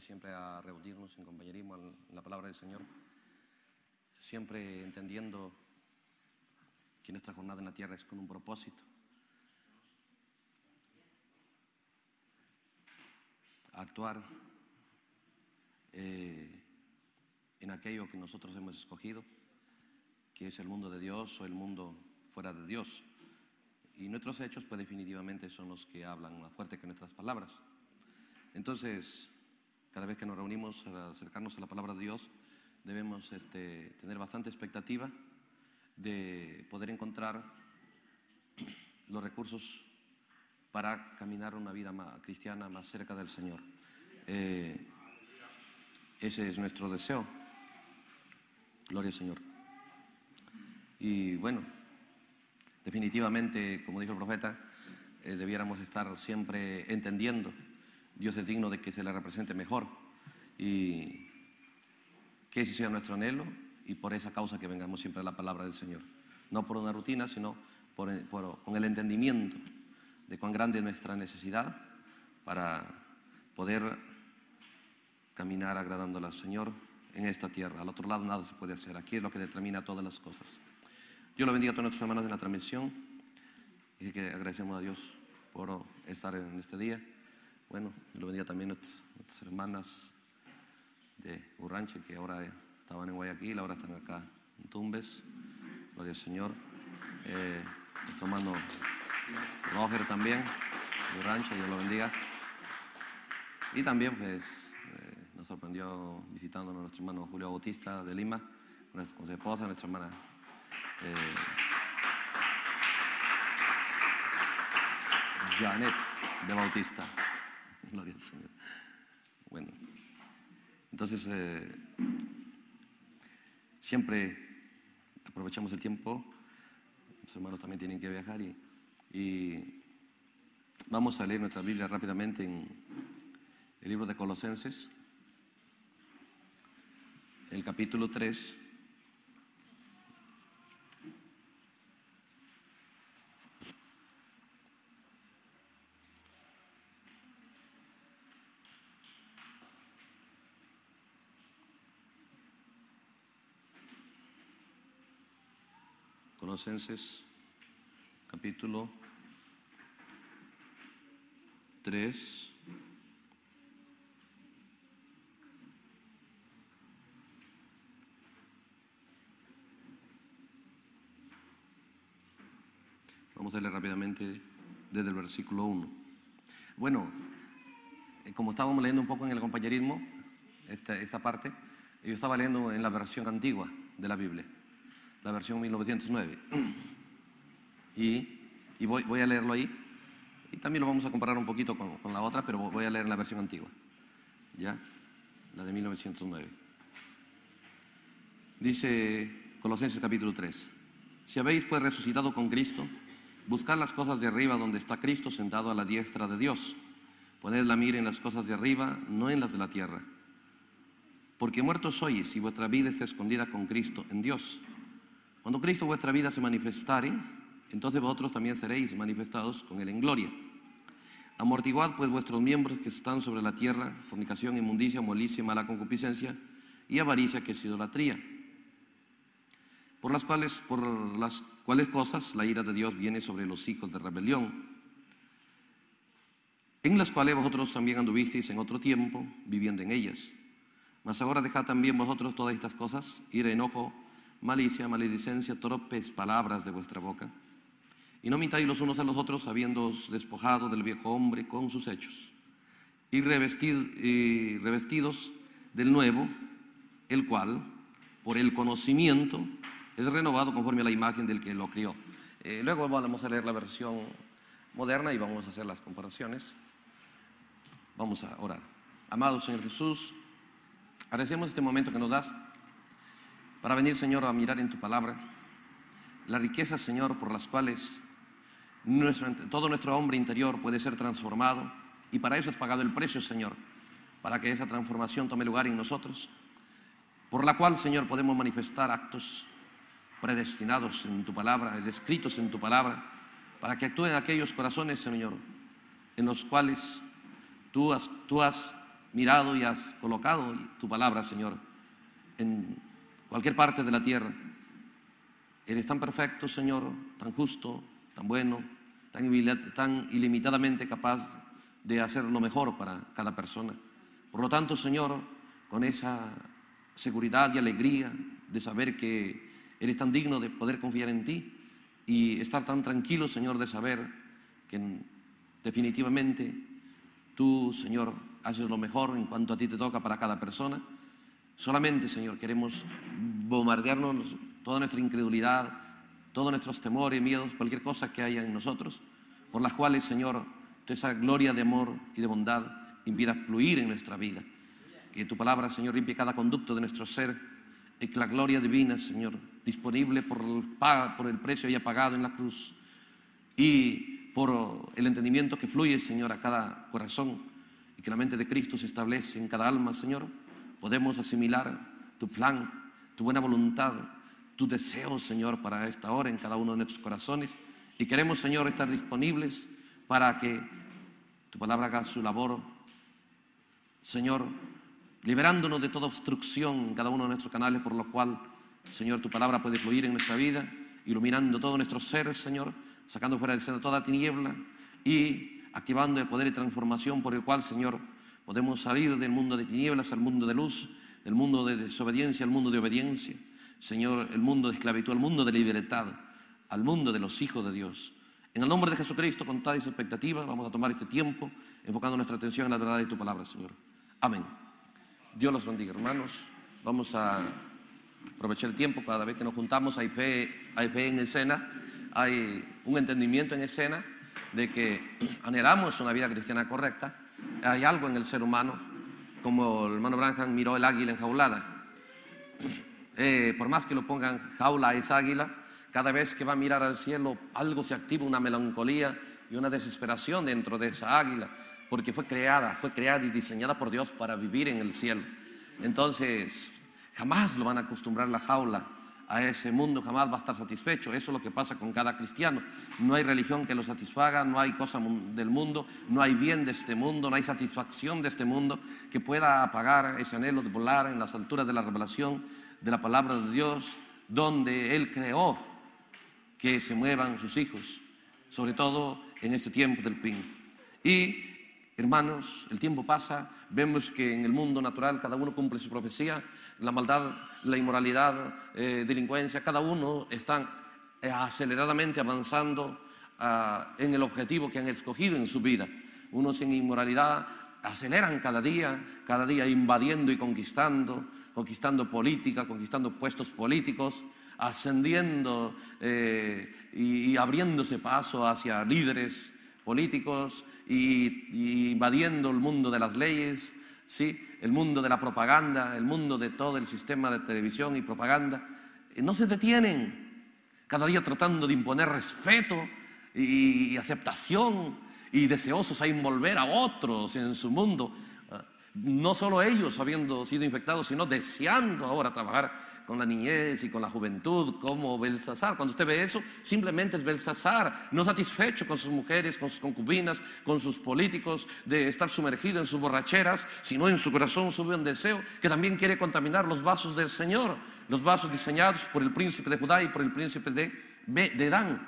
siempre a reunirnos en compañerismo en la palabra del Señor, siempre entendiendo que nuestra jornada en la tierra es con un propósito. Actuar eh, en aquello que nosotros hemos escogido, que es el mundo de Dios o el mundo fuera de Dios. Y nuestros hechos, pues definitivamente son los que hablan más fuerte que nuestras palabras. Entonces, cada vez que nos reunimos para acercarnos a la palabra de Dios, debemos este, tener bastante expectativa de poder encontrar los recursos para caminar una vida más cristiana más cerca del Señor. Eh, ese es nuestro deseo. Gloria al Señor. Y bueno, definitivamente, como dijo el profeta, eh, debiéramos estar siempre entendiendo Dios es digno de que se le represente mejor y que ese sea nuestro anhelo y por esa causa que vengamos siempre a la palabra del Señor. No por una rutina, sino por, con el entendimiento de cuán grande es nuestra necesidad para poder caminar agradándola al Señor en esta tierra. Al otro lado nada se puede hacer. Aquí es lo que determina todas las cosas. Dios lo bendiga a todos nuestros hermanos en la transmisión y que agradecemos a Dios por estar en este día. Bueno, lo bendiga también nuestras, nuestras hermanas de Urranche que ahora estaban en Guayaquil, ahora están acá en Tumbes. Gloria al Señor. Eh, nuestro hermano Roger también, de Urranche, Dios lo bendiga. Y también pues, eh, nos sorprendió visitándonos nuestro hermano Julio Bautista de Lima, con su esposa, nuestra hermana. Eh, Janet de Bautista. Gloria al Señor. Bueno, entonces eh, siempre aprovechamos el tiempo. Los hermanos también tienen que viajar y, y vamos a leer nuestra Biblia rápidamente en el libro de Colosenses, el capítulo 3. Colosenses capítulo 3. Vamos a leer rápidamente desde el versículo 1. Bueno, eh, como estábamos leyendo un poco en el compañerismo, esta, esta parte, yo estaba leyendo en la versión antigua de la Biblia la versión 1909. Y, voy, a leerlo ahí. Y también lo vamos a comparar un poquito con, la otra, pero voy a leer la versión antigua. ¿Ya? La de 1909. Dice Colosenses capítulo 3. Si habéis pues resucitado con Cristo, buscad las cosas de arriba donde está Cristo sentado a la diestra de Dios. Poned la mira en las cosas de arriba, no en las de la tierra. Porque muertos sois y vuestra vida está escondida con Cristo en Dios. Cuando Cristo vuestra vida se manifestare, entonces vosotros también seréis manifestados con Él en gloria. Amortiguad pues vuestros miembros que están sobre la tierra, fornicación, inmundicia, molicia, mala concupiscencia y avaricia que es idolatría, por las cuales, por las cuales cosas la ira de Dios viene sobre los hijos de rebelión, en las cuales vosotros también anduvisteis en otro tiempo viviendo en ellas. Mas ahora dejad también vosotros todas estas cosas, ira, enojo, malicia, maledicencia, tropes palabras de vuestra boca. Y no mintáis los unos a los otros, habiéndoos despojado del viejo hombre con sus hechos, y, revestidos del nuevo, el cual, por el conocimiento, es renovado conforme a la imagen del que lo crió. Eh, luego vamos a leer la versión moderna y vamos a hacer las comparaciones. Vamos a orar. Amado Señor Jesús, agradecemos este momento que nos das para venir, Señor, a mirar en tu palabra La riqueza Señor, por las cuales todo nuestro hombre interior puede ser transformado y para eso has pagado el precio, Señor, para que esa transformación tome lugar en nosotros, por la cual, Señor, podemos manifestar actos predestinados en tu palabra, descritos en tu palabra, para que actúen aquellos corazones, Señor, en los cuales tú has, tú has mirado y has colocado tu palabra, Señor, en cualquier parte de la tierra. Eres tan perfecto, Señor, tan justo, tan bueno, tan, ilimitadamente capaz de hacer lo mejor para cada persona. Por lo tanto, Señor, con esa seguridad y alegría de saber que eres tan digno de poder confiar en ti y estar tan tranquilo, Señor, de saber que definitivamente tú, Señor, haces lo mejor en cuanto a ti te toca para cada persona Solamente, Señor, queremos bombardearnos toda nuestra incredulidad, todos nuestros temores, y miedos, cualquier cosa que haya en nosotros, por las cuales, Señor, toda esa gloria de amor y de bondad impida fluir en nuestra vida. Que tu palabra, Señor, limpie cada conducto de nuestro ser y que la gloria divina, Señor, disponible por el, por el precio ya pagado en la cruz y por el entendimiento que fluye, Señor, a cada corazón y que la mente de Cristo se establece en cada alma, Señor Podemos asimilar tu plan, tu buena voluntad, tu deseo, Señor, para esta hora en cada uno de nuestros corazones. Y queremos, Señor, estar disponibles para que tu palabra haga su labor. Señor, liberándonos de toda obstrucción en cada uno de nuestros canales, por lo cual, Señor, tu palabra puede fluir en nuestra vida, iluminando todos nuestros seres Señor, sacando fuera de escena toda tiniebla y activando el poder de transformación por el cual, Señor, Podemos salir del mundo de tinieblas al mundo de luz, del mundo de desobediencia al mundo de obediencia. Señor, el mundo de esclavitud al mundo de libertad, al mundo de los hijos de Dios. En el nombre de Jesucristo, con sus expectativas, vamos a tomar este tiempo enfocando nuestra atención en la verdad de tu palabra, Señor. Amén. Dios los bendiga, hermanos. Vamos a aprovechar el tiempo. Cada vez que nos juntamos hay fe, hay fe en escena, hay un entendimiento en escena de que anhelamos una vida cristiana correcta hay algo en el ser humano, como el hermano Branham miró el águila enjaulada. Eh, por más que lo pongan jaula a esa águila, cada vez que va a mirar al cielo, algo se activa, una melancolía y una desesperación dentro de esa águila, porque fue creada, fue creada y diseñada por Dios para vivir en el cielo. Entonces, jamás lo van a acostumbrar la jaula a ese mundo jamás va a estar satisfecho. Eso es lo que pasa con cada cristiano. No hay religión que lo satisfaga, no hay cosa del mundo, no hay bien de este mundo, no hay satisfacción de este mundo que pueda apagar ese anhelo de volar en las alturas de la revelación de la palabra de Dios, donde Él creó que se muevan sus hijos, sobre todo en este tiempo del fin. Y Hermanos, el tiempo pasa, vemos que en el mundo natural cada uno cumple su profecía, la maldad, la inmoralidad, eh, delincuencia, cada uno están eh, aceleradamente avanzando ah, en el objetivo que han escogido en su vida. Unos en inmoralidad aceleran cada día, cada día invadiendo y conquistando, conquistando política, conquistando puestos políticos, ascendiendo eh, y abriéndose paso hacia líderes políticos, y, invadiendo el mundo de las leyes, ¿sí? el mundo de la propaganda, el mundo de todo el sistema de televisión y propaganda, eh, no se detienen, cada día tratando de imponer respeto y, aceptación y deseosos a envolver a otros en su mundo. Ah, no solo ellos habiendo sido infectados, sino deseando ahora trabajar con la niñez y con la juventud como Belsasar. Cuando usted ve eso, simplemente es Belsasar, no satisfecho con sus mujeres, con sus concubinas, con sus políticos, de estar sumergido en sus borracheras, sino en su corazón sube un deseo que también quiere contaminar los vasos del Señor, los vasos diseñados por el príncipe de Judá y por el príncipe de, de Dan.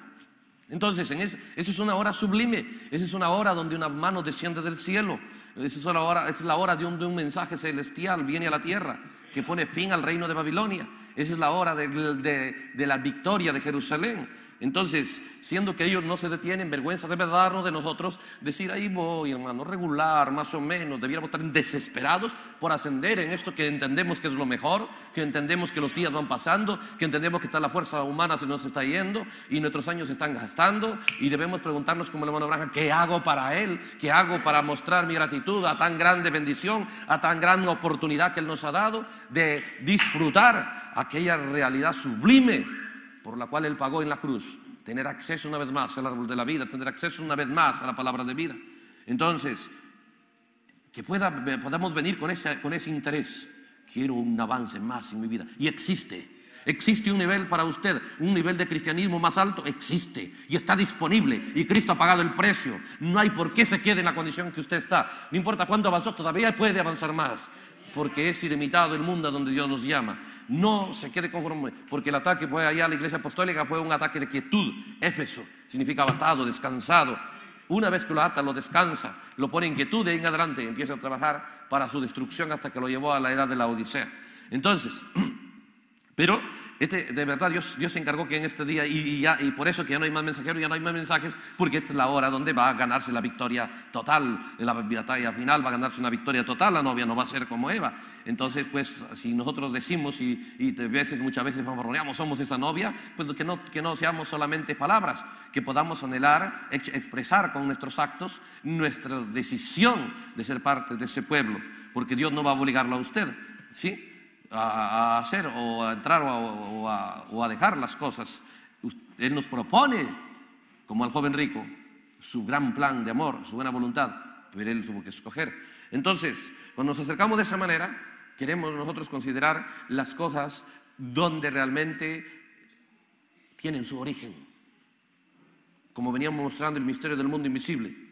Entonces, en esa es una hora sublime, esa es una hora donde una mano desciende del cielo, esa es la hora, es la hora de, donde de un mensaje celestial, viene a la tierra que pone fin al reino de Babilonia. Esa es la hora de, la victoria de Jerusalén. Entonces, siendo que ellos no se detienen, vergüenza debe darnos de nosotros, decir, ahí voy, hermano, regular, más o menos, debiéramos estar desesperados por ascender en esto que entendemos que es lo mejor, que entendemos que los días van pasando, que entendemos que está la fuerza humana se nos está yendo y nuestros años se están gastando y debemos preguntarnos como el hermano Branja, ¿qué hago para él? ¿Qué hago para mostrar mi gratitud a tan grande bendición, a tan gran oportunidad que él nos ha dado de disfrutar aquella realidad sublime por la cual Él pagó en la cruz, tener acceso una vez más al árbol de la vida, tener acceso una vez más a la palabra de vida. Entonces, que pueda, eh, podamos venir con ese, con ese interés. Quiero un avance más en mi vida. Y existe. Existe un nivel para usted, un nivel de cristianismo más alto, existe y está disponible y Cristo ha pagado el precio. No hay por qué se quede en la condición que usted está. No importa cuándo avanzó, todavía puede avanzar más porque es ilimitado el mundo a donde Dios nos llama. No se quede conforme, porque el ataque fue allá a la iglesia apostólica, fue un ataque de quietud. Éfeso significa abatado, descansado. Una vez que lo ata, lo descansa, lo pone en quietud, de en adelante empieza a trabajar para su destrucción hasta que lo llevó a la edad de la Odisea. Entonces, pero este, de verdad, Dios, se encargó que en este día, y, ya, y por eso que ya no hay más mensajeros, ya no hay más mensajes, porque es la hora donde va a ganarse la victoria total. En la batalla final va a ganarse una victoria total. La novia no va a ser como Eva. Entonces, pues, si nosotros decimos y, y veces, muchas veces vamos, somos esa novia, pues que no, seamos solamente palabras, que podamos anhelar, expresar con nuestros actos nuestra decisión de ser parte de ese pueblo, porque Dios no va a obligarlo a usted, ¿sí? a, hacer o a entrar o a dejar las cosas. Él nos propone, como al joven rico, su gran plan de amor, su buena voluntad, pero él tuvo que escoger. Entonces, cuando nos acercamos de esa manera, queremos nosotros considerar las cosas donde realmente tienen su origen. Como veníamos mostrando el misterio del mundo invisible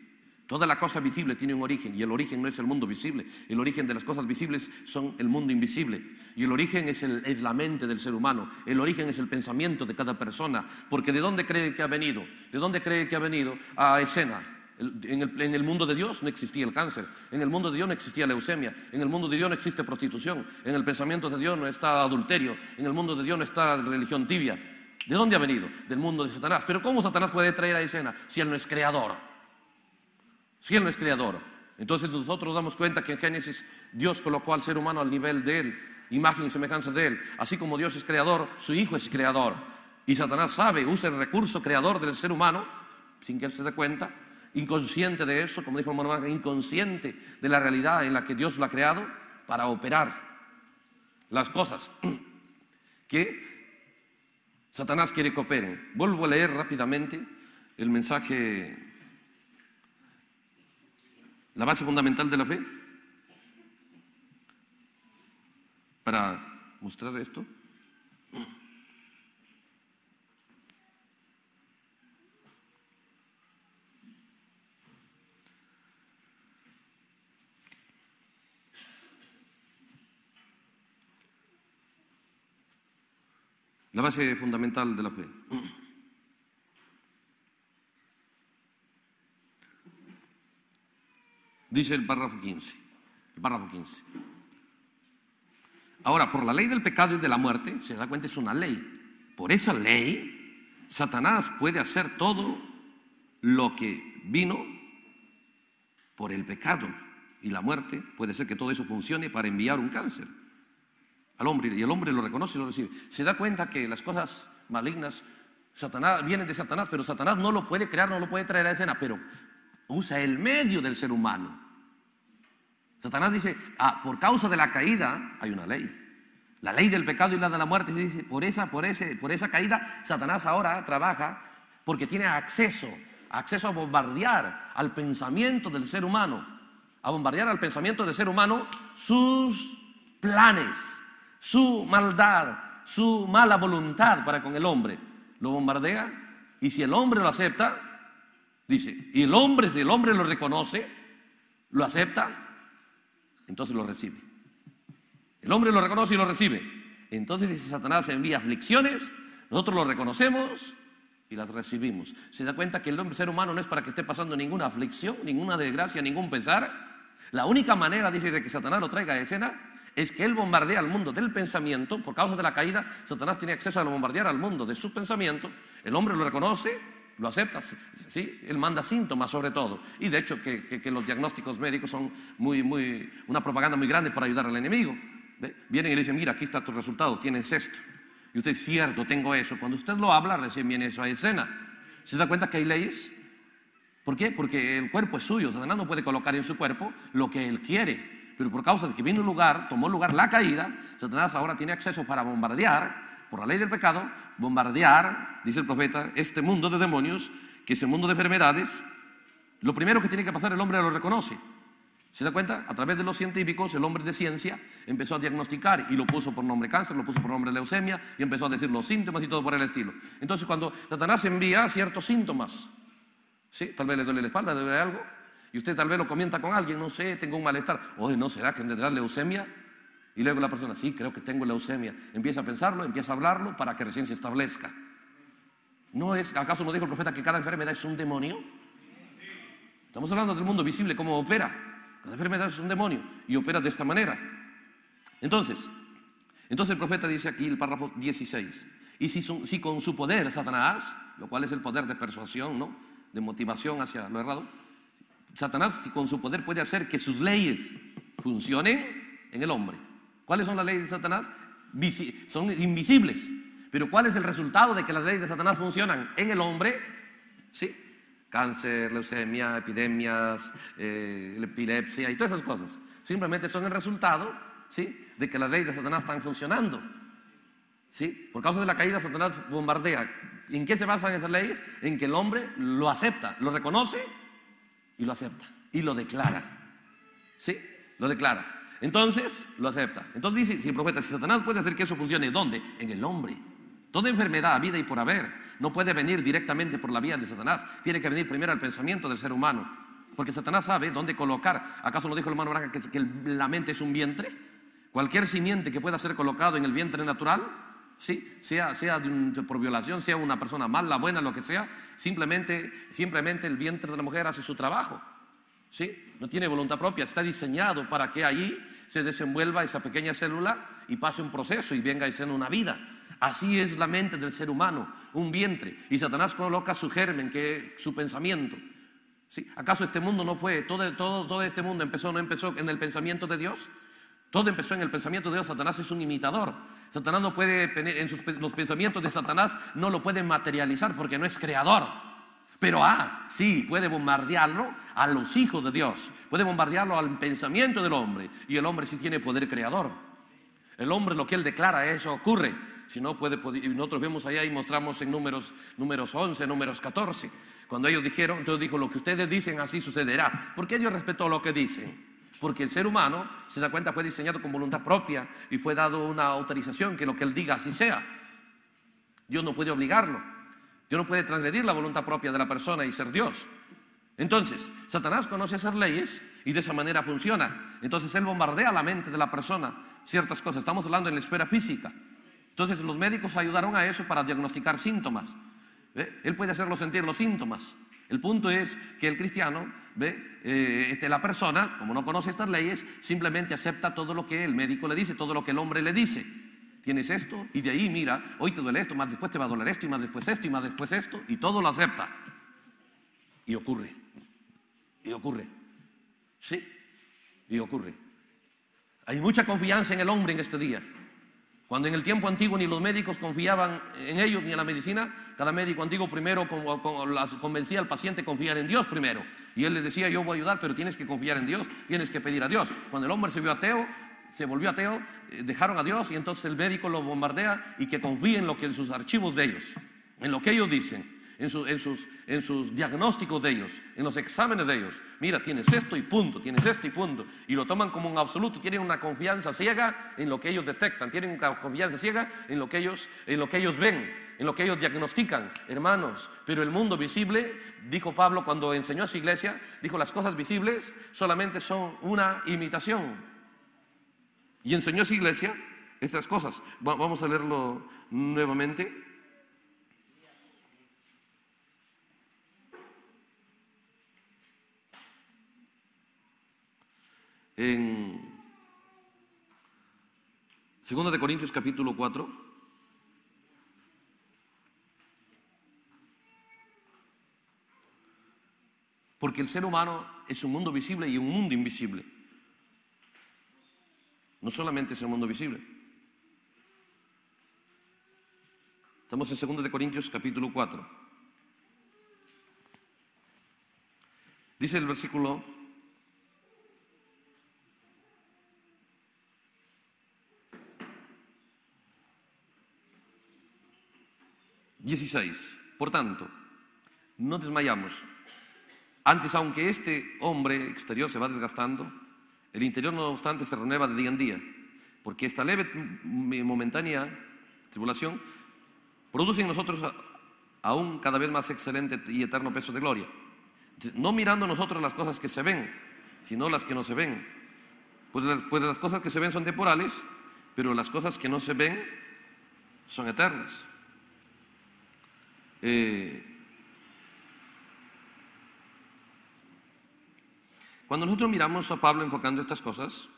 Toda la cosa visible tiene un origen y el origen no es el mundo visible. El origen de las cosas visibles son el mundo invisible. Y el origen es, la mente del ser humano. El origen es el pensamiento de cada persona. Porque ¿de dónde cree que ha venido? ¿De dónde cree que ha venido a escena? En el, en el mundo de Dios no existía el cáncer, en el mundo de Dios no existía leucemia, en el mundo de Dios no existe prostitución, en el pensamiento de Dios no está adulterio, en el mundo de Dios no está religión tibia. ¿De dónde ha venido? Del mundo de Satanás. Pero ¿cómo Satanás puede traer a escena si él no es creador? Si Él no es creador. Entonces nosotros damos cuenta que en Génesis Dios colocó al ser humano al nivel de Él, imagen y semejanza de Él. Así como Dios es creador, su Hijo es creador. Y Satanás sabe, usa el recurso creador del ser humano, sin que Él se dé cuenta, inconsciente de eso, como dijo el hermano, inconsciente de la realidad en la que Dios lo ha creado, para operar las cosas que Satanás quiere que operen. Vuelvo a leer rápidamente el mensaje la base fundamental de la fe. Para mostrar esto. La base fundamental de la fe. dice el párrafo 15. 15. Ahora, por la ley del pecado y de la muerte, se da cuenta es una ley. Por esa ley, Satanás puede hacer todo lo que vino por el pecado y la muerte. Puede ser que todo eso funcione para enviar un cáncer al hombre y el hombre lo reconoce y lo recibe. Se da cuenta que las cosas malignas Satanás vienen de Satanás, pero Satanás no lo puede crear, no lo puede traer a escena, pero usa el medio del ser humano. Satanás dice, ah, por causa de la caída hay una ley. La ley del pecado y la de la muerte. dice, por esa, por, ese, por esa caída, Satanás ahora trabaja porque tiene acceso, acceso a bombardear al pensamiento del ser humano, a bombardear al pensamiento del ser humano sus planes, su maldad, su mala voluntad para con el hombre. Lo bombardea y si el hombre lo acepta, Dice, y el hombre, si el hombre lo reconoce, lo acepta, entonces lo recibe. El hombre lo reconoce y lo recibe. Entonces dice Satanás envía aflicciones, nosotros lo reconocemos y las recibimos. Se da cuenta que el hombre, ser humano, no es para que esté pasando ninguna aflicción, ninguna desgracia, ningún pensar. La única manera, dice, de que Satanás lo traiga a escena es que él bombardea al mundo del pensamiento. Por causa de la caída, Satanás tiene acceso a bombardear al mundo de su pensamiento. El hombre lo reconoce, ¿Lo aceptas? Sí, él manda síntomas sobre todo. Y de hecho que, los diagnósticos médicos son muy, muy, una propaganda muy grande para ayudar al enemigo. Vienen y le dicen, mira, aquí están tus resultados, tienes esto. Y usted, es cierto, tengo eso. Cuando usted lo habla, recién viene eso a escena. ¿Se da cuenta que hay leyes? ¿Por qué? Porque el cuerpo es suyo. Satanás no puede colocar en su cuerpo lo que él quiere. Pero por causa de que vino lugar, tomó lugar la caída, Satanás ahora tiene acceso para bombardear por la ley del pecado, bombardear, dice el profeta, este mundo de demonios, que es el mundo de enfermedades, lo primero que tiene que pasar el hombre lo reconoce. ¿Se da cuenta? A través de los científicos, el hombre de ciencia empezó a diagnosticar y lo puso por nombre cáncer, lo puso por nombre leucemia y empezó a decir los síntomas y todo por el estilo. Entonces, cuando Satanás envía ciertos síntomas, ¿sí? tal vez le duele la espalda, le duele algo, y usted tal vez lo comenta con alguien, no sé, tengo un malestar, oye, ¿no será que tendrá leucemia? Y luego la persona, sí, creo que tengo leucemia. Empieza a pensarlo, empieza a hablarlo para que recién se establezca. ¿No es, acaso no dijo el profeta que cada enfermedad es un demonio? Estamos hablando del mundo visible, cómo opera. Cada enfermedad es un demonio y opera de esta manera. Entonces, entonces el profeta dice aquí el párrafo 16. Y si, con su poder Satanás, lo cual es el poder de persuasión, ¿no? de motivación hacia lo errado, Satanás si con su poder puede hacer que sus leyes funcionen en el hombre ¿Cuáles son las leyes de Satanás? son invisibles. Pero ¿cuál es el resultado de que las leyes de Satanás funcionan en el hombre? Sí. Cáncer, leucemia, epidemias, eh, epilepsia y todas esas cosas. Simplemente son el resultado ¿sí? de que las leyes de Satanás están funcionando. ¿Sí? Por causa de la caída, Satanás bombardea. ¿En qué se basan esas leyes? En que el hombre lo acepta, lo reconoce y lo acepta. Y lo declara. ¿Sí? Lo declara. Entonces lo acepta. Entonces dice, si el profeta, si Satanás puede hacer que eso funcione, ¿dónde? En el hombre. Toda enfermedad, vida y por haber, no puede venir directamente por la vía de Satanás. Tiene que venir primero al pensamiento del ser humano. Porque Satanás sabe dónde colocar. ¿Acaso no dijo el hermano Branca que, que la mente es un vientre? Cualquier simiente que pueda ser colocado en el vientre natural, ¿sí? sea, sea por violación, sea una persona mala, buena, lo que sea, simplemente, simplemente el vientre de la mujer hace su trabajo. ¿sí? No tiene voluntad propia, está diseñado para que ahí se desenvuelva esa pequeña célula y pase un proceso y venga a ser una vida. Así es la mente del ser humano, un vientre. Y Satanás coloca su germen, que es su pensamiento. ¿Sí? ¿Acaso este mundo no fue, todo, todo, todo este mundo empezó, no empezó en el pensamiento de Dios? Todo empezó en el pensamiento de Dios. Satanás es un imitador. Satanás no puede, en sus, los pensamientos de Satanás no lo puede materializar porque no es creador. Pero ah, sí, puede bombardearlo a los hijos de Dios, puede bombardearlo al pensamiento del hombre. Y el hombre sí tiene poder creador. El hombre lo que él declara, eso ocurre. Si no puede, y nosotros vemos allá y mostramos en números, números 11, números 14. Cuando ellos dijeron, entonces dijo, lo que ustedes dicen así sucederá. ¿Por qué Dios respetó lo que dicen? Porque el ser humano, se da cuenta, fue diseñado con voluntad propia y fue dado una autorización que lo que él diga así sea. Dios no puede obligarlo. Dios no puede transgredir la voluntad propia de la persona y ser Dios. Entonces, Satanás conoce esas leyes y de esa manera funciona. Entonces, él bombardea la mente de la persona ciertas cosas. Estamos hablando en la esfera física. Entonces, los médicos ayudaron a eso para diagnosticar síntomas. Él puede hacerlo sentir los síntomas. El punto es que el cristiano, ¿ve? Eh, este, la persona, como no conoce estas leyes, simplemente acepta todo lo que el médico le dice, todo lo que el hombre le dice tienes esto y de ahí mira, hoy te duele esto, más después te va a doler esto y más después esto y más después esto y todo lo acepta. Y ocurre. Y ocurre. Sí. Y ocurre. Hay mucha confianza en el hombre en este día. Cuando en el tiempo antiguo ni los médicos confiaban en ellos ni en la medicina, cada médico antiguo primero convencía al paciente confiar en Dios primero. Y él le decía, yo voy a ayudar, pero tienes que confiar en Dios, tienes que pedir a Dios. Cuando el hombre se vio ateo, se volvió ateo, eh, dejaron a Dios y entonces el médico lo bombardea y que confíe en lo que en sus archivos de ellos, en lo que ellos dicen. En, en, sus, en sus diagnósticos de ellos, en los exámenes de ellos. Mira, tienes esto y punto, tienes esto y punto. Y lo toman como un absoluto, tienen una confianza ciega en lo que ellos detectan, tienen una confianza ciega en lo que ellos, en lo que ellos ven, en lo que ellos diagnostican, hermanos. Pero el mundo visible, dijo Pablo cuando enseñó a su iglesia, dijo las cosas visibles solamente son una imitación y enseñó a su iglesia estas cosas. vamos a leerlo nuevamente. En 2 de Corintios capítulo 4. Porque el ser humano es un mundo visible y un mundo invisible. No solamente es el mundo visible. Estamos en 2 de Corintios capítulo 4. Dice el versículo 16 Por tanto, no desmayamos. Antes, aunque este hombre exterior se va desgastando, el interior, no obstante, se renueva de día en día, porque esta leve momentánea tribulación produce en nosotros aún cada vez más excelente y eterno peso de gloria. No mirando nosotros las cosas que se ven, sino las que no se ven. Pues las, pues las cosas que se ven son temporales, pero las cosas que no se ven son eternas. Eh, Cuando nosotros miramos a Pablo enfocando estas cosas,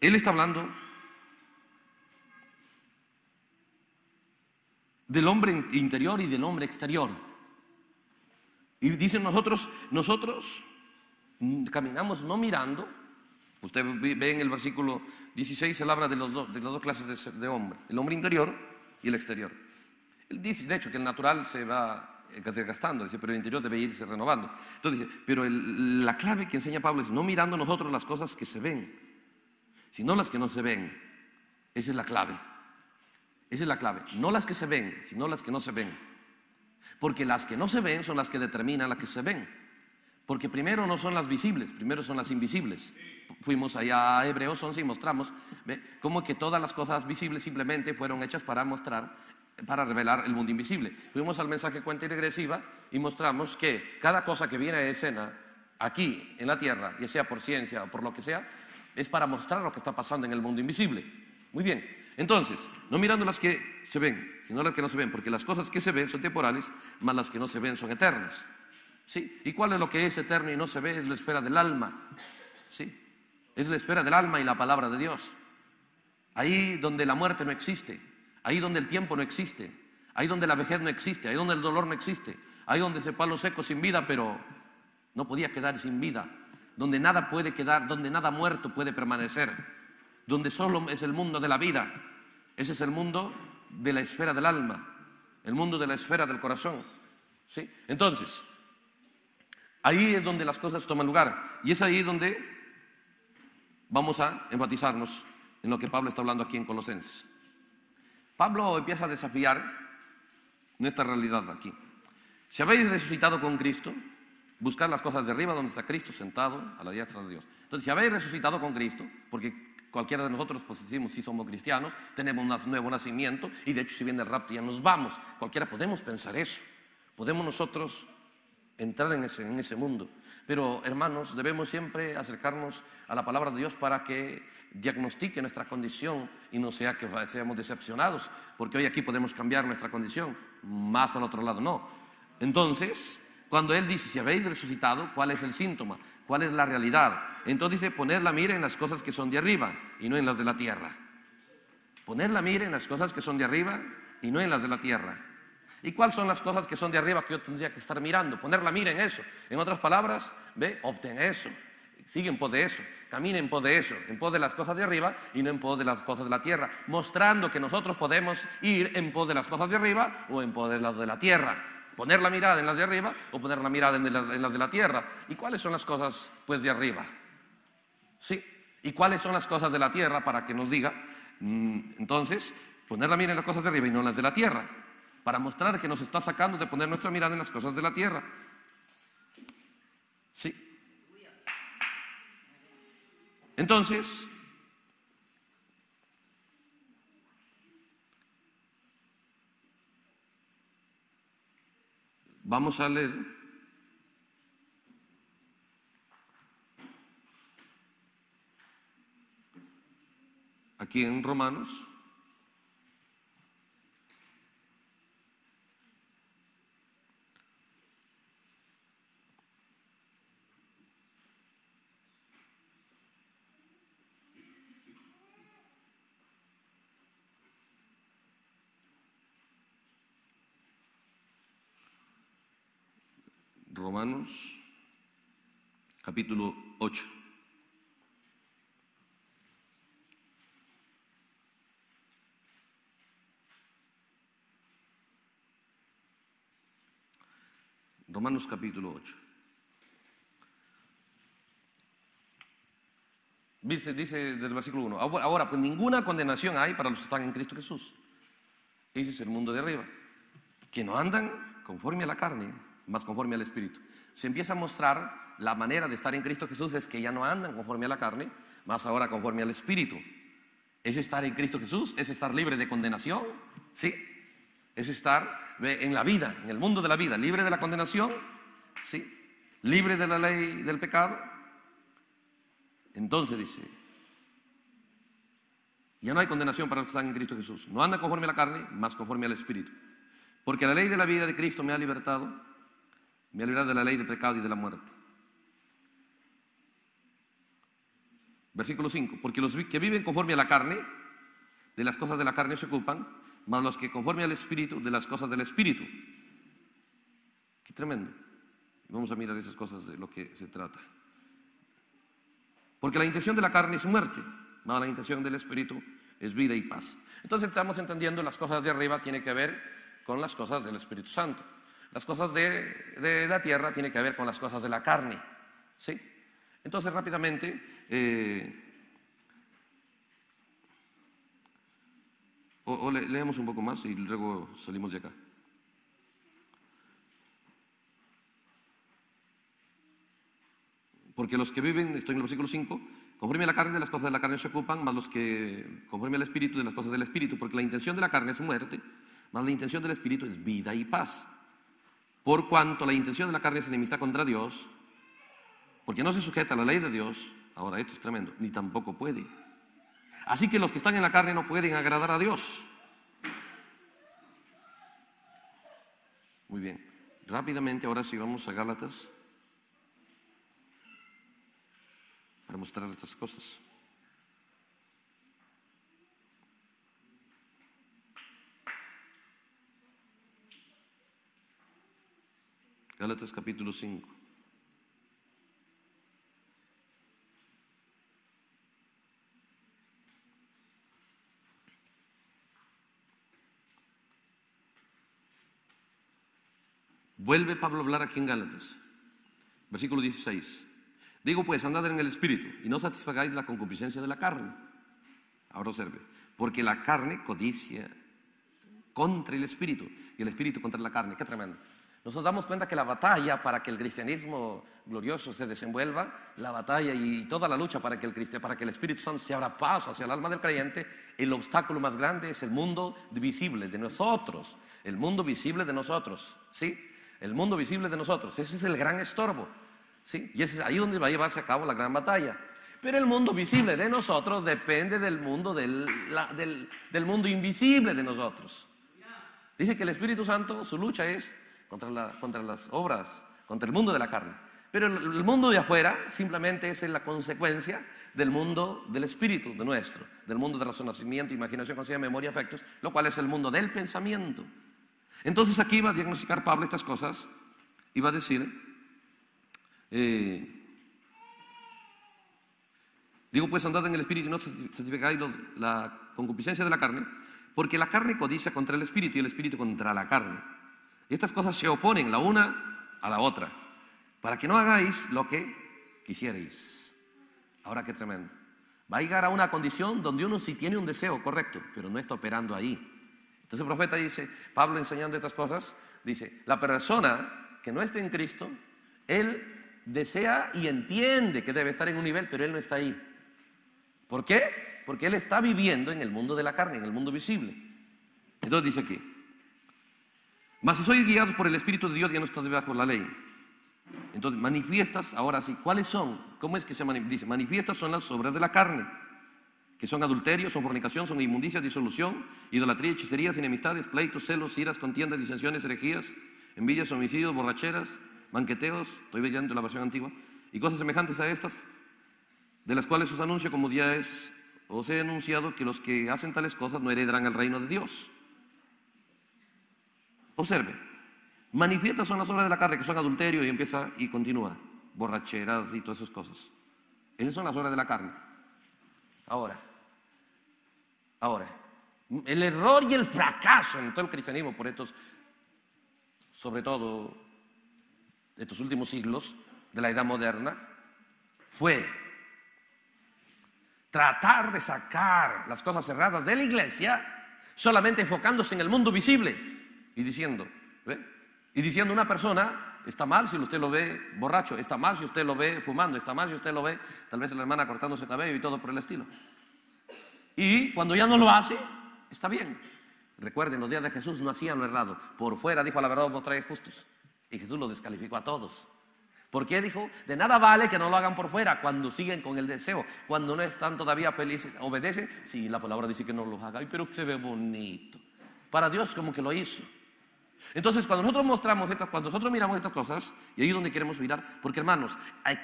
Él está hablando del hombre interior y del hombre exterior. Y dicen nosotros, nosotros caminamos no mirando, Usted ve en el versículo 16, se habla de, los las dos clases de, hombre, el hombre interior y el exterior. Él dice, de hecho, que el natural se va desgastando, dice, pero el interior debe irse renovando. Entonces dice, pero la clave que enseña Pablo es no mirando nosotros las cosas que se ven, sino las que no se ven. Esa es la clave. Esa es la clave. No las que se ven, sino las que no se ven. Porque las que no se ven son las que determinan las que se ven. Porque primero no son las visibles, primero son las invisibles. Fuimos allá a Hebreos 11 y mostramos ¿ve? cómo que todas las cosas visibles simplemente fueron hechas para mostrar, para revelar el mundo invisible. Fuimos al mensaje cuenta y regresiva y mostramos que cada cosa que viene de escena aquí en la tierra, ya sea por ciencia o por lo que sea, es para mostrar lo que está pasando en el mundo invisible. Muy bien, entonces, no mirando las que se ven, sino las que no se ven, porque las cosas que se ven son temporales, más las que no se ven son eternas. ¿Y cuál es lo que es eterno y no se ve? Es la esfera del alma. ¿Sí? Es la esfera del alma y la palabra de Dios. Ahí donde la muerte no existe, ahí donde el tiempo no existe, ahí donde la vejez no existe, ahí donde el dolor no existe, ahí donde ese los seco sin vida, pero no podía quedar sin vida, donde nada puede quedar, donde nada muerto puede permanecer, donde solo es el mundo de la vida. Ese es el mundo de la esfera del alma, el mundo de la esfera del corazón. ¿Sí? Entonces, Ahí es donde las cosas toman lugar. Y es ahí donde vamos a enfatizarnos en lo que Pablo está hablando aquí en Colosenses. Pablo empieza a desafiar nuestra realidad aquí. Si habéis resucitado con Cristo, buscar las cosas de arriba donde está Cristo sentado a la diestra de Dios. Entonces, si habéis resucitado con Cristo, porque cualquiera de nosotros, pues decimos, si somos cristianos, tenemos un nuevo nacimiento y de hecho si viene el rapto ya nos vamos. Cualquiera podemos pensar eso. Podemos nosotros entrar en ese, en ese mundo. Pero hermanos, debemos siempre acercarnos a la palabra de Dios para que diagnostique nuestra condición y no sea que seamos decepcionados, porque hoy aquí podemos cambiar nuestra condición, más al otro lado no. Entonces, cuando Él dice, si habéis resucitado, ¿cuál es el síntoma? ¿Cuál es la realidad? Entonces dice, poner la mira en las cosas que son de arriba y no en las de la tierra. Poner la mira en las cosas que son de arriba y no en las de la tierra. ¿Y cuáles son las cosas que son de arriba que yo tendría que estar mirando? Poner la mira en eso. En otras palabras, ve, obtén eso. Sigue en pos de eso, caminen en pos de eso, en pos de las cosas de arriba y no en pos de las cosas de la tierra, mostrando que nosotros podemos ir en pos de las cosas de arriba o en pos de las de la tierra. Poner la mirada en las de arriba o poner la mirada en las, en las de la tierra. ¿Y cuáles son las cosas pues de arriba? Sí. ¿Y cuáles son las cosas de la tierra para que nos diga? Mm, entonces, poner la mira en las cosas de arriba y no en las de la tierra para mostrar que nos está sacando de poner nuestra mirada en las cosas de la tierra. Sí. Entonces, vamos a leer aquí en Romanos Romanos capítulo 8. Romanos capítulo 8. Dice, dice del versículo 1, ahora pues ninguna condenación hay para los que están en Cristo Jesús. Ese es el mundo de arriba, que no andan conforme a la carne, más conforme al Espíritu. Se empieza a mostrar la manera de estar en Cristo Jesús es que ya no andan conforme a la carne, más ahora conforme al Espíritu. Es estar en Cristo Jesús, es estar libre de condenación, ¿sí? Es estar en la vida, en el mundo de la vida, libre de la condenación, ¿sí? Libre de la ley del pecado. Entonces dice, ya no hay condenación para los que están en Cristo Jesús. No anda conforme a la carne, más conforme al Espíritu. Porque la ley de la vida de Cristo me ha libertado me de la ley de pecado y de la muerte. Versículo 5. Porque los que viven conforme a la carne, de las cosas de la carne se ocupan, más los que conforme al Espíritu, de las cosas del Espíritu. Qué tremendo. Vamos a mirar esas cosas de lo que se trata. Porque la intención de la carne es muerte, más la intención del Espíritu es vida y paz. Entonces estamos entendiendo las cosas de arriba tiene que ver con las cosas del Espíritu Santo. Las cosas de, la tierra tienen que ver con las cosas de la carne. ¿sí? Entonces rápidamente... Eh, o, leemos un poco más y luego salimos de acá. Porque los que viven, estoy en el versículo 5, conforme a la carne de las cosas de la carne se ocupan, más los que conforme al espíritu de las cosas del espíritu, porque la intención de la carne es muerte, más la intención del espíritu es vida y paz. Por cuanto la intención de la carne es enemistad contra Dios, porque no se sujeta a la ley de Dios, ahora esto es tremendo, ni tampoco puede. Así que los que están en la carne no pueden agradar a Dios. Muy bien, rápidamente ahora sí vamos a Gálatas para mostrar estas cosas. Gálatas capítulo 5. Vuelve Pablo a hablar aquí en Gálatas, versículo 16. Digo pues, andad en el espíritu y no satisfagáis la concupiscencia de la carne. Ahora observe, porque la carne codicia contra el espíritu y el espíritu contra la carne. Qué tremendo. Nosotros damos cuenta que la batalla para que el cristianismo glorioso se desenvuelva, la batalla y toda la lucha para que el, Espíritu Santo se abra paso hacia el alma del creyente, el obstáculo más grande es el mundo visible de nosotros, el mundo visible de nosotros, ¿sí? El mundo visible de nosotros, ese es el gran estorbo, ¿sí? Y ese es ahí donde va a llevarse a cabo la gran batalla. Pero el mundo visible de nosotros depende del mundo invisible de nosotros. Dice que el Espíritu Santo, su lucha es contra, las obras, contra el mundo de la carne. Pero el, mundo de afuera simplemente es la consecuencia del mundo del espíritu, de nuestro, del mundo de razonamiento, imaginación, conciencia, memoria, afectos, lo cual es el mundo del pensamiento. Entonces aquí va a diagnosticar Pablo estas cosas y va a decir, eh, digo pues andad en el espíritu y no santificáis la concupiscencia de la carne, porque la carne codicia contra el espíritu y el espíritu contra la carne. Y estas cosas se oponen la una a la otra, para que no hagáis lo que quisierais. Ahora qué tremendo. Va a llegar a una condición donde uno sí tiene un deseo correcto, pero no está operando ahí. Entonces el profeta dice, Pablo enseñando estas cosas, dice, la persona que no está en Cristo, él desea y entiende que debe estar en un nivel, pero él no está ahí. ¿Por qué? Porque él está viviendo en el mundo de la carne, en el mundo visible. Entonces dice aquí, mas si sois guiados por el Espíritu de Dios, ya no estás debajo de la ley. Entonces, manifiestas, ahora sí, ¿cuáles son? ¿Cómo es que se Dice, manifiestas son las obras de la carne, que son adulterio, son fornicación, son inmundicias, disolución, idolatría, hechicerías, enemistades, pleitos, celos, iras, contiendas, disensiones, herejías, envidias, homicidios, borracheras, banqueteos, estoy leyendo la versión antigua, y cosas semejantes a estas, de las cuales os anuncio, como día es, os he anunciado, que los que hacen tales cosas no heredarán el reino de Dios. Observe, manifiestas son las obras de la carne, que son adulterio y empieza y continúa, borracheras y todas esas cosas. Esas son las obras de la carne. Ahora, ahora, el error y el fracaso en todo el cristianismo por estos, sobre todo estos últimos siglos de la edad moderna, fue tratar de sacar las cosas cerradas de la iglesia solamente enfocándose en el mundo visible y diciendo, Y diciendo una persona, está mal si usted lo ve borracho, está mal si usted lo ve fumando, está mal si usted lo ve tal vez la hermana cortándose cabello y todo por el estilo. Y cuando ya no lo hace, está bien. Recuerden, los días de Jesús no hacían lo errado. Por fuera dijo a la verdad, vos traes justos. Y Jesús lo descalificó a todos. Porque dijo, de nada vale que no lo hagan por fuera cuando siguen con el deseo, cuando no están todavía felices, obedecen. Si la palabra dice que no lo haga, pero se ve bonito. Para Dios como que lo hizo. Entonces, cuando nosotros mostramos estas, cuando nosotros miramos estas cosas, y ahí es donde queremos mirar, porque hermanos,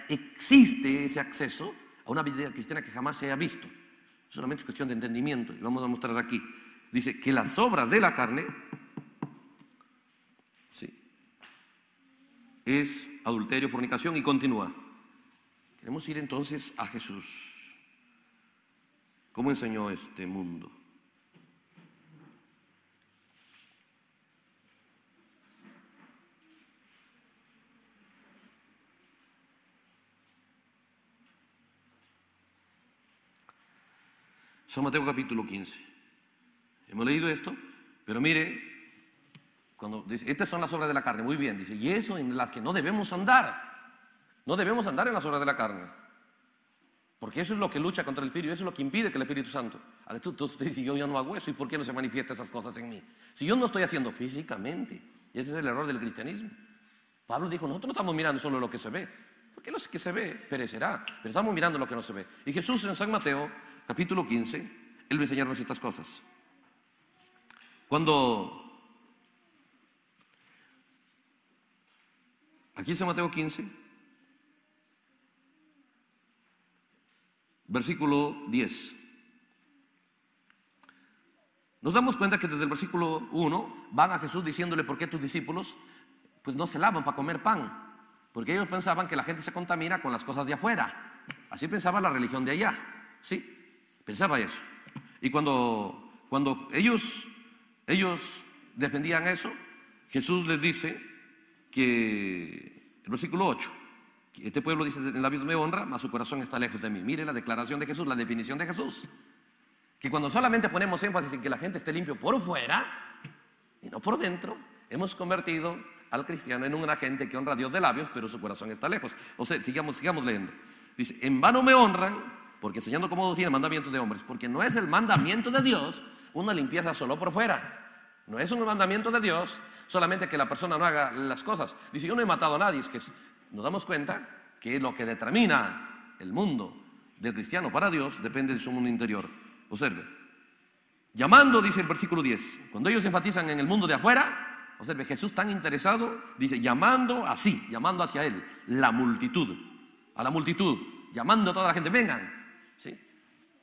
existe ese acceso a una vida cristiana que jamás se haya visto. Solamente es cuestión de entendimiento, y vamos a mostrar aquí. Dice que las obras de la carne sí, es adulterio, fornicación y continúa. Queremos ir entonces a Jesús. ¿Cómo enseñó este mundo? San Mateo capítulo 15. Hemos leído esto, pero mire, cuando dice, estas son las obras de la carne, muy bien, dice, y eso en las que no debemos andar. No debemos andar en las obras de la carne. Porque eso es lo que lucha contra el Espíritu, eso es lo que impide que el Espíritu Santo. Entonces usted dice, yo ya no hago eso, ¿y por qué no se manifiestan esas cosas en mí? Si yo no estoy haciendo físicamente, y ese es el error del cristianismo. Pablo dijo, nosotros no estamos mirando solo lo que se ve, porque lo que se ve perecerá, pero estamos mirando lo que no se ve. Y Jesús en San Mateo capítulo 15, Él va a enseñarnos estas cosas. Cuando... Aquí dice Mateo 15, versículo 10. Nos damos cuenta que desde el versículo 1 van a Jesús diciéndole por qué tus discípulos pues no se lavan para comer pan, porque ellos pensaban que la gente se contamina con las cosas de afuera. Así pensaba la religión de allá, ¿sí? Pensaba eso. Y cuando, cuando ellos, ellos defendían eso, Jesús les dice que, el versículo 8, este pueblo dice, en labios me honra, mas su corazón está lejos de mí. Mire la declaración de Jesús, la definición de Jesús. Que cuando solamente ponemos énfasis en que la gente esté limpio por fuera y no por dentro, hemos convertido al cristiano en un agente que honra a Dios de labios, pero su corazón está lejos. O sea, sigamos, sigamos leyendo. Dice, en vano me honran porque enseñando cómo tiene mandamientos de hombres, porque no es el mandamiento de Dios una limpieza solo por fuera. No es un mandamiento de Dios solamente que la persona no haga las cosas. Dice, yo no he matado a nadie, es que nos damos cuenta que lo que determina el mundo del cristiano para Dios depende de su mundo interior. Observe. Llamando, dice el versículo 10, cuando ellos enfatizan en el mundo de afuera, observe, Jesús tan interesado, dice, llamando así, llamando hacia Él, la multitud, a la multitud, llamando a toda la gente, vengan,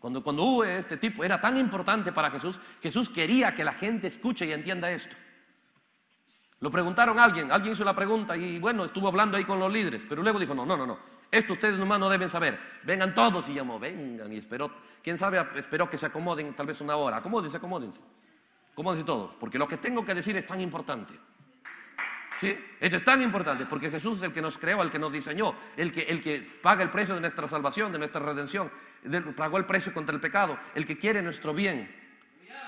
cuando, hubo este tipo, era tan importante para Jesús. Jesús quería que la gente escuche y entienda esto. Lo preguntaron a alguien, alguien hizo la pregunta y bueno, estuvo hablando ahí con los líderes, pero luego dijo, no, no, no, no, esto ustedes nomás no deben saber, vengan todos y llamó, vengan y esperó, quién sabe, esperó que se acomoden tal vez una hora, acomódense, acomódense, acomódense todos, porque lo que tengo que decir es tan importante. Esto es tan importante porque Jesús es el que nos creó, el que nos diseñó, el que, el que paga el precio de nuestra salvación, de nuestra redención, pagó el precio contra el pecado, el que quiere nuestro bien.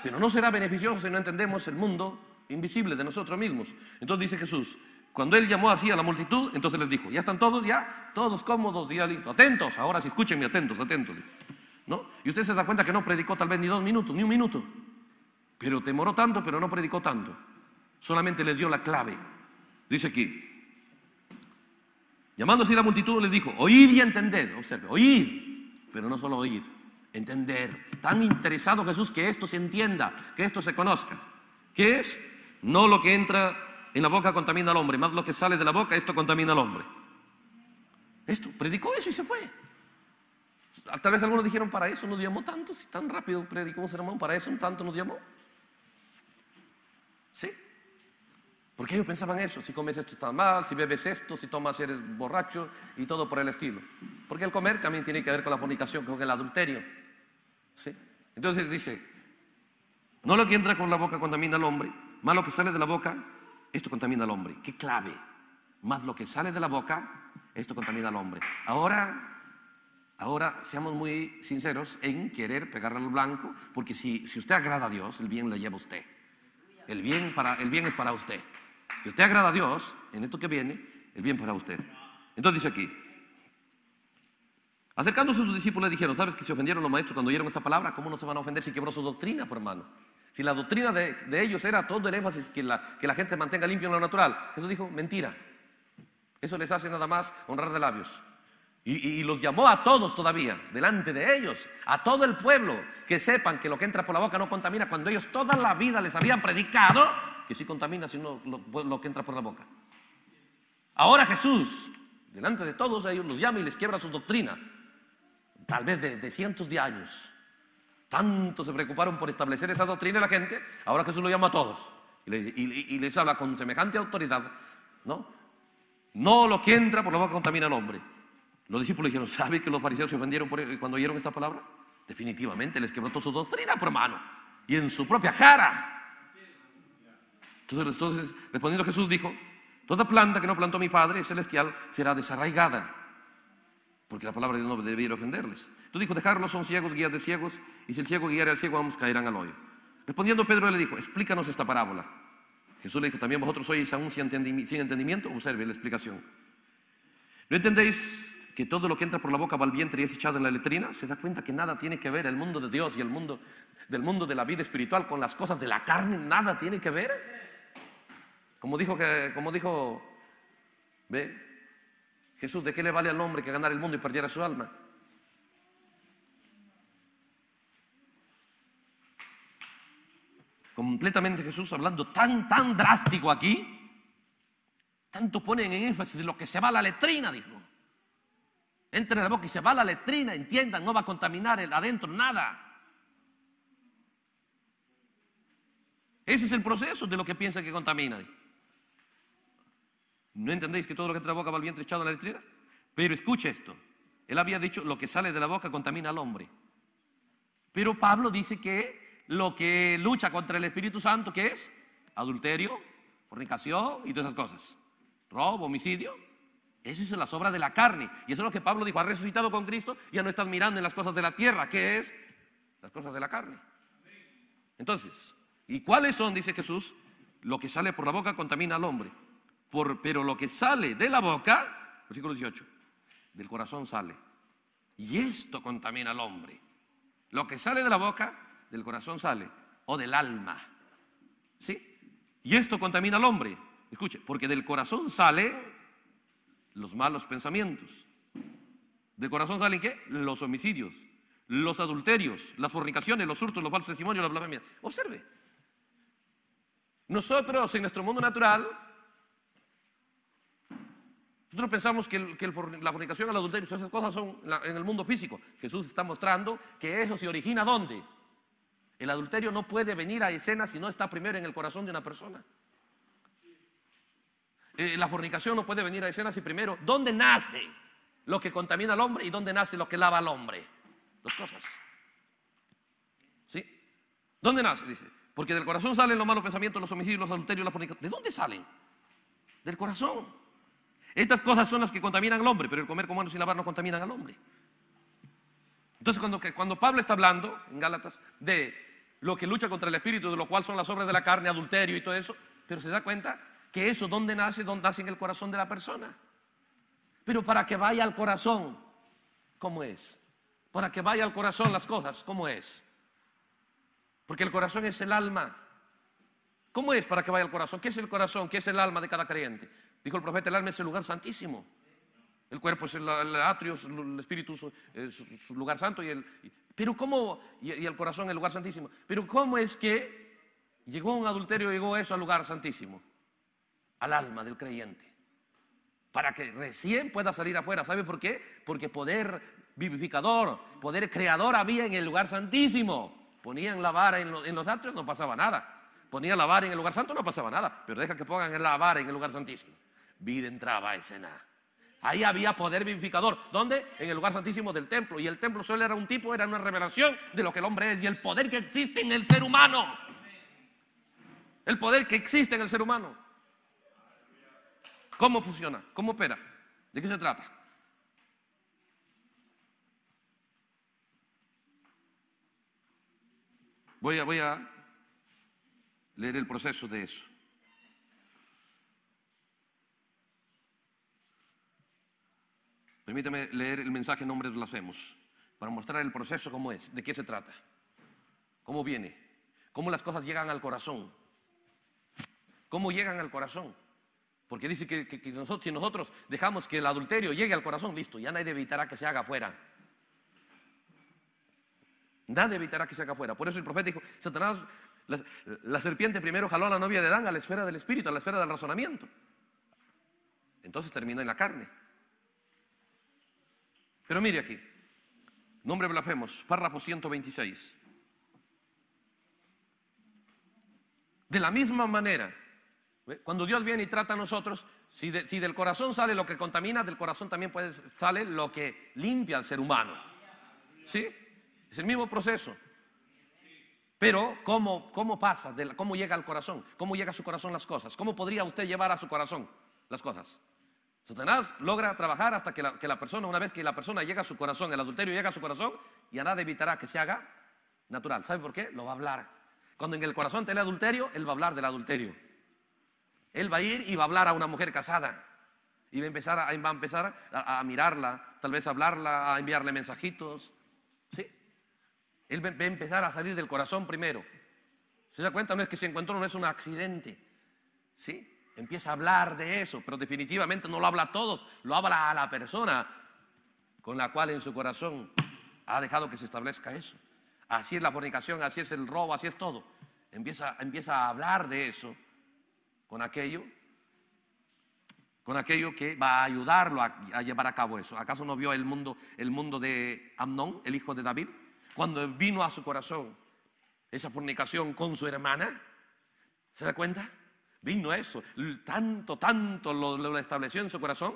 Pero no será beneficioso si no entendemos el mundo invisible de nosotros mismos. Entonces dice Jesús, cuando él llamó así a la multitud, entonces les dijo, ya están todos, ya, todos cómodos, ya listo, atentos, ahora sí, escuchenme atentos, atentos. ¿No? Y usted se da cuenta que no predicó tal vez ni dos minutos, ni un minuto, pero temoró tanto, pero no predicó tanto. Solamente les dio la clave Dice aquí, llamando así la multitud, les dijo, oíd y entended, observe, oíd, pero no solo oír, entender. Tan interesado Jesús que esto se entienda, que esto se conozca. ¿Qué es? No lo que entra en la boca contamina al hombre, más lo que sale de la boca, esto contamina al hombre. Esto, predicó eso y se fue. Ah, tal vez algunos dijeron, para eso nos llamó tanto, si tan rápido predicó un sermón, para eso un tanto nos llamó. ¿Sí? Porque ellos pensaban eso? Si comes esto está mal, si bebes esto, si tomas eres borracho y todo por el estilo. Porque el comer también tiene que ver con la fornicación, con el adulterio. Entonces dice, no lo que entra con la boca contamina al hombre, más lo que sale de la boca, esto contamina al hombre. ¿Qué clave? Más lo que sale de la boca, esto contamina al hombre. Ahora, ahora seamos muy sinceros en querer pegarle al blanco, porque si, si usted agrada a Dios, el bien le lleva a usted. El bien, para, el bien es para usted. Si usted agrada a Dios en esto que viene, el bien para usted. Entonces dice aquí, acercándose a sus discípulos le dijeron, ¿sabes que se ofendieron los maestros cuando oyeron esta palabra? ¿Cómo no se van a ofender si quebró su doctrina, por hermano? Si la doctrina de, ellos era todo el énfasis que la, que la gente mantenga limpio en lo natural. Jesús dijo, mentira. Eso les hace nada más honrar de labios. y, los llamó a todos todavía, delante de ellos, a todo el pueblo, que sepan que lo que entra por la boca no contamina, cuando ellos toda la vida les habían predicado que sí contamina, sino lo, pues, lo que entra por la boca. Ahora Jesús, delante de todos, ellos los llama y les quiebra su doctrina, tal vez de, cientos de años. Tanto se preocuparon por establecer esa doctrina en la gente, ahora Jesús lo llama a todos y, les, habla con semejante autoridad, ¿no? No lo que entra por la boca contamina al hombre. Los discípulos dijeron, ¿sabe que los fariseos se ofendieron e, cuando oyeron esta palabra? Definitivamente les quebró toda su doctrina, por hermano, y en su propia cara. Entonces, respondiendo Jesús dijo, toda planta que no plantó mi Padre celestial será desarraigada, porque la palabra de Dios no debería ofenderles. Entonces dijo, dejarlos son ciegos, guías de ciegos, y si el ciego guiara al ciego, vamos caerán al hoyo. Respondiendo Pedro le dijo, explícanos esta parábola. Jesús le dijo, también vosotros sois aún sin entendimiento, observe la explicación. ¿No entendéis que todo lo que entra por la boca va al vientre y es echado en la letrina? ¿Se da cuenta que nada tiene que ver el mundo de Dios y el mundo del mundo de la vida espiritual con las cosas de la carne? ¿Nada tiene que ver? Como dijo, como dijo ¿ve? Jesús, ¿de qué le vale al hombre que ganara el mundo y perdiera su alma? Completamente Jesús hablando tan, tan drástico aquí. Tanto ponen en énfasis lo que se va a la letrina, dijo. Entre en la boca y se va a la letrina, entiendan, no va a contaminar el adentro, nada. Ese es el proceso de lo que piensa que contamina. ¿No entendéis que todo lo que entra la boca va al vientre echado a la electricidad? Pero escuche esto. Él había dicho, lo que sale de la boca contamina al hombre. Pero Pablo dice que lo que lucha contra el Espíritu Santo, Que es? Adulterio, fornicación y todas esas cosas. Robo, homicidio. Eso es las obras de la carne. Y eso es lo que Pablo dijo, ha resucitado con Cristo, ya no estás mirando en las cosas de la tierra, Que es? Las cosas de la carne. Entonces, ¿y cuáles son, dice Jesús, lo que sale por la boca contamina al hombre? pero lo que sale de la boca, versículo 18, del corazón sale. Y esto contamina al hombre. Lo que sale de la boca, del corazón sale, o del alma. ¿Sí? Y esto contamina al hombre. Escuche, porque del corazón sale los malos pensamientos. Del corazón salen qué? Los homicidios, los adulterios, las fornicaciones, los hurtos, los falsos testimonios, la blasfemia. Observe. Nosotros en nuestro mundo natural nosotros pensamos que, la fornicación, el adulterio, todas esas cosas son en el mundo físico. Jesús está mostrando que eso se origina ¿dónde? El adulterio no puede venir a escena si no está primero en el corazón de una persona. Eh, la fornicación no puede venir a escena si primero, ¿dónde nace lo que contamina al hombre y dónde nace lo que lava al hombre? Dos cosas. ¿Sí? ¿Dónde nace? Dice, porque del corazón salen los malos pensamientos, los homicidios, los adulterios, la fornicación. ¿De dónde salen? Del corazón. Estas cosas son las que contaminan al hombre, pero el comer con manos y lavar no contaminan al hombre. Entonces, cuando, cuando Pablo está hablando en Gálatas de lo que lucha contra el espíritu, de lo cual son las obras de la carne, adulterio y todo eso, pero se da cuenta que eso, donde nace? ¿Dónde nace en el corazón de la persona? Pero para que vaya al corazón, ¿cómo es? Para que vaya al corazón las cosas, ¿cómo es? Porque el corazón es el alma. ¿Cómo es para que vaya al corazón? ¿Qué es el corazón? ¿Qué es el alma de cada creyente? Dijo el profeta, el alma es el lugar santísimo. El cuerpo es el, atrio, el espíritu es su, lugar santo y el... pero cómo, y, el corazón el lugar santísimo. Pero cómo es que llegó un adulterio, llegó eso al lugar santísimo, al alma del creyente. Para que recién pueda salir afuera. ¿Sabe por qué? Porque poder vivificador, poder creador había en el lugar santísimo. Ponían la vara en, en los atrios, no pasaba nada. Ponía la vara en el lugar santo, no pasaba nada, pero deja que pongan la vara en el lugar santísimo. Vida entraba a escena. Ahí había poder vivificador. ¿Dónde? En el lugar santísimo del templo. Y el templo solo era un tipo, era una revelación de lo que el hombre es y el poder que existe en el ser humano. El poder que existe en el ser humano. ¿Cómo funciona? ¿Cómo opera? ¿De qué se trata? Voy a, voy a leer el proceso de eso. Permítame leer el mensaje en nombre de blasfemos para mostrar el proceso cómo es, de qué se trata, cómo viene, cómo las cosas llegan al corazón, cómo llegan al corazón. Porque dice que, nosotros, si nosotros dejamos que el adulterio llegue al corazón, listo, ya nadie evitará que se haga afuera. Nadie evitará que se haga afuera. Por eso el profeta dijo, Satanás la, serpiente primero jaló a la novia de Adán a la esfera del espíritu, a la esfera del razonamiento. Entonces terminó en la carne. Pero mire aquí, nombre blasfemos, párrafo 126. De la misma manera, cuando Dios viene y trata a nosotros, si, si, del corazón sale lo que contamina, del corazón también puede, sale lo que limpia al ser humano. ¿Sí? Es el mismo proceso. Pero ¿cómo, pasa? De ¿Cómo llega al corazón? ¿Cómo llega a su corazón las cosas? ¿Cómo podría usted llevar a su corazón las cosas? Satanás logra trabajar hasta que la, persona, una vez que la persona llega a su corazón, el adulterio llega a su corazón, y a nada evitará que se haga natural. ¿Sabe por qué? Lo va a hablar. Cuando en el corazón te adulterio, él va a hablar del adulterio. Él va a ir y va a hablar a una mujer casada. Y va a empezar a, va a empezar a, mirarla, tal vez a hablarla, a enviarle mensajitos. ¿Sí? Él va a empezar a salir del corazón primero. ¿Se da cuenta? No es que se encontró, no es un accidente. ¿Sí? Empieza a hablar de eso, pero definitivamente no lo habla a todos, lo habla a la persona con la cual en su corazón ha dejado que se establezca eso. Así es la fornicación, así es el robo, así es todo. Empieza, empieza a hablar de eso con aquello, con aquello que va a ayudarlo a, llevar a cabo eso. ¿Acaso no vio el mundo, el mundo de Amnón, el hijo de David? cuando vino a su corazón esa fornicación con su hermana. ¿Se da cuenta? Vino eso. Tanto, tanto lo, estableció en su corazón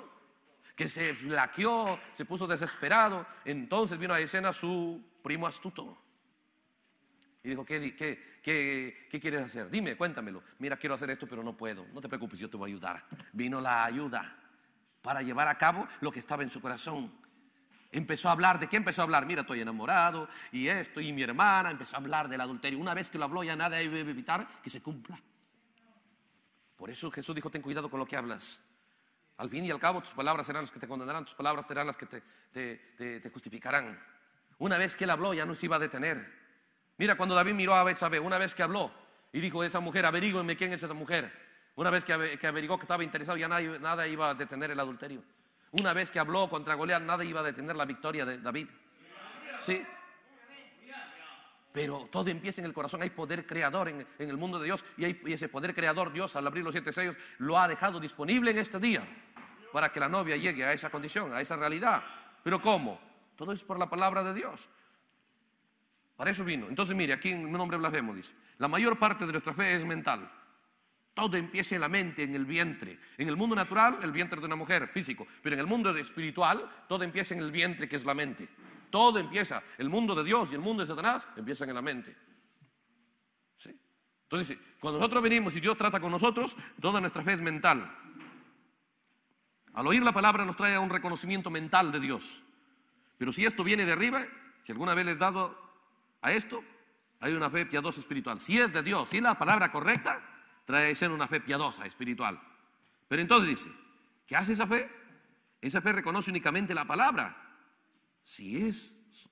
que se flaqueó, se puso desesperado. Entonces vino a escena su primo astuto. Y dijo, ¿qué, qué, qué quieres hacer? Dime, cuéntamelo. Mira, quiero hacer esto, pero no puedo. No te preocupes, yo te voy a ayudar. Vino la ayuda para llevar a cabo lo que estaba en su corazón. Empezó a hablar, ¿de qué empezó a hablar? Mira, estoy enamorado y esto y mi hermana. Empezó a hablar del adulterio. Una vez que lo habló ya nada iba a evitar que se cumpla. Por eso Jesús dijo, ten cuidado con lo que hablas. Al fin y al cabo tus palabras serán las que te condenarán, tus palabras serán las que te, justificarán. Una vez que él habló ya no se iba a detener. Mira, cuando David miró a Betsabé, una vez que habló y dijo de esa mujer, averígüenme quién es esa mujer. Una vez que, averiguó que estaba interesado, ya nada iba a detener el adulterio. Una vez que habló contra Goliat, nada iba a detener la victoria de David. ¿Sí? Pero todo empieza en el corazón. Hay poder creador en, el mundo de Dios. Y, ese poder creador, Dios, al abrir los siete sellos, lo ha dejado disponible en este día. Para que la novia llegue a esa condición, a esa realidad. Pero ¿cómo? Todo es por la palabra de Dios. Para eso vino. Entonces, mire, aquí en mi nombre blasfemo dice: La mayor parte de nuestra fe es mental. Todo empieza en la mente, en el vientre. En el mundo natural, el vientre de una mujer, físico. Pero en el mundo espiritual, todo empieza en el vientre, que es la mente. Todo empieza. El mundo de Dios y el mundo de Satanás empiezan en la mente. Entonces, cuando nosotros venimos y Dios trata con nosotros, toda nuestra fe es mental. Al oír la palabra nos trae un reconocimiento mental de Dios. Pero si esto viene de arriba, si alguna vez les dado a esto, hay una fe piadosa espiritual. Si es de Dios, si es la palabra correcta, Trae escena una fe piadosa, espiritual. Pero entonces dice, ¿qué hace esa fe? Esa fe reconoce únicamente la palabra. Si es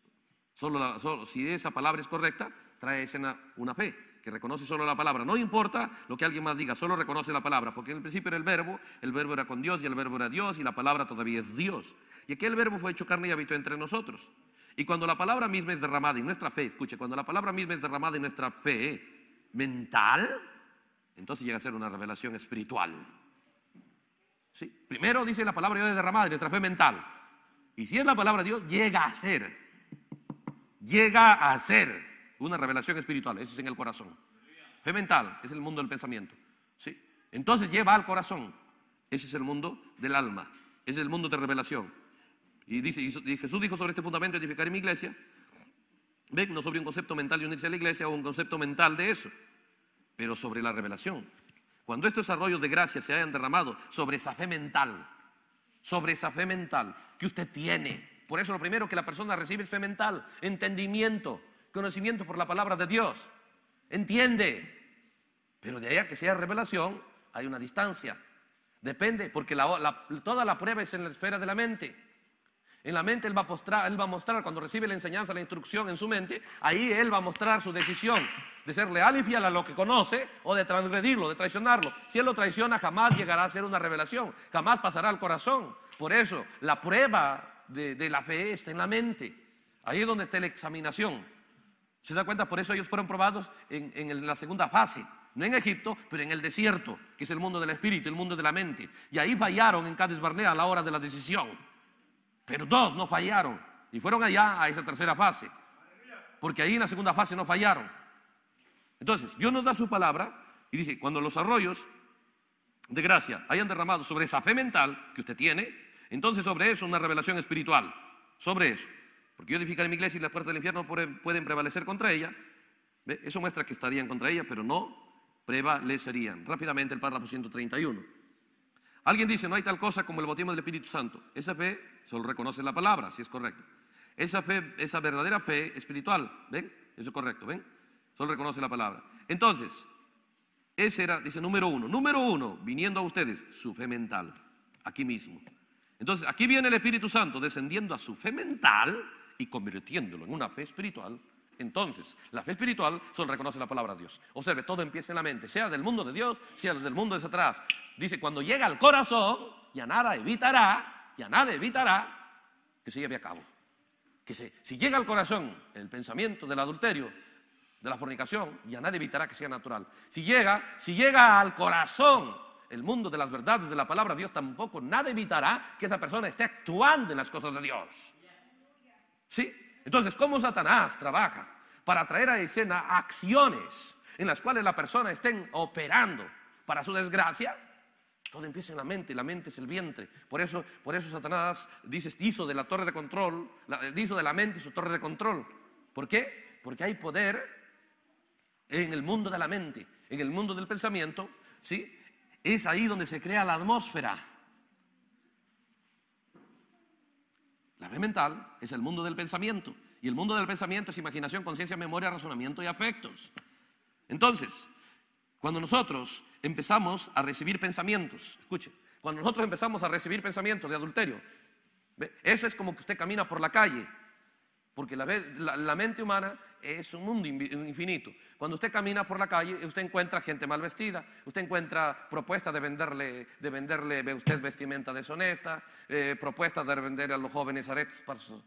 solo, si esa palabra es correcta, trae escena una fe que reconoce solo la palabra. No importa lo que alguien más diga, solo reconoce la palabra, porque en el principio era el verbo, el verbo era con Dios y el verbo era Dios y la palabra todavía es Dios. Y aquel verbo fue hecho carne y habitó entre nosotros. Y cuando la palabra misma es derramada en nuestra fe, escuche, cuando la palabra misma es derramada en nuestra fe mental, entonces llega a ser una revelación espiritual. ¿Sí? Primero dice la palabra de Dios derramada, nuestra fe mental. Y si es la palabra de Dios, llega a ser. Llega a ser una revelación espiritual. Ese es en el corazón. Fe mental es el mundo del pensamiento. ¿Sí? Entonces lleva al corazón. Ese es el mundo del alma. Ese es el mundo de revelación. Y, dice, Jesús dijo sobre este fundamento edificar en mi iglesia. Ven, no sobre un concepto mental de unirse a la iglesia o un concepto mental de eso pero sobre la revelación. Cuando estos arroyos de gracia se hayan derramado sobre esa fe mental, sobre esa fe mental que usted tiene. Por eso lo primero que la persona recibe es fe mental, entendimiento, conocimiento por la palabra de Dios. Entiende. Pero de allá que sea revelación hay una distancia. Depende, porque toda la prueba es en la esfera de la mente. En la mente él va, a él va a mostrar, cuando recibe la enseñanza, la instrucción en su mente, ahí él va a mostrar su decisión de ser leal y fiel a lo que conoce o de transgredirlo, de traicionarlo. Si él lo traiciona, jamás llegará a ser una revelación, jamás pasará al corazón. Por eso, la prueba de, la fe está en la mente. Ahí es donde está la examinación. ¿Se da cuenta? Por eso ellos fueron probados en, la segunda fase no en Egipto, pero en el desierto, que es el mundo del espíritu, el mundo de la mente. Y ahí fallaron en Cádiz Barnea a la hora de la decisión. Pero dos no fallaron y fueron allá a esa tercera fase. Porque ahí en la segunda fase no fallaron. Entonces, Dios nos da su palabra y dice, cuando los arroyos de gracia hayan derramado sobre esa fe mental que usted tiene, entonces sobre eso una revelación espiritual, sobre eso. Porque yo edificaré mi iglesia y las puertas del infierno pueden prevalecer contra ella. Eso muestra que estarían contra ella, pero no prevalecerían. Rápidamente el párrafo 131. Alguien dice, no hay tal cosa como el bautismo del Espíritu Santo. Esa fe solo reconoce la palabra, si es correcto. Esa fe, esa verdadera fe espiritual, ¿ven? Eso es correcto, ¿ven? Solo reconoce la palabra. Entonces, ese era, dice, número uno. Número uno, viniendo a ustedes, su fe mental, aquí mismo. Entonces, aquí viene el Espíritu Santo descendiendo a su fe mental y convirtiéndolo en una fe espiritual entonces, la fe espiritual solo reconoce la palabra de Dios. Observe, todo empieza en la mente, sea del mundo de Dios, sea del mundo de atrás. Dice, cuando llega al corazón, ya nada evitará, ya nada evitará que se lleve a cabo. Que si llega al corazón el pensamiento del adulterio, de la fornicación, ya nada evitará que sea natural. Si llega, si llega al corazón el mundo de las verdades de la palabra de Dios, tampoco nada evitará que esa persona esté actuando en las cosas de Dios. ¿Sí? Entonces, ¿cómo Satanás trabaja para traer a escena acciones en las cuales la persona estén operando para su desgracia? Todo empieza en la mente, la mente es el vientre. Por eso, por eso Satanás dice, hizo de la torre de control, hizo de la mente su torre de control. ¿Por qué? Porque hay poder en el mundo de la mente, en el mundo del pensamiento, ¿sí? Es ahí donde se crea la atmósfera La fe mental es el mundo del pensamiento. Y el mundo del pensamiento es imaginación, conciencia, memoria, razonamiento y afectos. Entonces, cuando nosotros empezamos a recibir pensamientos, escuche, cuando nosotros empezamos a recibir pensamientos de adulterio, eso es como que usted camina por la calle porque la, mente humana es un mundo infinito. Cuando usted camina por la calle, usted encuentra gente mal vestida, usted encuentra propuestas de venderle, de venderle usted vestimenta deshonesta, eh, propuestas de vender a los jóvenes aretes para sus,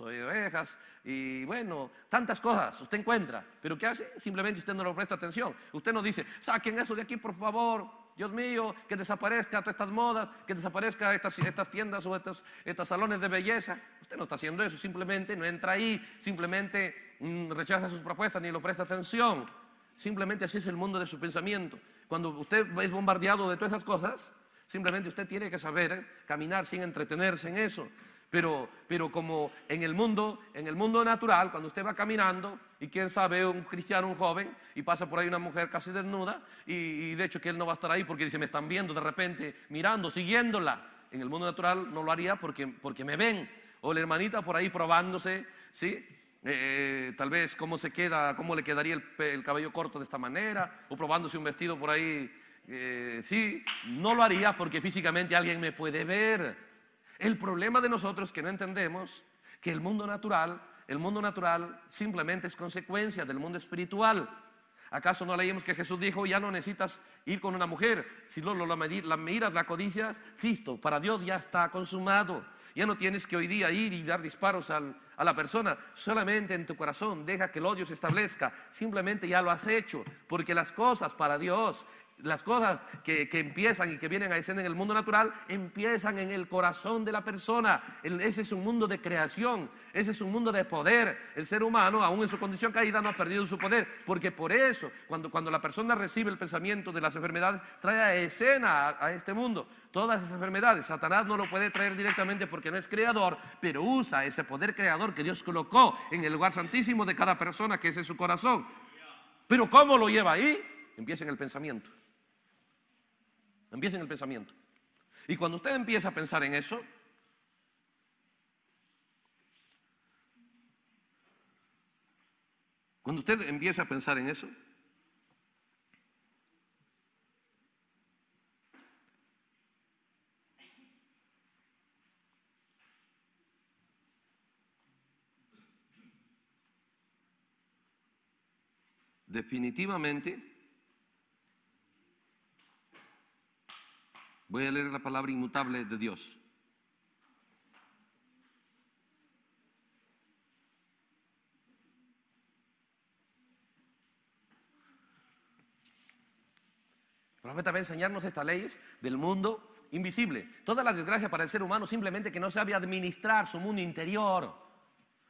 ovejas, y bueno, tantas cosas usted encuentra. Pero ¿qué hace? Simplemente usted no le presta atención. Usted no dice, saquen eso de aquí, por favor. Dios mío, que desaparezca todas estas modas, que desaparezca estas, tiendas o estos, estos salones de belleza. Usted no está haciendo eso, simplemente no entra ahí, simplemente mm, rechaza sus propuestas ni lo presta atención. Simplemente así es el mundo de su pensamiento. Cuando usted es bombardeado de todas esas cosas, simplemente usted tiene que saber caminar sin entretenerse en eso. Pero, pero como en el mundo, en el mundo natural, cuando usted va caminando y quién sabe, un cristiano, un joven, y pasa por ahí una mujer casi desnuda, y, de hecho que él no va a estar ahí porque dice, me están viendo de repente, mirando, siguiéndola. En el mundo natural no lo haría porque, porque me ven. O la hermanita por ahí probándose, ¿sí? Eh, eh, tal vez cómo se queda, cómo le quedaría el, cabello corto de esta manera, o probándose un vestido por ahí. Eh, sí, no lo haría porque físicamente alguien me puede ver. El problema de nosotros que no entendemos que el mundo natural, el mundo natural simplemente es consecuencia del mundo espiritual. ¿Acaso no leímos que Jesús dijo, ya no necesitas ir con una mujer? Si no lo, la miras, la codicias, listo, para Dios ya está consumado. Ya no tienes que hoy día ir y dar disparos a la persona. Solamente en tu corazón deja que el odio se establezca. Simplemente ya lo has hecho, porque las cosas para Dios las cosas que, empiezan y que vienen a escena en el mundo natural empiezan en el corazón de la persona. ese es un mundo de creación, ese es un mundo de poder. El ser humano, aún en su condición caída, no ha perdido su poder. Porque por eso, cuando, cuando la persona recibe el pensamiento de las enfermedades, trae a escena a, este mundo todas esas enfermedades. Satanás no lo puede traer directamente porque no es creador, pero usa ese poder creador que Dios colocó en el lugar santísimo de cada persona, que ese es su corazón. Pero ¿cómo lo lleva ahí? Empieza en el pensamiento en el pensamiento. Y cuando usted empieza a pensar en eso, cuando usted empieza a pensar en eso, definitivamente Voy a leer la palabra inmutable de Dios. El a enseñarnos estas leyes del mundo invisible. Toda la desgracia para el ser humano simplemente que no sabe administrar su mundo interior.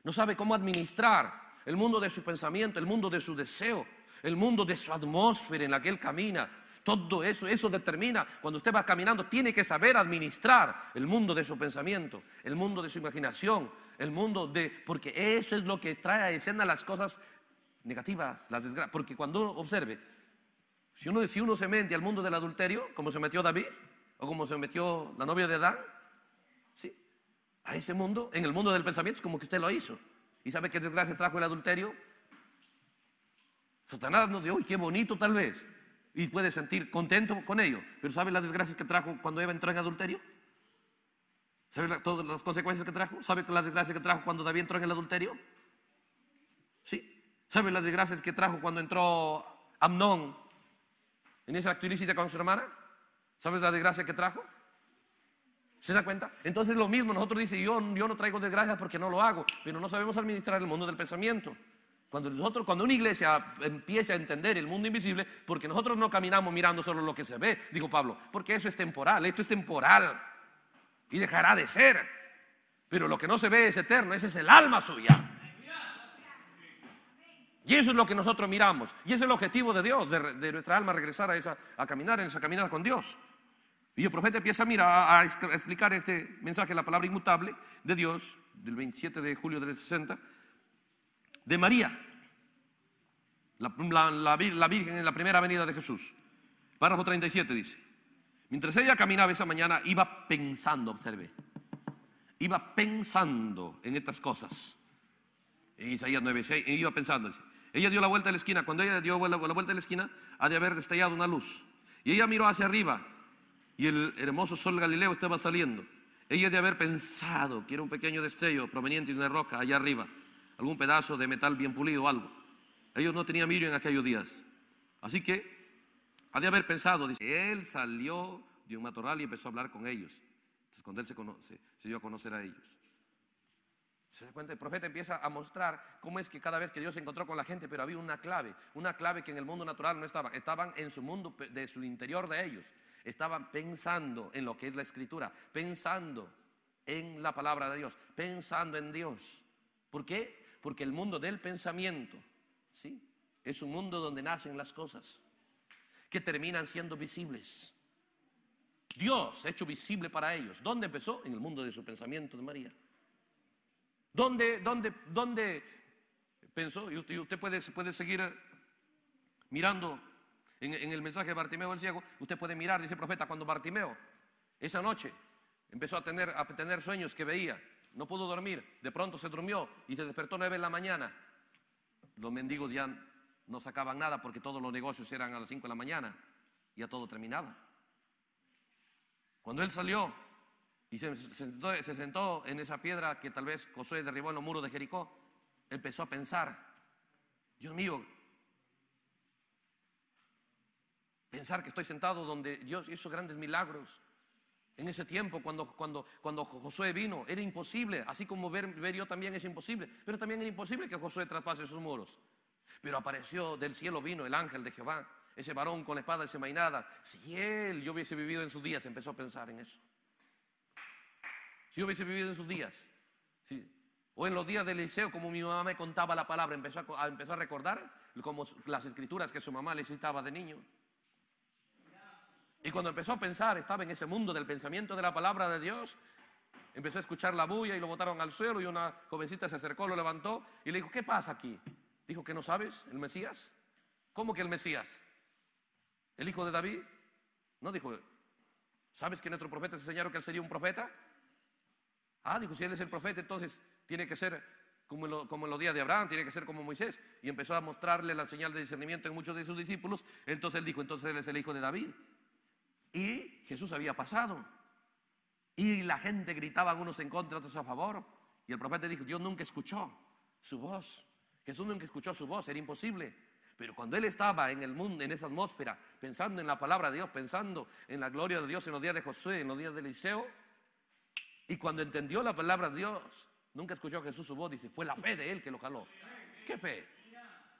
No sabe cómo administrar el mundo de su pensamiento, el mundo de su deseo, el mundo de su atmósfera en la que él camina. Todo eso, eso determina cuando usted va caminando, tiene que saber administrar el mundo de su pensamiento, el mundo de su imaginación, el mundo de... Porque eso es lo que trae a escena las cosas negativas, las desgracias. Porque cuando uno observe, si uno, si uno se mete al mundo del adulterio, como se metió David, o como se metió la novia de Adán, ¿sí? a ese mundo, en el mundo del pensamiento, es como que usted lo hizo. ¿Y sabe qué desgracia trajo el adulterio? Satanás nos dijo, uy, qué bonito tal vez y puede sentir contento con ello, pero ¿sabe las desgracias que trajo cuando Eva entró en adulterio? ¿Sabe todas las consecuencias que trajo? ¿Sabe las desgracias que trajo cuando David entró en el adulterio? ¿Sí? ¿Sabe las desgracias que trajo cuando entró Amnón en esa acto con su hermana? ¿Sabe las desgracias que trajo? ¿Se da cuenta? Entonces lo mismo, nosotros dice, yo, yo no traigo desgracias porque no lo hago, pero no sabemos administrar el mundo del pensamiento. Cuando nosotros, cuando una iglesia empiece a entender el mundo invisible, porque nosotros no caminamos mirando solo lo que se ve, dijo Pablo, porque eso es temporal, esto es temporal y dejará de ser. Pero lo que no se ve es eterno, ese es el alma suya. Y eso es lo que nosotros miramos. Y ese es el objetivo de Dios, de, de nuestra alma regresar a, esa, a caminar en esa caminada con Dios. Y el profeta empieza a, mirar, a explicar este mensaje, la palabra inmutable de Dios, del 27 de julio del 60 de María, la, Virgen en la primera venida de Jesús. Párrafo 37 dice, mientras ella caminaba esa mañana, iba pensando, observe, iba pensando en estas cosas. En Isaías 9, iba pensando. Ella dio la vuelta a la esquina. Cuando ella dio la vuelta a la esquina, ha de haber destellado una luz. Y ella miró hacia arriba y el hermoso sol Galileo estaba saliendo. Ella de haber pensado que era un pequeño destello proveniente de una roca allá arriba algún pedazo de metal bien pulido algo. Ellos no tenían vidrio en aquellos días. Así que ha de haber pensado, dice, él salió de un matorral y empezó a hablar con ellos. Entonces cuando él se, se dio a conocer a ellos. Se da cuenta, el profeta empieza a mostrar cómo es que cada vez que Dios se encontró con la gente, pero había una clave, una clave que en el mundo natural no estaba, estaban en su mundo de su interior de ellos, estaban pensando en lo que es la escritura, pensando en la palabra de Dios, pensando en Dios. ¿Por qué? Porque el mundo del pensamiento, ¿sí? Es un mundo donde nacen las cosas que terminan siendo visibles. Dios hecho visible para ellos. ¿Dónde empezó? En el mundo de su pensamiento de María. ¿Dónde, dónde, dónde pensó? Y usted, puede, puede, seguir eh, mirando en, el mensaje de Bartimeo el ciego. Usted puede mirar, dice el profeta, cuando Bartimeo esa noche empezó a tener, a tener sueños que veía no pudo dormir, de pronto se durmió y se despertó nueve en la mañana. Los mendigos ya no sacaban nada porque todos los negocios eran a las cinco de la mañana, y ya todo terminaba. Cuando él salió y se, sentó, se sentó, en esa piedra que tal vez Josué derribó en los muros de Jericó, empezó a pensar, Dios mío, pensar que estoy sentado donde Dios hizo grandes milagros, en ese tiempo, cuando, cuando, cuando Josué vino, era imposible, así como ver, yo también es imposible, pero también era imposible que Josué traspase sus muros. Pero apareció del cielo, vino el ángel de Jehová, ese varón con la espada desenvainada. Si él yo hubiese vivido en sus días, empezó a pensar en eso. Si yo hubiese vivido en sus días, o en los días del Eliseo, como mi mamá me contaba la palabra, empezó a, empezó a recordar como las escrituras que su mamá le citaba de niño. Y cuando empezó a pensar, estaba en ese mundo del pensamiento de la palabra de Dios, empezó a escuchar la bulla y lo botaron al suelo y una jovencita se acercó, lo levantó y le dijo, ¿qué pasa aquí? Dijo, ¿que no sabes? ¿El Mesías? ¿Cómo que el Mesías? ¿El hijo de David? No, dijo, ¿sabes que nuestro profeta se enseñaron que él sería un profeta? Ah, dijo, si él es el profeta, entonces tiene que ser como en, como los días de Abraham, tiene que ser como Moisés. Y empezó a mostrarle la señal de discernimiento en muchos de sus discípulos. Entonces él dijo, entonces él es el hijo de David. Y Jesús había pasado. Y la gente gritaba, Unos en contra, otros a favor. Y el profeta dijo, Dios nunca escuchó su voz. Jesús nunca escuchó su voz, era imposible. Pero cuando él estaba en el mundo, en esa atmósfera, pensando en la palabra de Dios, pensando en la gloria de Dios en los días de Josué, en los días de Eliseo, y cuando entendió la palabra de Dios, nunca escuchó Jesús su voz, dice, fue la fe de él que lo jaló. ¿Qué fe?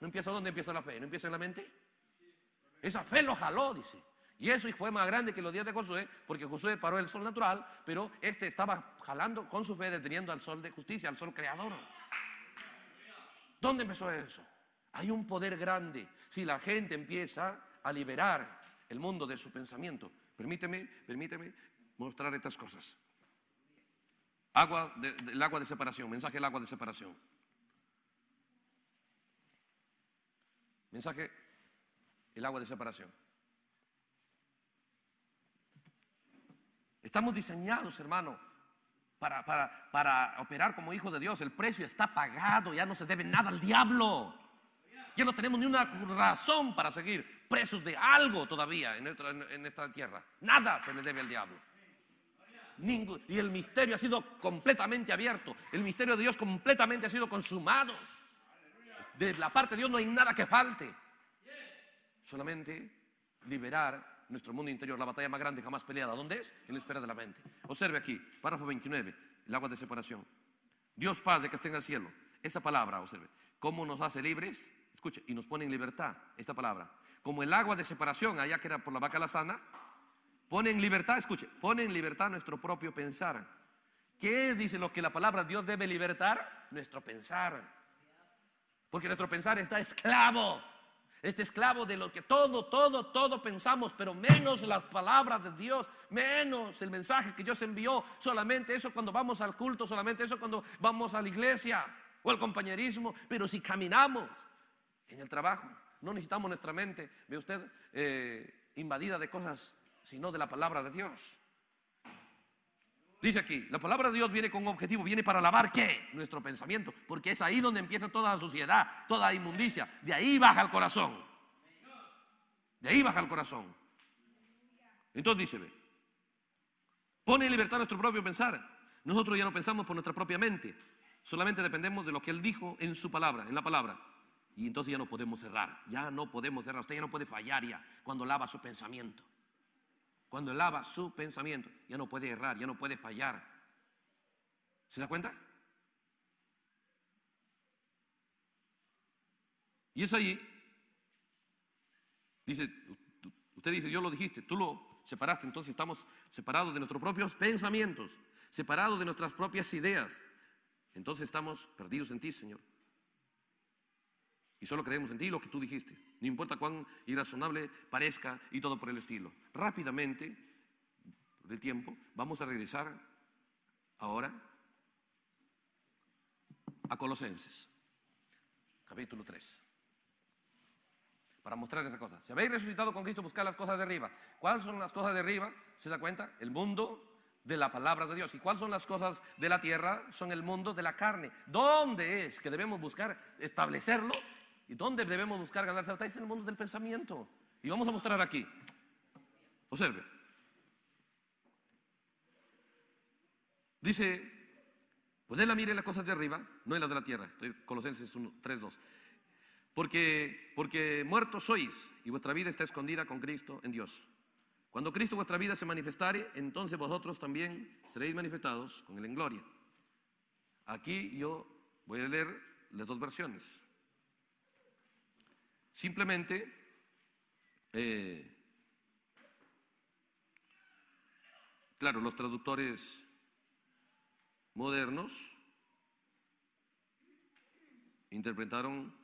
¿No empieza dónde empieza la fe? ¿No empieza en la mente? Esa fe lo jaló, dice. Y eso fue más grande que los días de Josué, porque Josué paró el sol natural, pero este estaba jalando con su fe, deteniendo al sol de justicia, al sol creador. ¿Dónde empezó eso? Hay un poder grande. Si la gente empieza a liberar el mundo de su pensamiento. Permíteme, permíteme mostrar estas cosas. Agua, del agua de separación, mensaje del agua de separación. Mensaje, el agua de separación. Estamos diseñados, hermano, para, para, para operar como hijos de Dios. El precio está pagado, ya no se debe nada al diablo. Ya no tenemos ni una razón para seguir presos de algo todavía en, esta, en esta tierra. Nada se le debe al diablo. Ningún, y el misterio ha sido completamente abierto. El misterio de Dios completamente ha sido consumado. De la parte de Dios no hay nada que falte. Solamente liberar nuestro mundo interior, la batalla más grande jamás peleada. ¿Dónde es? En la espera de la mente. Observe aquí, párrafo 29, el agua de separación. Dios Padre que esté en el cielo, esa palabra, observe, ¿cómo nos hace libres? Escuche, y nos pone en libertad, esta palabra. Como el agua de separación, allá que era por la vaca la sana, pone en libertad, escuche, pone en libertad nuestro propio pensar. ¿Qué es, dice lo que la palabra Dios debe libertar? Nuestro pensar. Porque nuestro pensar está esclavo este esclavo de lo que todo, todo, todo pensamos, pero menos las palabras de Dios, menos el mensaje que Dios envió, solamente eso cuando vamos al culto, solamente eso cuando vamos a la iglesia o al compañerismo, pero si caminamos en el trabajo, no necesitamos nuestra mente, ve usted, eh, invadida de cosas, sino de la palabra de Dios. Dice aquí, la palabra de Dios viene con un objetivo, viene para lavar qué? Nuestro pensamiento, porque es ahí donde empieza toda la suciedad, toda la inmundicia. De ahí baja el corazón. De ahí baja el corazón. Entonces dice, pone en libertad nuestro propio pensar. Nosotros ya no pensamos por nuestra propia mente, solamente dependemos de lo que Él dijo en su palabra, en la palabra. Y entonces ya no podemos errar, ya no podemos errar, usted ya no puede fallar ya cuando lava su pensamiento. Cuando lava su pensamiento, ya no puede errar, ya no puede fallar. ¿Se da cuenta? Y es allí, dice, usted dice, yo lo dijiste, tú lo separaste, entonces estamos separados de nuestros propios pensamientos, separados de nuestras propias ideas. Entonces estamos perdidos en ti, Señor. Y solo creemos en ti lo que tú dijiste. No importa cuán irrazonable parezca y todo por el estilo. Rápidamente, de tiempo, vamos a regresar ahora a Colosenses, capítulo 3. Para mostrar esa cosa. Si habéis resucitado con Cristo, buscad las cosas de arriba. ¿Cuáles son las cosas de arriba? ¿Se da cuenta? El mundo de la palabra de Dios. ¿Y cuáles son las cosas de la tierra? Son el mundo de la carne. ¿Dónde es que debemos buscar establecerlo? ¿Y dónde debemos buscar ganar Es En el mundo del pensamiento. Y vamos a mostrar aquí. Observe. Dice, poned pues la mira en las cosas de arriba, no en las de la tierra. Estoy Colosenses 1, 3, 2. Porque, porque muertos sois y vuestra vida está escondida con Cristo en Dios. Cuando Cristo vuestra vida se manifestare, entonces vosotros también seréis manifestados con Él en gloria. Aquí yo voy a leer las dos versiones. Simplemente eh, Claro, los traductores modernos interpretaron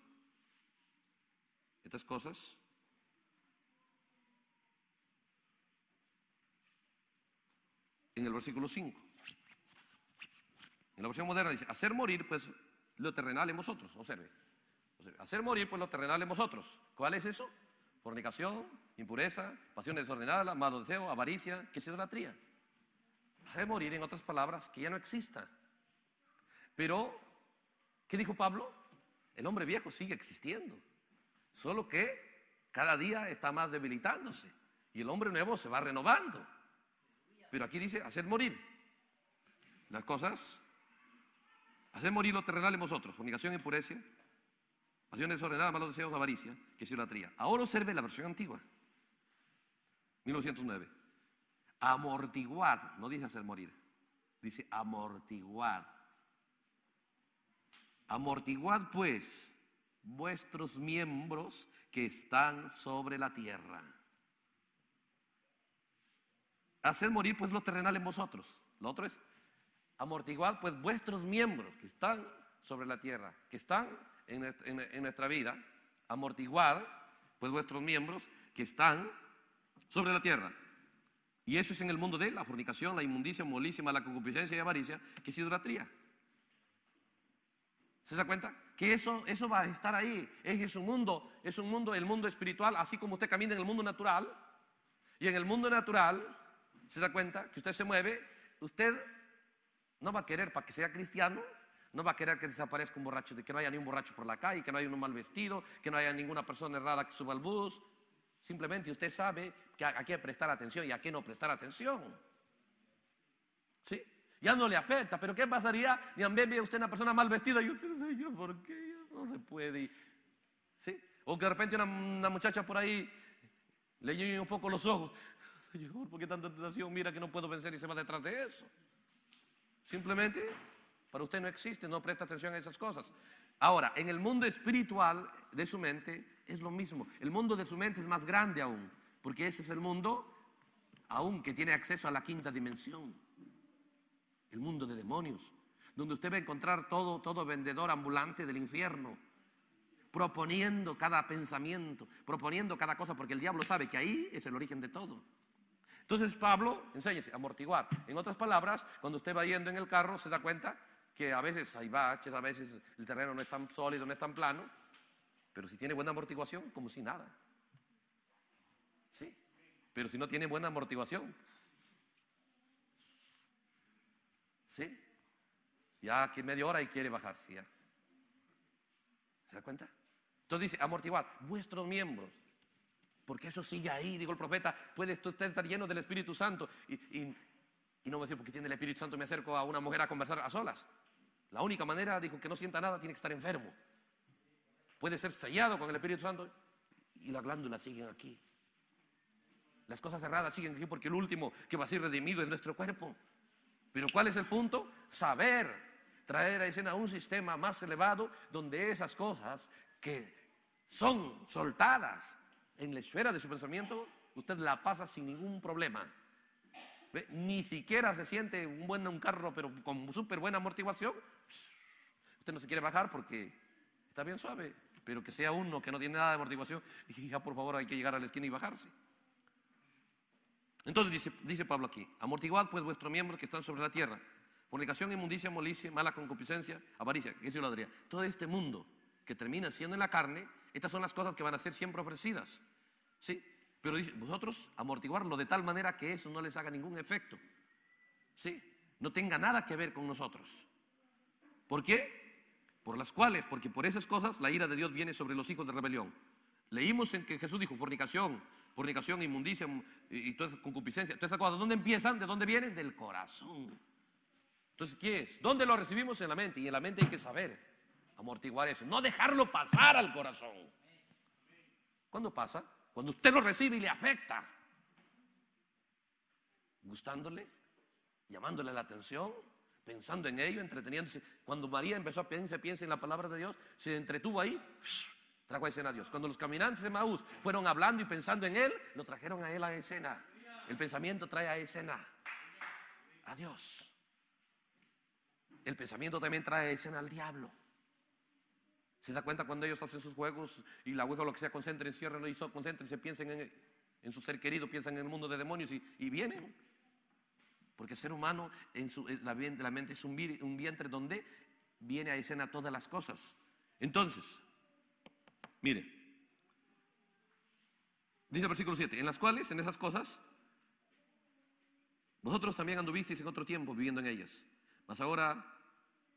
estas cosas en el versículo 5. En la versión moderna dice, hacer morir pues lo terrenal en vosotros, observe hacer morir pues lo terrenal en vosotros. ¿Cuál es eso? Fornicación, impureza, pasiones desordenadas, Malo deseo, avaricia, que es idolatría. Hacer morir, en otras palabras, que ya no exista. Pero, ¿qué dijo Pablo? El hombre viejo sigue existiendo, solo que cada día está más debilitándose y el hombre nuevo se va renovando. Pero aquí dice hacer morir las cosas, hacer morir lo terrenal en vosotros, fornicación, impureza, Pasión desordenada, malos deseos, avaricia, que es Ahora observe la versión antigua, 1909. Amortiguad, no dice hacer morir, dice amortiguad. Amortiguad pues vuestros miembros que están sobre la tierra. Hacer morir pues lo terrenal en vosotros. Lo otro es amortiguad pues vuestros miembros que están sobre la tierra, que están en, nuestra vida, Amortiguar pues vuestros miembros que están sobre la tierra. Y eso es en el mundo de la fornicación, la inmundicia, molísima, la concupiscencia y avaricia, que es idolatría. ¿Se da cuenta? Que eso, eso va a estar ahí. Es, es, un mundo, es un mundo, el mundo espiritual, así como usted camina en el mundo natural. Y en el mundo natural, ¿se da cuenta? Que usted se mueve, usted no va a querer para que sea cristiano no va a querer que desaparezca un borracho, que no haya ni un borracho por la calle, que no haya un mal vestido, que no haya ninguna persona errada que suba al bus. Simplemente usted sabe que a, que prestar atención y a qué no prestar atención. ¿Sí? Ya no le afecta, pero ¿qué pasaría? Y también ve usted una persona mal vestida y usted dice, yo, ¿por qué? No se puede. ¿Sí? O que de repente una, muchacha por ahí le llegue un poco los ojos. Señor, ¿por qué tanta tentación? Mira que no puedo vencer y se va detrás de eso. Simplemente para usted no existe, no presta atención a esas cosas. Ahora, en el mundo espiritual de su mente es lo mismo. El mundo de su mente es más grande aún, porque ese es el mundo aún que tiene acceso a la quinta dimensión. El mundo de demonios, donde usted va a encontrar todo, todo vendedor ambulante del infierno, proponiendo cada pensamiento, proponiendo cada cosa, porque el diablo sabe que ahí es el origen de todo. Entonces Pablo, enséñese, amortiguar. En otras palabras, cuando usted va yendo en el carro, se da cuenta que a veces hay baches, a veces el terreno no es tan sólido, no es tan plano, pero si tiene buena amortiguación, como si nada. Sí, pero si no tiene buena amortiguación, sí, ya que media hora y quiere bajarse ya. ¿Se da cuenta? Entonces dice, amortiguar vuestros miembros. Porque eso sigue ahí, Digo el profeta, puede usted estar lleno del Espíritu Santo. Y, no me a decir, porque tiene el Espíritu Santo, me acerco a una mujer a conversar a solas. La única manera, dijo, que no sienta nada tiene que estar enfermo. Puede ser sellado con el Espíritu Santo y las glándulas siguen aquí. Las cosas cerradas siguen aquí porque el último que va a ser redimido es nuestro cuerpo. Pero ¿cuál es el punto? Saber traer a escena un sistema más elevado donde esas cosas que son soltadas en la esfera de su pensamiento, usted la pasa sin ningún problema. Ni siquiera se siente un buen un carro, pero con súper buena amortiguación. Usted no se quiere bajar porque está bien suave, pero que sea uno que no tiene nada de amortiguación, y ya por favor hay que llegar a la esquina y bajarse. Entonces dice, dice Pablo aquí, amortiguad pues vuestros miembros que están sobre la tierra, fornicación, inmundicia, molicia, mala concupiscencia, avaricia, que lo diría Todo este mundo que termina siendo en la carne, estas son las cosas que van a ser siempre ofrecidas. ¿Sí? Pero dice, vosotros amortiguarlo de tal manera que eso no les haga ningún efecto. ¿Sí? No tenga nada que ver con nosotros. ¿Por qué? Por las cuales, porque por esas cosas la ira de Dios viene sobre los hijos de rebelión. Leímos en que Jesús dijo fornicación, fornicación, inmundicia mm, y, toda esa concupiscencia, todas esas ¿Dónde empiezan? ¿De dónde vienen? Del corazón. Entonces, ¿qué es? ¿Dónde lo recibimos? En la mente. Y en la mente hay que saber amortiguar eso. No dejarlo pasar al corazón. ¿Cuándo pasa? Cuando usted lo recibe y le afecta, gustándole, llamándole la atención, pensando en ello, entreteniéndose. Cuando María empezó a pensar, piensa en la palabra de Dios, se entretuvo ahí, trajo a escena a Dios. Cuando los caminantes de Maús fueron hablando y pensando en Él, lo trajeron a Él a escena. El pensamiento trae a escena a Dios. El pensamiento también trae a escena al diablo. ¿Se da cuenta cuando ellos hacen sus juegos y la Hueca o lo que sea, concentren, cierren y concentren, se piensen en, su ser querido, piensan en el mundo de demonios y, y vienen? Porque el ser humano en, su, la, mente es un, vientre donde viene a escena todas las cosas. Entonces, mire, dice el versículo 7, en las cuales, en esas cosas, vosotros también anduvisteis en otro tiempo viviendo en ellas, mas ahora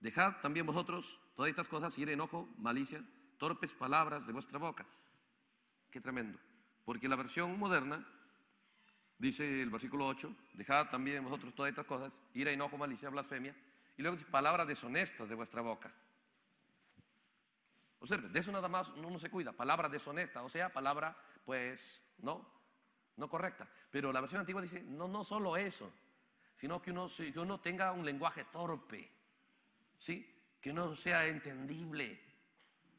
Dejad también vosotros todas estas cosas, ir enojo, malicia, torpes palabras de vuestra boca. Qué tremendo. Porque la versión moderna dice el versículo 8, dejad también vosotros todas estas cosas, ira, enojo, malicia, blasfemia, y luego dice palabras deshonestas de vuestra boca. Observe, de eso nada más uno se cuida, palabra deshonesta, o sea, palabra pues no, no correcta. Pero la versión antigua dice, no, no solo eso, sino que uno, que uno tenga un lenguaje torpe ¿sí? Que no sea entendible,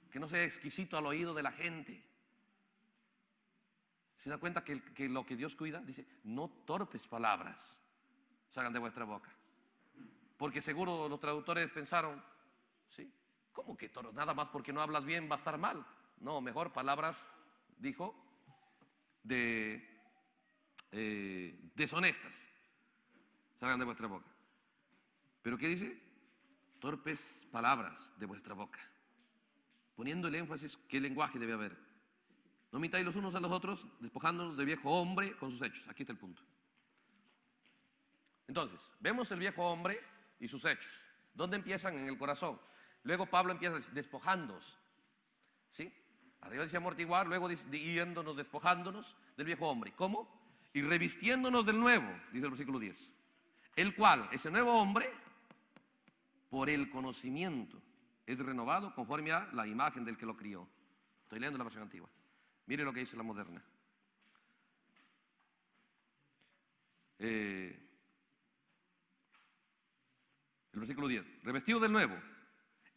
que no sea exquisito al oído de la gente. ¿Se da cuenta que, lo que Dios cuida? Dice, no torpes palabras salgan de vuestra boca. Porque seguro los traductores pensaron, ¿sí? ¿Cómo que toro? Nada más porque no hablas bien va a estar mal. No, mejor palabras, dijo, de eh, deshonestas salgan de vuestra boca. Pero ¿qué dice? torpes palabras de vuestra boca, poniendo el énfasis qué lenguaje debe haber. No Mitáis los unos a los otros, despojándonos del viejo hombre con sus hechos. Aquí está el punto. Entonces, vemos el viejo hombre y sus hechos. ¿Dónde empiezan? En el corazón. Luego Pablo empieza despojándonos. ¿Sí? Arriba dice amortiguar, luego dice despojándonos del viejo hombre. ¿Cómo? Y revistiéndonos del nuevo, dice el versículo 10. El cual, ese nuevo hombre, por el conocimiento. Es renovado conforme a la imagen del que lo crió. Estoy leyendo la versión antigua. Mire lo que dice la moderna. Eh, el versículo 10. Revestido del nuevo.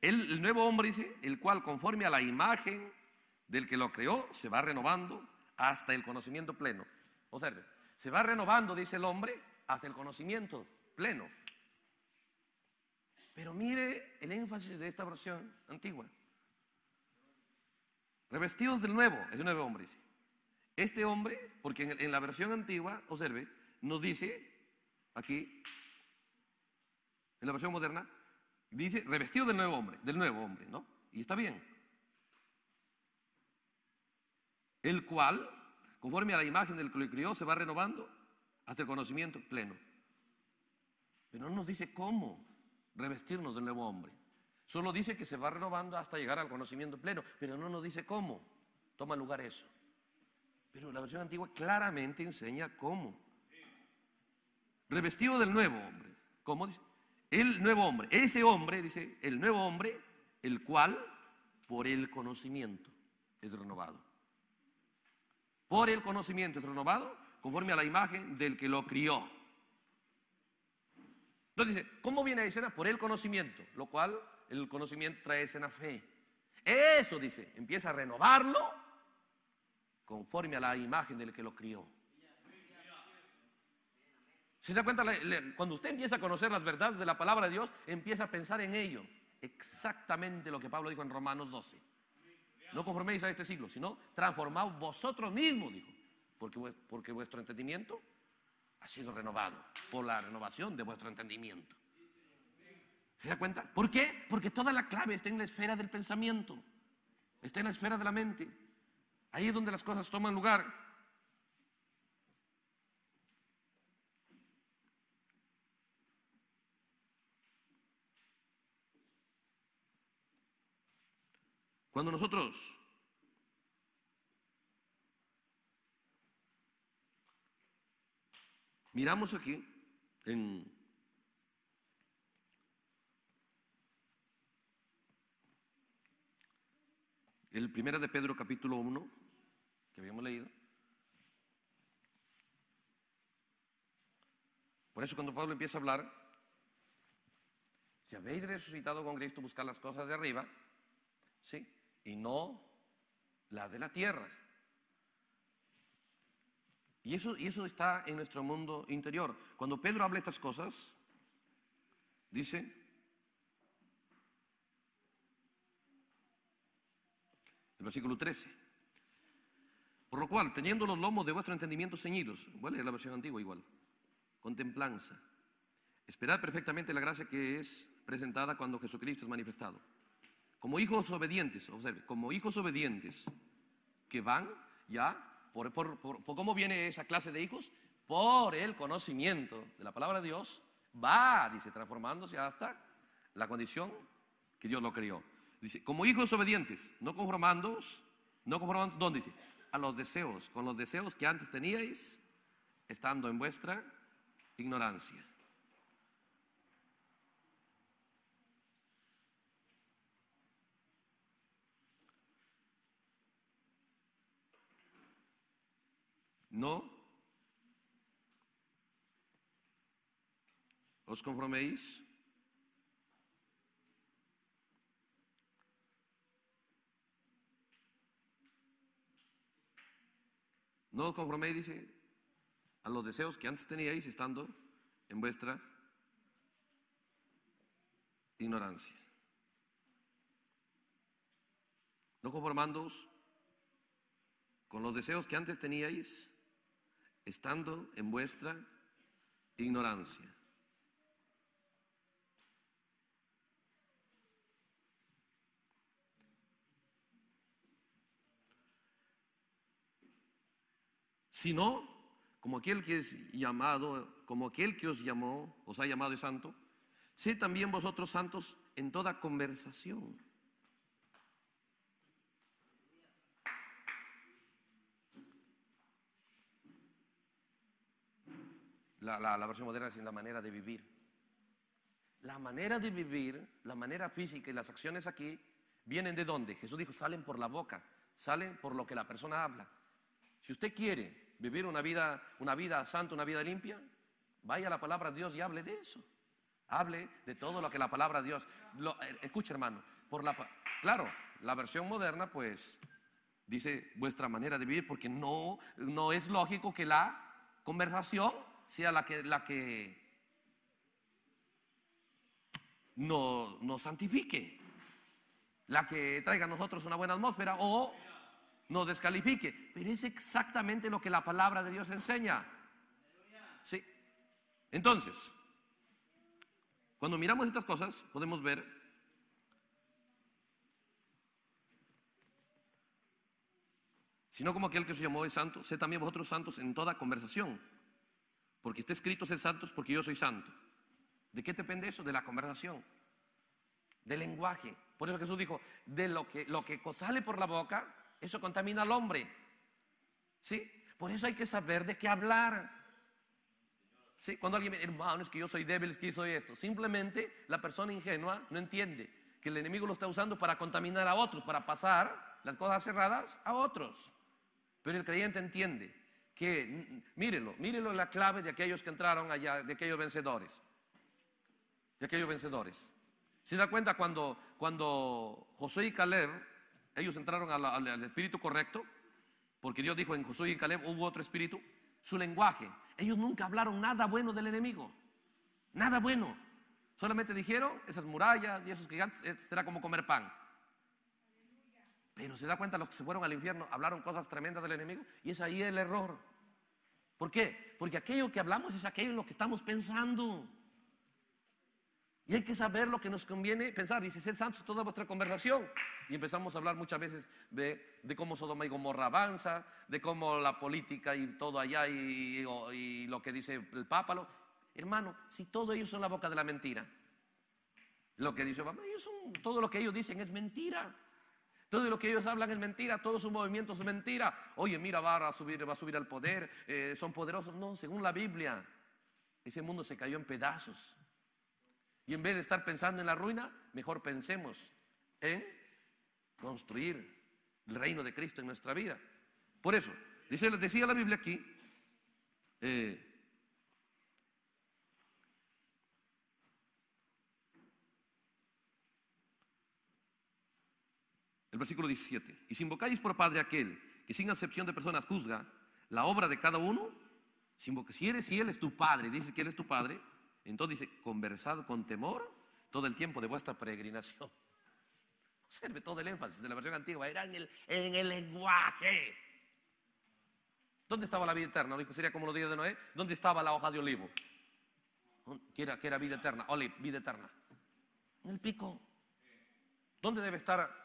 El, el nuevo hombre dice, el cual conforme a la imagen del que lo creó, se va renovando hasta el conocimiento pleno. Observe, se va renovando, dice el hombre, hasta el conocimiento pleno. Pero mire el énfasis de esta versión antigua. Revestidos del nuevo, es un nuevo hombre, Este hombre, porque en, en la versión antigua, observe, nos dice aquí, en la versión moderna, dice revestido del nuevo hombre, del nuevo hombre, ¿no? Y está bien. El cual, conforme a la imagen del que lo crió, se va renovando hasta el conocimiento pleno. Pero no nos dice cómo revestirnos del nuevo hombre. Solo dice que se va renovando hasta llegar al conocimiento pleno, pero no nos dice cómo toma lugar eso. Pero la versión antigua claramente enseña cómo. Revestido del nuevo hombre. ¿Cómo dice? El nuevo hombre. Ese hombre, dice, el nuevo hombre, el cual por el conocimiento es renovado. Por el conocimiento es renovado conforme a la imagen del que lo crió. Entonces dice, ¿cómo viene a escena? Por el conocimiento, lo cual el conocimiento trae escena fe. Eso dice, empieza a renovarlo conforme a la imagen del que lo crió. ¿Se da cuenta? Cuando usted empieza a conocer las verdades de la palabra de Dios, empieza a pensar en ello. Exactamente lo que Pablo dijo en Romanos 12. No conforméis a este siglo, sino transformad vosotros mismos, dijo. porque vuestro entendimiento ha sido renovado por la renovación de vuestro entendimiento. ¿Se da cuenta? ¿Por qué? Porque toda la clave está en la esfera del pensamiento, está en la esfera de la mente. Ahí es donde las cosas toman lugar. Cuando nosotros Miramos aquí en el primero de Pedro capítulo 1 que habíamos leído. Por eso cuando Pablo empieza a hablar, si habéis resucitado con Cristo, buscar las cosas de arriba, Y no las de la tierra y eso, está en nuestro mundo interior. Cuando Pedro habla estas cosas, dice, el versículo 13, por lo cual, teniendo los lomos de vuestro entendimiento ceñidos, ¿vale? la versión antigua igual, contemplanza, esperad perfectamente la gracia que es presentada cuando Jesucristo es manifestado. Como hijos obedientes, observe, como hijos obedientes que van ya ¿Por, cómo viene esa clase de hijos? Por el conocimiento de la palabra de Dios va, dice, transformándose hasta la condición que Dios lo creó. Dice, como hijos obedientes, no conformándose no conformándose ¿dónde dice? A los deseos, con los deseos que antes teníais, estando en vuestra ignorancia. No. Os conforméis, No os a los deseos que antes teníais estando en vuestra ignorancia. No conformándoos con los deseos que antes teníais estando en vuestra ignorancia. Sino, como aquel que es llamado, como aquel que os llamó, os ha llamado de santo, sé también vosotros santos en toda conversación la, versión moderna es la manera de vivir. La manera de vivir, la manera física y las acciones aquí vienen de dónde? Jesús dijo, salen por la boca, salen por lo que la persona habla. Si usted quiere vivir una vida, una vida santa, una vida limpia, vaya a la palabra de Dios y hable de eso. Hable de todo lo que la palabra de Dios. Lo, eh, escucha, hermano, por la claro, la versión moderna, pues, dice vuestra manera de vivir, porque no, no es lógico que la conversación sea la que, la que nos santifique, la que traiga a nosotros una buena atmósfera o nos descalifique. Pero es exactamente lo que la palabra de Dios enseña. Sí. Entonces, cuando miramos estas cosas, podemos ver sino como aquel que se llamó Es santo, sé también vosotros santos en toda conversación porque está escrito ser santos porque yo soy santo. ¿De qué depende eso? De la conversación, del lenguaje. Por eso Jesús dijo, de lo que, lo que sale por la boca, eso contamina al hombre. ¿Sí? Por eso hay que saber de qué hablar. ¿Sí? Cuando alguien me dice, hermano, es que yo soy débil, es que yo soy esto. Simplemente la persona ingenua no entiende que el enemigo lo está usando para contaminar a otros, para pasar las cosas cerradas a otros. Pero el creyente entiende que, mírenlo, mírelo la clave de aquellos que entraron allá, de aquellos vencedores. De aquellos vencedores. ¿Se da cuenta cuando, cuando José y Caleb, ellos entraron al espíritu correcto? Porque Dios dijo en José y Caleb hubo otro espíritu. Su lenguaje. Ellos nunca hablaron nada bueno del enemigo. Nada bueno. Solamente dijeron, esas murallas y esos gigantes, eh, será como comer pan. Pero se da cuenta, los que se fueron al infierno hablaron cosas tremendas del enemigo y es ahí el error. ¿Por qué? Porque aquello que hablamos es aquello en lo que estamos pensando. Y hay que saber lo que nos conviene pensar. Dice, ser santo toda vuestra conversación. Y empezamos a hablar muchas veces de, cómo Sodoma y Gomorra avanza, de cómo la política y todo allá y, lo que dice el pápalo. Hermano, si todo ellos son la boca de la mentira. Lo que dice el todo lo que ellos dicen es mentira. Todo lo que ellos hablan es mentira, todo su movimiento es mentira. Oye, mira, va a subir, va a subir al poder, eh, son poderosos. No, según la Biblia, ese mundo se cayó en pedazos. Y en vez de estar pensando en la ruina, mejor pensemos en construir el reino de Cristo en nuestra vida. Por eso, decía la Biblia aquí, eh, El versículo 17. Y si invocáis por Padre aquel que sin acepción de personas juzga la obra de cada uno, si, si, eres, y Él es tu Padre, dices que Él es tu Padre, entonces dice, conversad con temor todo el tiempo de vuestra peregrinación. Observe todo el énfasis de la versión antigua, era en el, lenguaje. ¿Dónde estaba la vida eterna? Dijo, sería como los días de Noé. ¿Dónde estaba la hoja de olivo? Que era, vida eterna? Olive, vida eterna. En el pico. ¿Dónde debe estar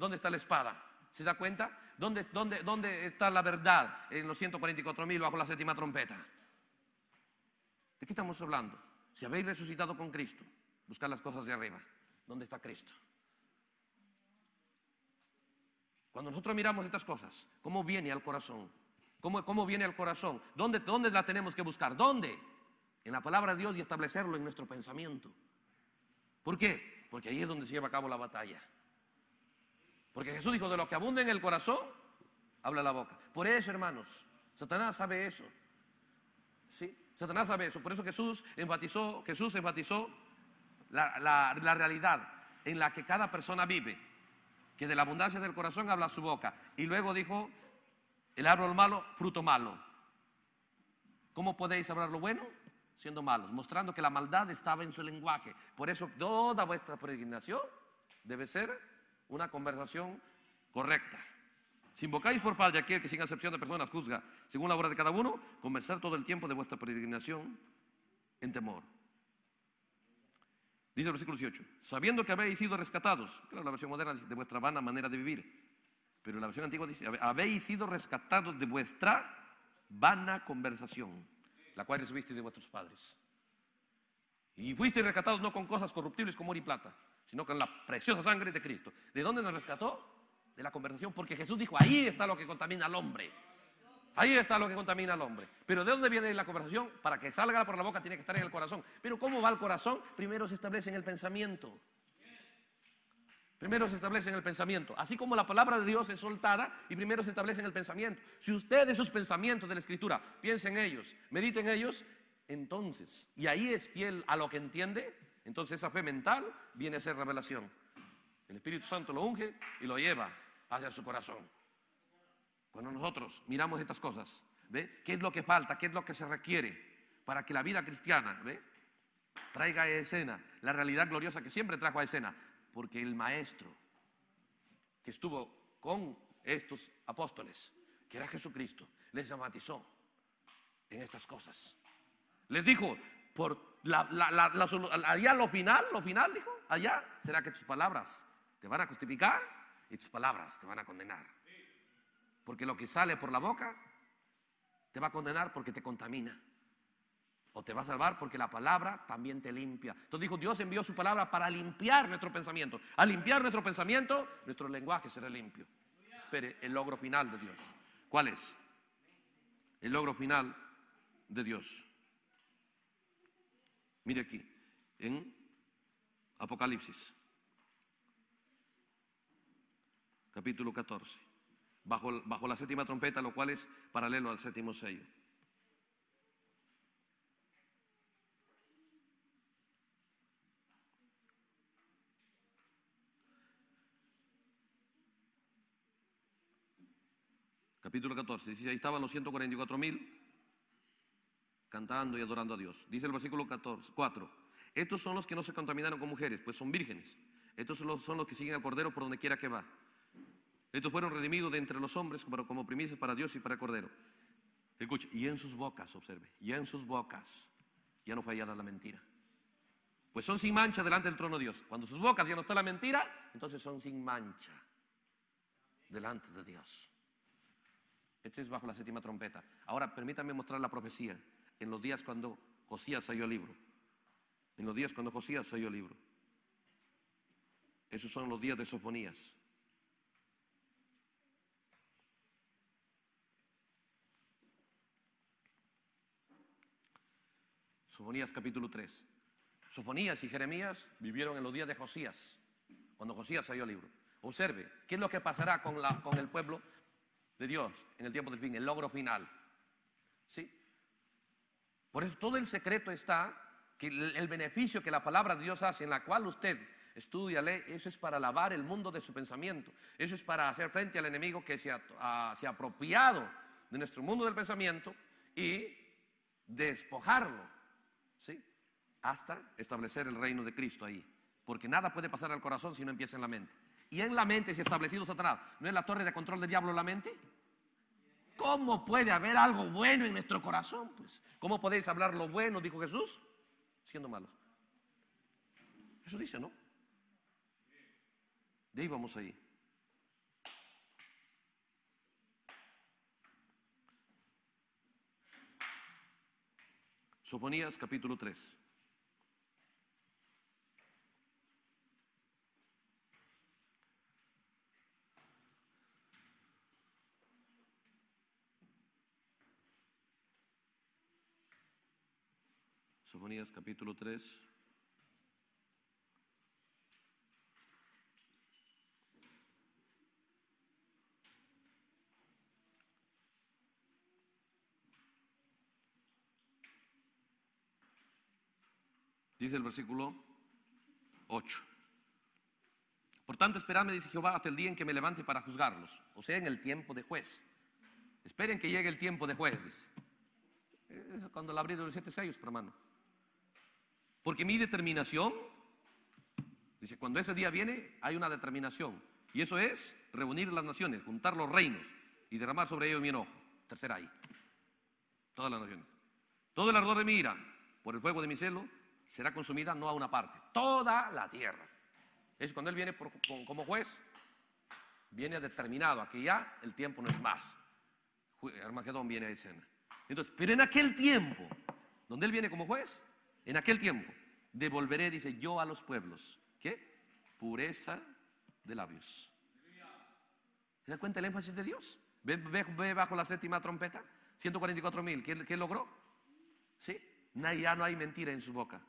¿Dónde está la espada? ¿Se da cuenta? ¿Dónde, dónde, dónde está la verdad en los 144.000 bajo la séptima trompeta? ¿De qué estamos hablando? Si habéis resucitado con Cristo, buscad las cosas de arriba. ¿Dónde está Cristo? Cuando nosotros miramos estas cosas, ¿cómo viene al corazón? ¿Cómo, cómo viene al corazón? ¿Dónde, ¿Dónde la tenemos que buscar? ¿Dónde? En la palabra de Dios y establecerlo en nuestro pensamiento. ¿Por qué? Porque ahí es donde se lleva a cabo la batalla. Porque Jesús dijo, de lo que abunda en el corazón, habla la boca. Por eso, hermanos, Satanás sabe eso. ¿Sí? Satanás sabe eso. Por eso Jesús enfatizó, Jesús enfatizó la, realidad en la que cada persona vive. Que de la abundancia del corazón habla su boca. Y luego dijo, el árbol malo, fruto malo. ¿Cómo podéis hablar lo bueno? Siendo malos, mostrando que la maldad estaba en su lenguaje. Por eso toda vuestra peregrinación debe ser una conversación correcta. Si invocáis por Padre aquel que sin acepción de personas juzga según la obra de cada uno, conversar todo el tiempo de vuestra peregrinación en temor. Dice el versículo 18, sabiendo que habéis sido rescatados, claro, la versión moderna dice de vuestra vana manera de vivir, pero la versión antigua dice, habéis sido rescatados de vuestra vana conversación, la cual recibisteis de vuestros padres. Y fuisteis rescatados no con cosas corruptibles como oro y plata, sino con la preciosa sangre de Cristo. ¿De dónde nos rescató? De la conversación, porque Jesús dijo, ahí está lo que contamina al hombre. Ahí está lo que contamina al hombre. Pero ¿de dónde viene la conversación? Para que salga por la boca tiene que estar en el corazón. Pero ¿cómo va el corazón? Primero se establece en el pensamiento. Primero se establece en el pensamiento. Así como la palabra de Dios es soltada y primero se establece en el pensamiento. Si ustedes sus pensamientos de la escritura piensen ellos, mediten ellos, entonces, y ahí es fiel a lo que entiende, entonces esa fe mental viene a ser revelación. El Espíritu Santo lo unge y lo lleva hacia su corazón. Cuando nosotros miramos estas cosas, ¿ve? ¿Qué es lo que falta? ¿Qué es lo que se requiere para que la vida cristiana, ¿ve? Traiga a escena la realidad gloriosa que siempre trajo a escena. Porque el maestro que estuvo con estos apóstoles, que era Jesucristo, les amatizó en estas cosas. Les dijo, por la, allá lo final, lo final, dijo, allá será que tus palabras te van a justificar y tus palabras te van a condenar. Porque lo que sale por la boca te va a condenar porque te contamina. O te va a salvar porque la palabra también te limpia. Entonces dijo, Dios envió su palabra para limpiar nuestro pensamiento. a limpiar nuestro pensamiento, nuestro lenguaje será limpio. Espere el logro final de Dios. ¿Cuál es? El logro final de Dios. Mire aquí, en Apocalipsis, capítulo 14, bajo, bajo la séptima trompeta, lo cual es paralelo al séptimo sello. Capítulo 14, dice, ahí estaban los 144 mil cantando y adorando a Dios. Dice el versículo 14, 4, estos son los que no se contaminaron con mujeres, pues son vírgenes. Estos son los, que siguen al Cordero por donde quiera que va. Estos fueron redimidos de entre los hombres como, como primicias para Dios y para el Cordero. Escuche, y en sus bocas, observe, y en sus bocas ya no fue la mentira. Pues son sin mancha delante del trono de Dios. Cuando sus bocas ya no está la mentira, entonces son sin mancha delante de Dios. Esto es bajo la séptima trompeta. Ahora permítame mostrar la profecía en los días cuando Josías salió el libro. En los días cuando Josías salió el libro. Esos son los días de Sofonías. Sofonías capítulo 3. Sofonías y Jeremías vivieron en los días de Josías, cuando Josías salió el libro. Observe, ¿qué es lo que pasará con, con el pueblo de Dios en el tiempo del fin? El logro final. ¿Sí? Por eso todo el secreto está que el beneficio que la palabra de Dios hace, en la cual usted estudia, lee, eso es para lavar el mundo de su pensamiento. Eso es para hacer frente al enemigo que se ha, se ha apropiado de nuestro mundo del pensamiento y despojarlo, ¿sí? Hasta establecer el reino de Cristo ahí. Porque nada puede pasar al corazón si no empieza en la mente. Y en la mente Si ha establecido Satanás. ¿No es la torre de control del diablo la mente? ¿Cómo puede haber algo bueno en nuestro corazón? Pues, ¿cómo podéis hablar lo bueno? Dijo Jesús, siendo malos. Eso dice, ¿no? De ahí vamos ahí. Sofonías capítulo 3. Sofonías capítulo 3. Dice el versículo 8. Por tanto, esperadme, dice Jehová, hasta el día en que me levante para juzgarlos, o sea, en el tiempo de juez. Esperen que llegue el tiempo de juez, dice. cuando la abrí los siete sellos, hermano. Porque mi determinación, dice, cuando ese día viene, hay una determinación. Y eso es reunir las naciones, juntar los reinos y derramar sobre ellos mi enojo. Tercera ahí. Todas las naciones. Todo el ardor de mi ira, por el fuego de mi celo, será consumida no a una parte, toda la tierra. Es cuando Él viene como juez, viene determinado Aquí ya el tiempo no es más. Armagedón viene a escena. Entonces, pero en aquel tiempo, donde Él viene como juez, en aquel tiempo devolveré, dice yo, a los pueblos, ¿qué? Pureza de labios. ¿Se da cuenta el énfasis de Dios? Ve, bajo la séptima trompeta, 144 mil, ¿Qué, logró? ¿Sí? Ya no hay mentira en su boca.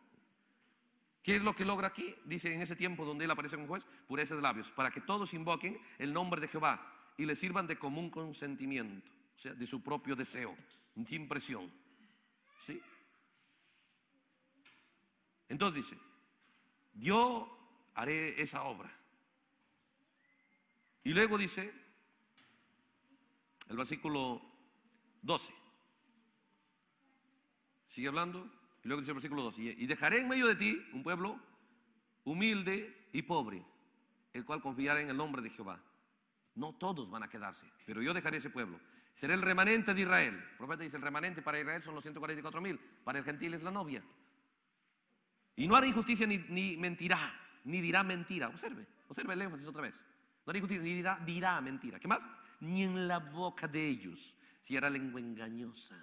¿Qué es lo que logra aquí? Dice en ese tiempo donde él aparece como juez, pureza de labios, para que todos invoquen el nombre de Jehová y le sirvan de común consentimiento, o sea, de su propio deseo, sin presión. ¿Sí? Entonces dice, yo haré esa obra. Y luego dice el versículo 12. Sigue hablando. Y luego dice el versículo 12. Y dejaré en medio de ti un pueblo humilde y pobre, el cual confiará en el nombre de Jehová. No todos van a quedarse, pero yo dejaré ese pueblo. Seré el remanente de Israel. El profeta dice, el remanente para Israel son los 144 mil, para el gentil es la novia. Y no hará injusticia ni, mentirá, ni dirá mentira. Observe, observe el énfasis otra vez. No hará injusticia ni dirá, mentira. ¿Qué más? Ni en la boca de ellos si era lengua engañosa.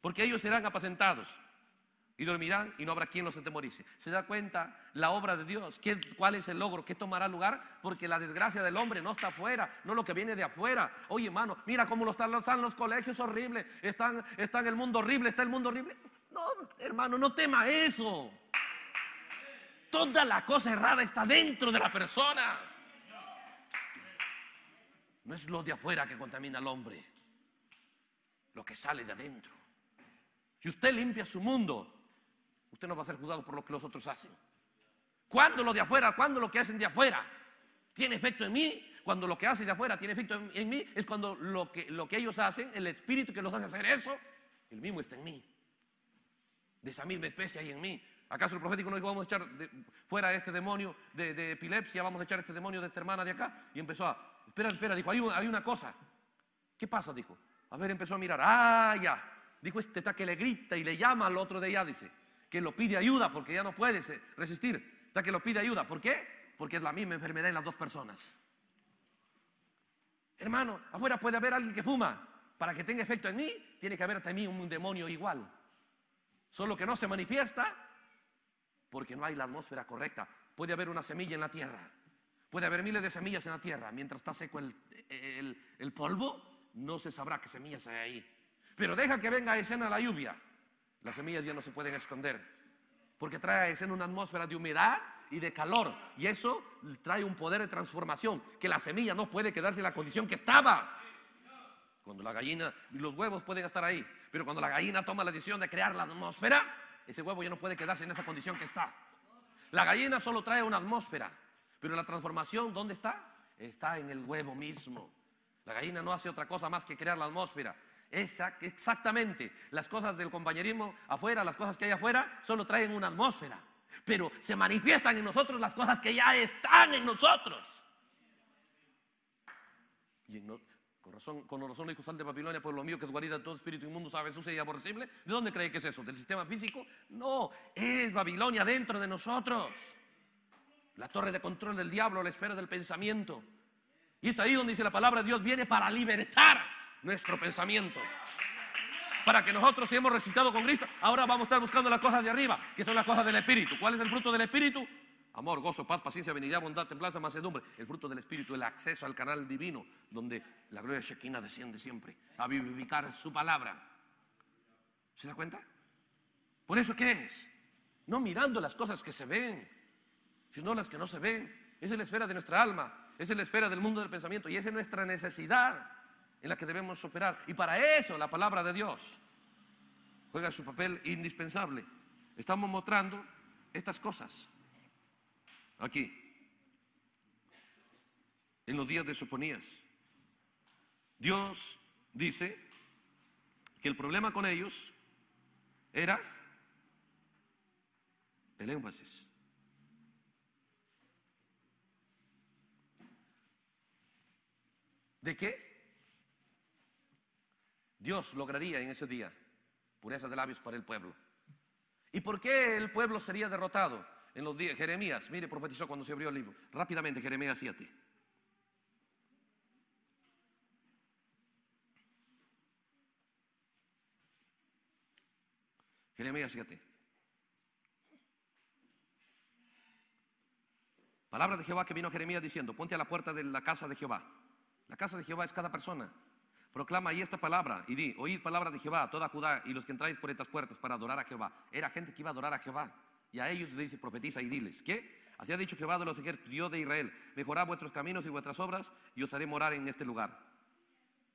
Porque ellos serán apacentados y dormirán y no habrá quien los atemorice. ¿Se da cuenta la obra de Dios? ¿Qué, ¿Cuál es el logro? ¿Qué tomará lugar? Porque la desgracia del hombre no está afuera, no lo que viene de afuera. Oye, hermano, mira cómo lo están, los colegios horribles, están, en el mundo horrible, está el mundo horrible. No, hermano, no tema eso. Toda la cosa errada está dentro de la persona. No es lo de afuera que contamina al hombre, lo que sale de adentro. Si usted limpia su mundo, usted no va a ser juzgado por lo que los otros hacen. ¿Cuándo lo de afuera? ¿Cuándo lo que hacen de afuera? ¿Tiene efecto en mí? Cuando lo que hacen de afuera tiene efecto en, en mí, es cuando lo que, lo que ellos hacen, el espíritu que los hace hacer eso, el mismo está en mí de esa misma especie hay en mí. ¿Acaso el profético no dijo, vamos a echar fuera este demonio de, epilepsia, vamos a echar este demonio de esta hermana de acá? Y empezó a, espera, espera, dijo, hay, una cosa. ¿Qué pasa? Dijo. A ver, empezó a mirar. Ah, ya. Dijo, este está que le grita y le llama al otro de ella dice, que lo pide ayuda porque ya no puede resistir. Está que lo pide ayuda. ¿Por qué? Porque es la misma enfermedad en las dos personas. Hermano, afuera puede haber alguien que fuma. Para que tenga efecto en mí, tiene que haber también un demonio igual. Solo que no se manifiesta porque no hay la atmósfera correcta. Puede haber una semilla en la tierra. Puede haber miles de semillas en la tierra. Mientras está seco el, polvo, no se sabrá qué semillas hay ahí. Pero deja que venga a escena la lluvia. Las semillas ya no se pueden esconder. Porque trae a escena una atmósfera de humedad y de calor. Y eso trae un poder de transformación. Que la semilla no puede quedarse en la condición que estaba. Cuando la gallina, los huevos pueden estar ahí, pero cuando la gallina toma la decisión de crear la atmósfera, ese huevo ya no puede quedarse en esa condición que está. La gallina solo trae una atmósfera, pero la transformación, ¿dónde está? Está en el huevo mismo. La gallina no hace otra cosa más que crear la atmósfera. exactamente. Las cosas del compañerismo afuera, las cosas que hay afuera, solo traen una atmósfera. Pero se manifiestan en nosotros las cosas que ya están en nosotros. Y no, son con razón sal de Babilonia, por lo mío que es guarida de todo espíritu inmundo, sabe, sucia y aborrecible. ¿De dónde cree que es eso? ¿Del sistema físico? No, es Babilonia dentro de nosotros. La torre de control del diablo, la esfera del pensamiento. Y es ahí donde dice la palabra de Dios, viene para libertar nuestro pensamiento para que nosotros si hemos resucitado con Cristo, ahora vamos a estar buscando las cosas de arriba, que son las cosas del Espíritu. ¿Cuál es el fruto del Espíritu? amor, gozo, paz, paciencia, benignidad, bondad, templanza, mansedumbre, el fruto del Espíritu, el acceso al canal divino, donde la gloria de Shekinah desciende siempre, a vivificar su palabra. ¿Se da cuenta? Por eso, ¿qué es? No mirando las cosas que se ven, sino las que no se ven. Esa es la esfera de nuestra alma, esa es la esfera del mundo del pensamiento y esa es nuestra necesidad en la que debemos operar. Y para eso la palabra de Dios juega su papel indispensable. Estamos mostrando estas cosas. Aquí. En los días de Soponías. Dios dice que el problema con ellos era el énfasis. ¿De qué? Dios lograría en ese día pureza de labios para el pueblo. ¿Y por qué el pueblo sería derrotado? en los días, Jeremías, mire, profetizó cuando se abrió el libro. Rápidamente, Jeremías 7. Jeremías 7. Palabra de Jehová que vino Jeremías diciendo, ponte a la puerta de la casa de Jehová. La casa de Jehová es cada persona. Proclama ahí esta palabra y di, oíd palabra de Jehová a toda Judá y los que entráis por estas puertas para adorar a Jehová. Era gente que iba a adorar a Jehová. Y a ellos le dice, profetiza y diles, ¿qué? Así ha dicho Jehová de los ejércitos, Dios de Israel, mejorad vuestros caminos y vuestras obras y os haré morar en este lugar.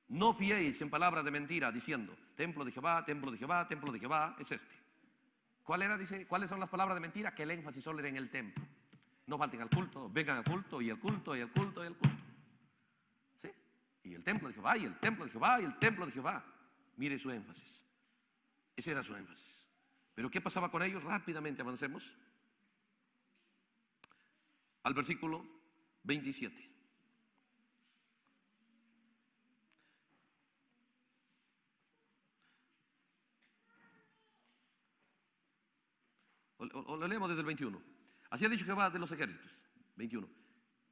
No fiéis en palabras de mentira, diciendo, templo de Jehová, templo de Jehová, templo de Jehová, es este. ¿Cuál dice, ¿Cuáles son las palabras de mentira? Que el énfasis solo era en el templo. No falten al culto, vengan al culto y al culto y al culto y al culto. ¿Sí? Y el templo de Jehová, y el templo de Jehová, y el templo de Jehová. Mire su énfasis. Ese era su énfasis. Pero ¿qué pasaba con ellos? Rápidamente avancemos al versículo 27. O, lo leemos desde el 21. Así ha dicho Jehová de los ejércitos. 21.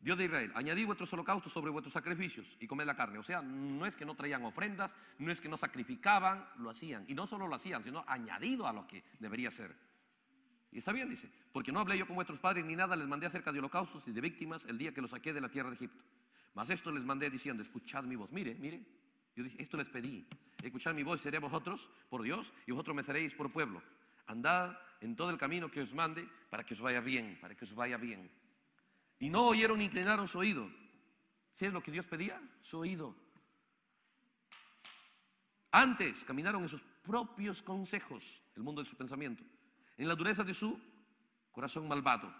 Dios de Israel, añadí vuestros holocaustos sobre vuestros sacrificios y comed la carne. O sea, no es que no traían ofrendas, no es que no sacrificaban, lo hacían. Y no solo lo hacían, sino añadido a lo que debería ser. Y está bien, dice, porque no hablé yo con vuestros padres ni nada les mandé acerca de holocaustos y de víctimas el día que los saqué de la tierra de Egipto. Mas esto les mandé diciendo, escuchad mi voz, mire, mire. Yo dije, esto les pedí, escuchad mi voz, seré vosotros por Dios y vosotros me seréis por pueblo. Andad en todo el camino que os mande para que os vaya bien, para que os vaya bien. Y no oyeron, inclinaron su oído. ¿Sí es lo que Dios pedía? Su oído. Antes caminaron en sus propios consejos, el mundo de su pensamiento, en la dureza de su corazón malvado.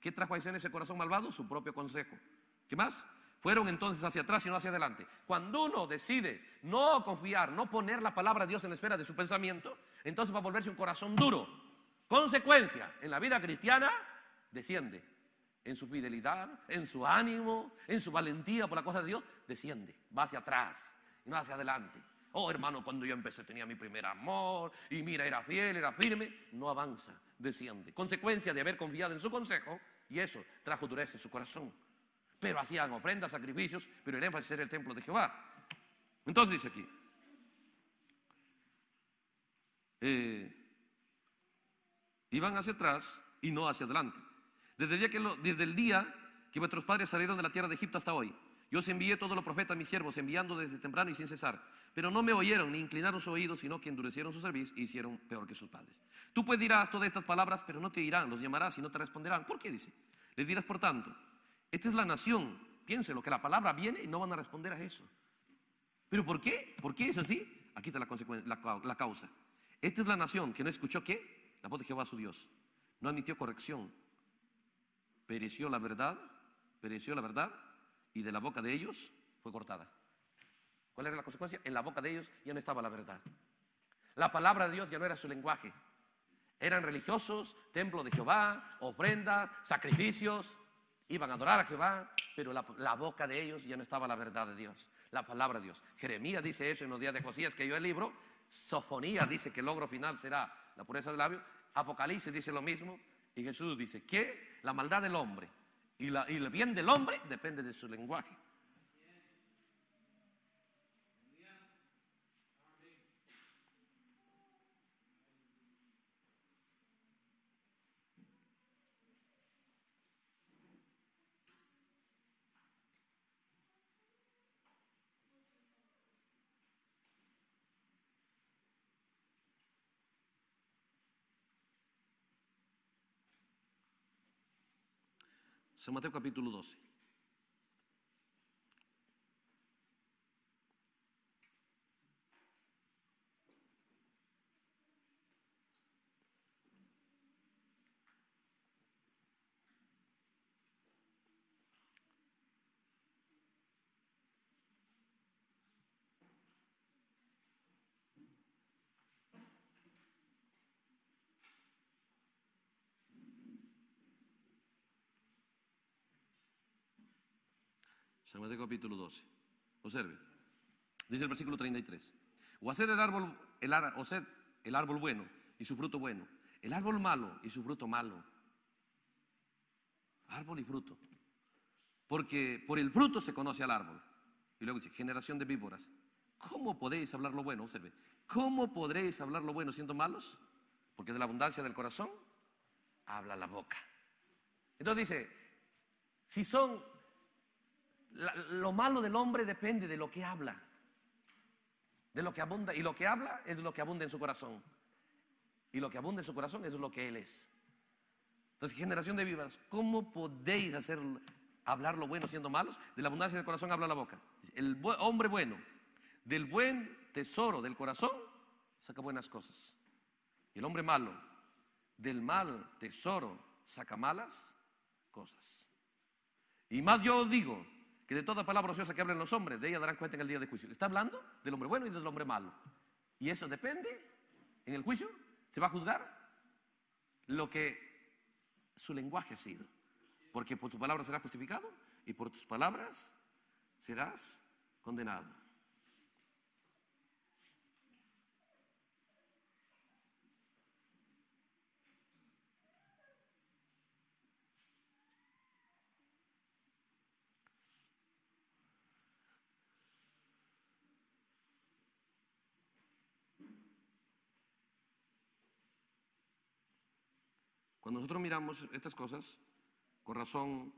¿Qué trajo a ese corazón malvado? Su propio consejo. ¿Qué más? Fueron entonces hacia atrás y no hacia adelante. Cuando uno decide no confiar, no poner la palabra de Dios en la esfera de su pensamiento, entonces va a volverse un corazón duro. Consecuencia, en la vida cristiana desciende en su fidelidad, en su ánimo, en su valentía por la cosa de Dios, desciende, va hacia atrás no hacia adelante. Oh, hermano, cuando yo empecé tenía mi primer amor y mira, era fiel, era firme, no avanza, desciende. Consecuencia de haber confiado en su consejo y eso trajo dureza en su corazón. Pero hacían ofrendas, sacrificios, pero el énfasis era el templo de Jehová. Entonces dice aquí, iban eh, hacia atrás y no hacia adelante. Desde el, día que vuestros padres salieron de la tierra de Egipto hasta hoy, yo os envié todos los profetas, a mis siervos, enviando desde temprano y sin cesar. Pero no me oyeron ni inclinaron sus oídos sino que endurecieron su servicio e hicieron peor que sus padres. Tú pues dirás todas estas palabras, pero no te dirán, los llamarás y no te responderán. ¿Por qué? Dice. Les dirás, por tanto, esta es la nación. Piénselo, que la palabra viene y no van a responder a eso. ¿Pero por qué? ¿Por qué es así? Aquí está la, la causa. Esta es la nación que no escuchó qué? La voz de Jehová su Dios. No admitió corrección, pereció la verdad, pereció la verdad, y de la boca de ellos fue cortada. ¿Cuál era la consecuencia? En la boca de ellos ya no estaba la verdad. La palabra de Dios ya no era su lenguaje. Eran religiosos, templo de Jehová, ofrendas, sacrificios. Iban a adorar a Jehová, pero la, boca de ellos ya no estaba la verdad de Dios, la palabra de Dios. Jeremías dice eso en los días de Josías que yo el libro. Sofonía dice que el logro final será la pureza del labio. Apocalipsis dice lo mismo. Y Jesús dice que la maldad del hombre y, el bien del hombre depende de su lenguaje. San Mateo capítulo 12. Samuel capítulo 12. Observe. Dice el versículo 33. O hacer el árbol, el, o ser el árbol bueno y su fruto bueno. El árbol malo y su fruto malo. Árbol y fruto. Porque por el fruto se conoce al árbol. Y luego dice, generación de víboras. ¿Cómo podéis hablar lo bueno? Observe. ¿Cómo podréis hablar lo bueno siendo malos? Porque de la abundancia del corazón habla la boca. Entonces dice, si son lo malo del hombre depende de lo que habla, de lo que abunda. Y lo que habla es lo que abunda en su corazón. Y lo que abunda en su corazón es lo que él es. Entonces, generación de vivas ¿cómo podéis hacer hablar lo bueno siendo malos? De la abundancia del corazón habla la boca. El hombre bueno, del buen tesoro del corazón, saca buenas cosas. Y el hombre malo, del mal tesoro, saca malas cosas. Y más yo os digo, que de toda palabra ociosa que hablen los hombres, de ella darán cuenta en el día de juicio. Está hablando del hombre bueno y del hombre malo. Y eso depende, en el juicio se va a juzgar lo que su lenguaje ha sido. Porque por tu palabra serás justificado y por tus palabras serás condenado. nosotros miramos estas cosas, con razón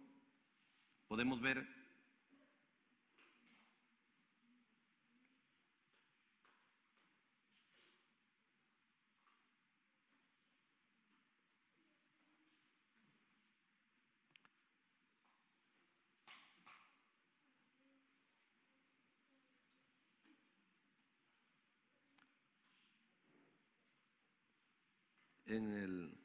podemos ver en el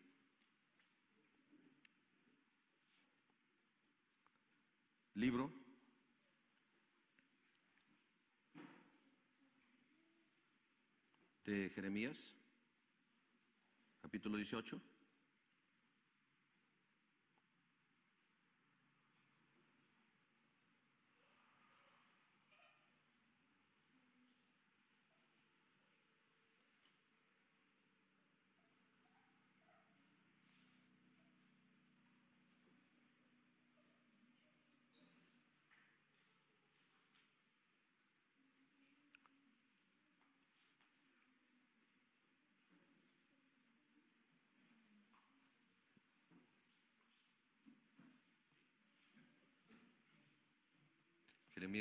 libro. de Jeremías, capítulo dieciocho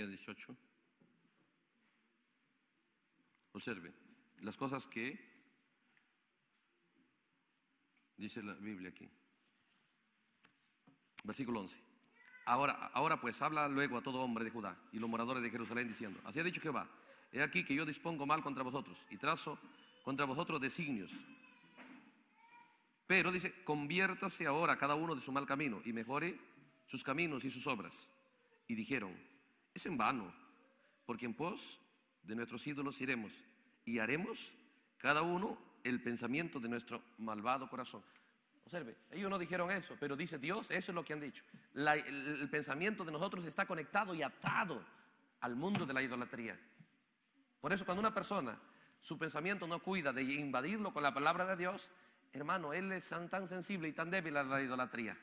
18? Observe, las cosas que dice la Biblia aquí. Versículo 11. Ahora, ahora pues habla luego a todo hombre de Judá y los moradores de Jerusalén diciendo, así ha dicho Jehová, he aquí que yo dispongo mal contra vosotros y trazo contra vosotros designios. Pero dice, conviértase ahora cada uno de su mal camino y mejore sus caminos y sus obras. Y dijeron, es en vano, porque en pos de nuestros ídolos iremos y haremos cada uno el pensamiento de nuestro malvado corazón. Observe, ellos no dijeron eso, pero dice Dios, eso es lo que han dicho. el, pensamiento de nosotros está conectado y atado al mundo de la idolatría. Por eso cuando una persona su pensamiento no cuida de invadirlo con la palabra de Dios, hermano, él es tan sensible y tan débil a la idolatría.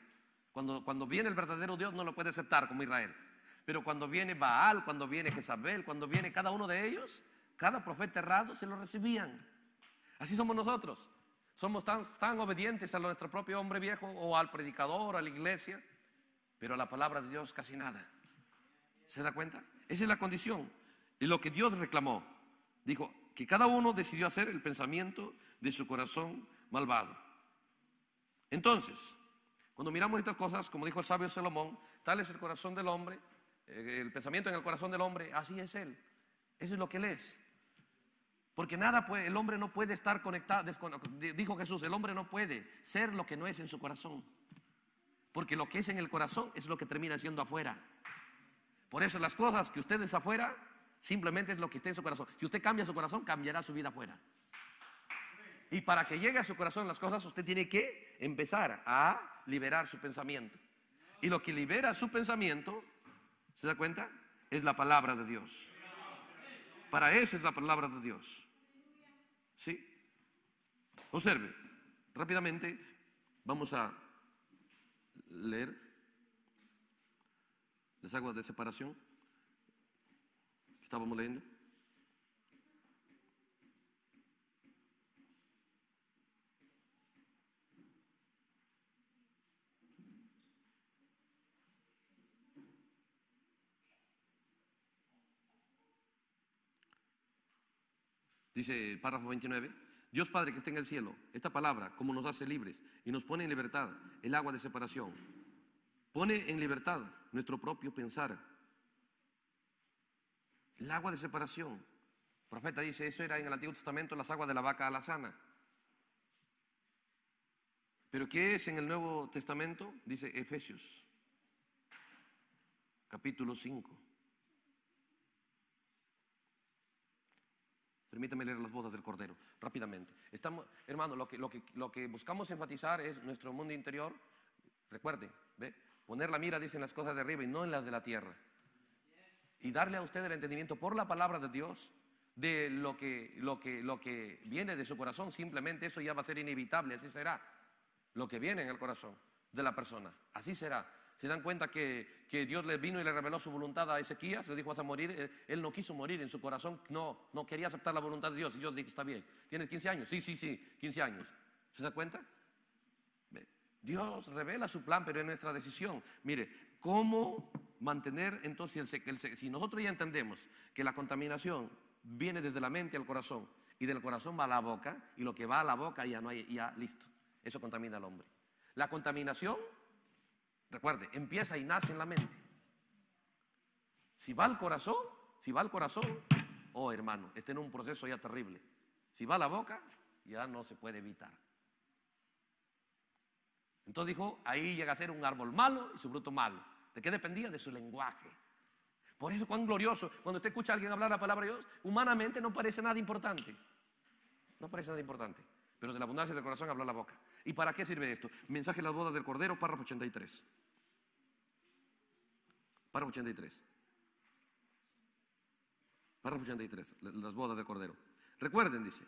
Cuando, cuando viene el verdadero Dios no lo puede aceptar como Israel. Pero cuando viene Baal, cuando viene Jezabel, cuando viene cada uno de ellos, cada profeta errado se lo recibían. Así somos nosotros. Somos tan, tan obedientes a nuestro propio hombre viejo o al predicador, a la iglesia, pero a la palabra de Dios casi nada. ¿Se da cuenta? Esa es la condición. Y lo que Dios reclamó, dijo que cada uno decidió hacer el pensamiento de su corazón malvado. Entonces, cuando miramos estas cosas, como dijo el sabio Salomón, tal es el corazón del hombre eh, el pensamiento en el corazón del hombre, así es Él. Eso es lo que Él es. Porque nada puede, el hombre no puede estar conectado, dijo Jesús, el hombre no puede ser lo que no es en su corazón. Porque lo que es en el corazón es lo que termina siendo afuera. Por eso las cosas que usted es afuera, simplemente es lo que está en su corazón. Si usted cambia su corazón, cambiará su vida afuera. Y para que llegue a su corazón las cosas, usted tiene que empezar a liberar su pensamiento. Y lo que libera su pensamiento ¿Se da cuenta? Es la palabra de Dios. Para eso es la palabra de Dios. ¿Sí? Observe, rápidamente vamos a leer las aguas de separación estábamos leyendo. Dice párrafo 29, Dios Padre que está en el cielo, esta palabra, como nos hace libres y nos pone en libertad el agua de separación, pone en libertad nuestro propio pensar. El agua de separación. El profeta dice, eso era en el Antiguo Testamento las aguas de la vaca a la sana Pero ¿qué es en el Nuevo Testamento? Dice Efesios, capítulo 5. Permítame leer las bodas del Cordero rápidamente. Estamos, hermano, lo que, lo, que, lo que buscamos enfatizar es nuestro mundo interior. Recuerde, ¿ve? poner la mira, dicen las cosas de arriba y no en las de la tierra. Y darle a usted el entendimiento por la palabra de Dios de lo que, lo que, lo que viene de su corazón. Simplemente eso ya va a ser inevitable, así será. Lo que viene en el corazón de la persona, así será. ¿Se dan cuenta que, que, Dios le vino y le reveló su voluntad a Ezequías? Le dijo, vas a morir. Él, no quiso morir en su corazón, no, no quería aceptar la voluntad de Dios. Y Dios le dijo, está bien, tienes 15 años. Sí, sí, sí, 15 años. ¿Se da cuenta? Dios revela su plan, pero es nuestra decisión. Mire, ¿cómo mantener entonces si nosotros ya entendemos que la contaminación viene desde la mente al corazón y del corazón va a la boca y lo que va a la boca ya no hay, ya listo. Eso contamina al hombre. La contaminación Recuerde, empieza y nace en la mente. Si va al corazón, si va al corazón, oh hermano, está en un proceso ya terrible. Si va a la boca, ya no se puede evitar. Entonces dijo, ahí llega a ser un árbol malo y su fruto malo. ¿De qué dependía? De su lenguaje. Por eso cuán glorioso, cuando usted escucha a alguien hablar la palabra de Dios, humanamente no parece nada importante. No parece nada importante. Pero de la abundancia del corazón habla la boca. ¿Y para qué sirve esto? Mensaje de las bodas del Cordero, párrafo 83. Párrafo 83. Párrafo 83, las bodas de Cordero. Recuerden, dice,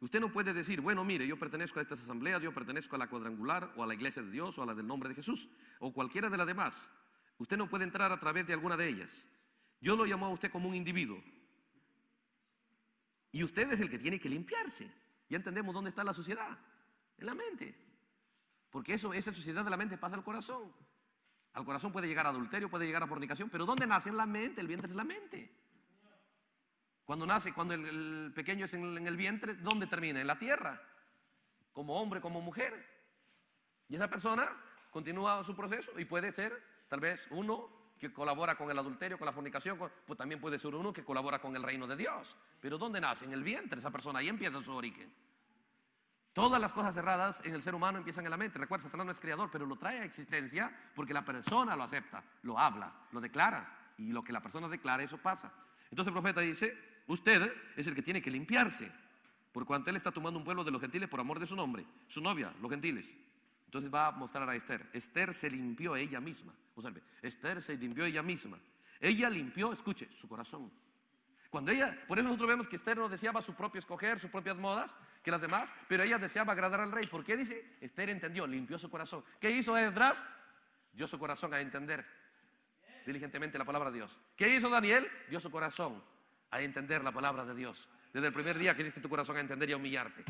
usted no puede decir, bueno, mire, yo pertenezco a estas asambleas, yo pertenezco a la cuadrangular o a la iglesia de Dios o a la del nombre de Jesús o cualquiera de las demás. Usted no puede entrar a través de alguna de ellas. Yo lo llamo a usted como un individuo. Y usted es el que tiene que limpiarse. Ya entendemos dónde está la sociedad, en la mente. Porque eso, esa sociedad de la mente pasa al corazón. Al corazón puede llegar adulterio, puede llegar a fornicación, pero ¿dónde nace? En la mente, el vientre es la mente. Cuando nace, cuando el, pequeño es en, el vientre, ¿dónde termina? En la tierra, como hombre, como mujer. Y esa persona continúa su proceso y puede ser tal vez uno que colabora con el adulterio, con la fornicación, pues también puede ser uno que colabora con el reino de Dios. Pero ¿dónde nace? En el vientre esa persona, ahí empieza su origen. Todas las cosas cerradas en el ser humano empiezan en la mente. Recuerda, Satanás no es creador, pero lo trae a existencia porque la persona lo acepta, lo habla, lo declara. Y lo que la persona declara, eso pasa. Entonces el profeta dice, usted es el que tiene que limpiarse, por cuanto él está tomando un pueblo de los gentiles por amor de su nombre, su novia, los gentiles. Entonces va a mostrar a Esther. Esther se limpió ella misma. Esther se limpió ella misma. Ella limpió, escuche, su corazón. Cuando ella, por eso nosotros vemos que Esther no deseaba su propio escoger, sus propias modas que las demás, pero ella deseaba agradar al rey. ¿Por qué dice? Esther entendió, limpió su corazón. ¿Qué hizo Edras Dio su corazón a entender diligentemente la palabra de Dios. ¿Qué hizo Daniel? Dio su corazón a entender la palabra de Dios. Desde el primer día que dice tu corazón a entender y a humillarte.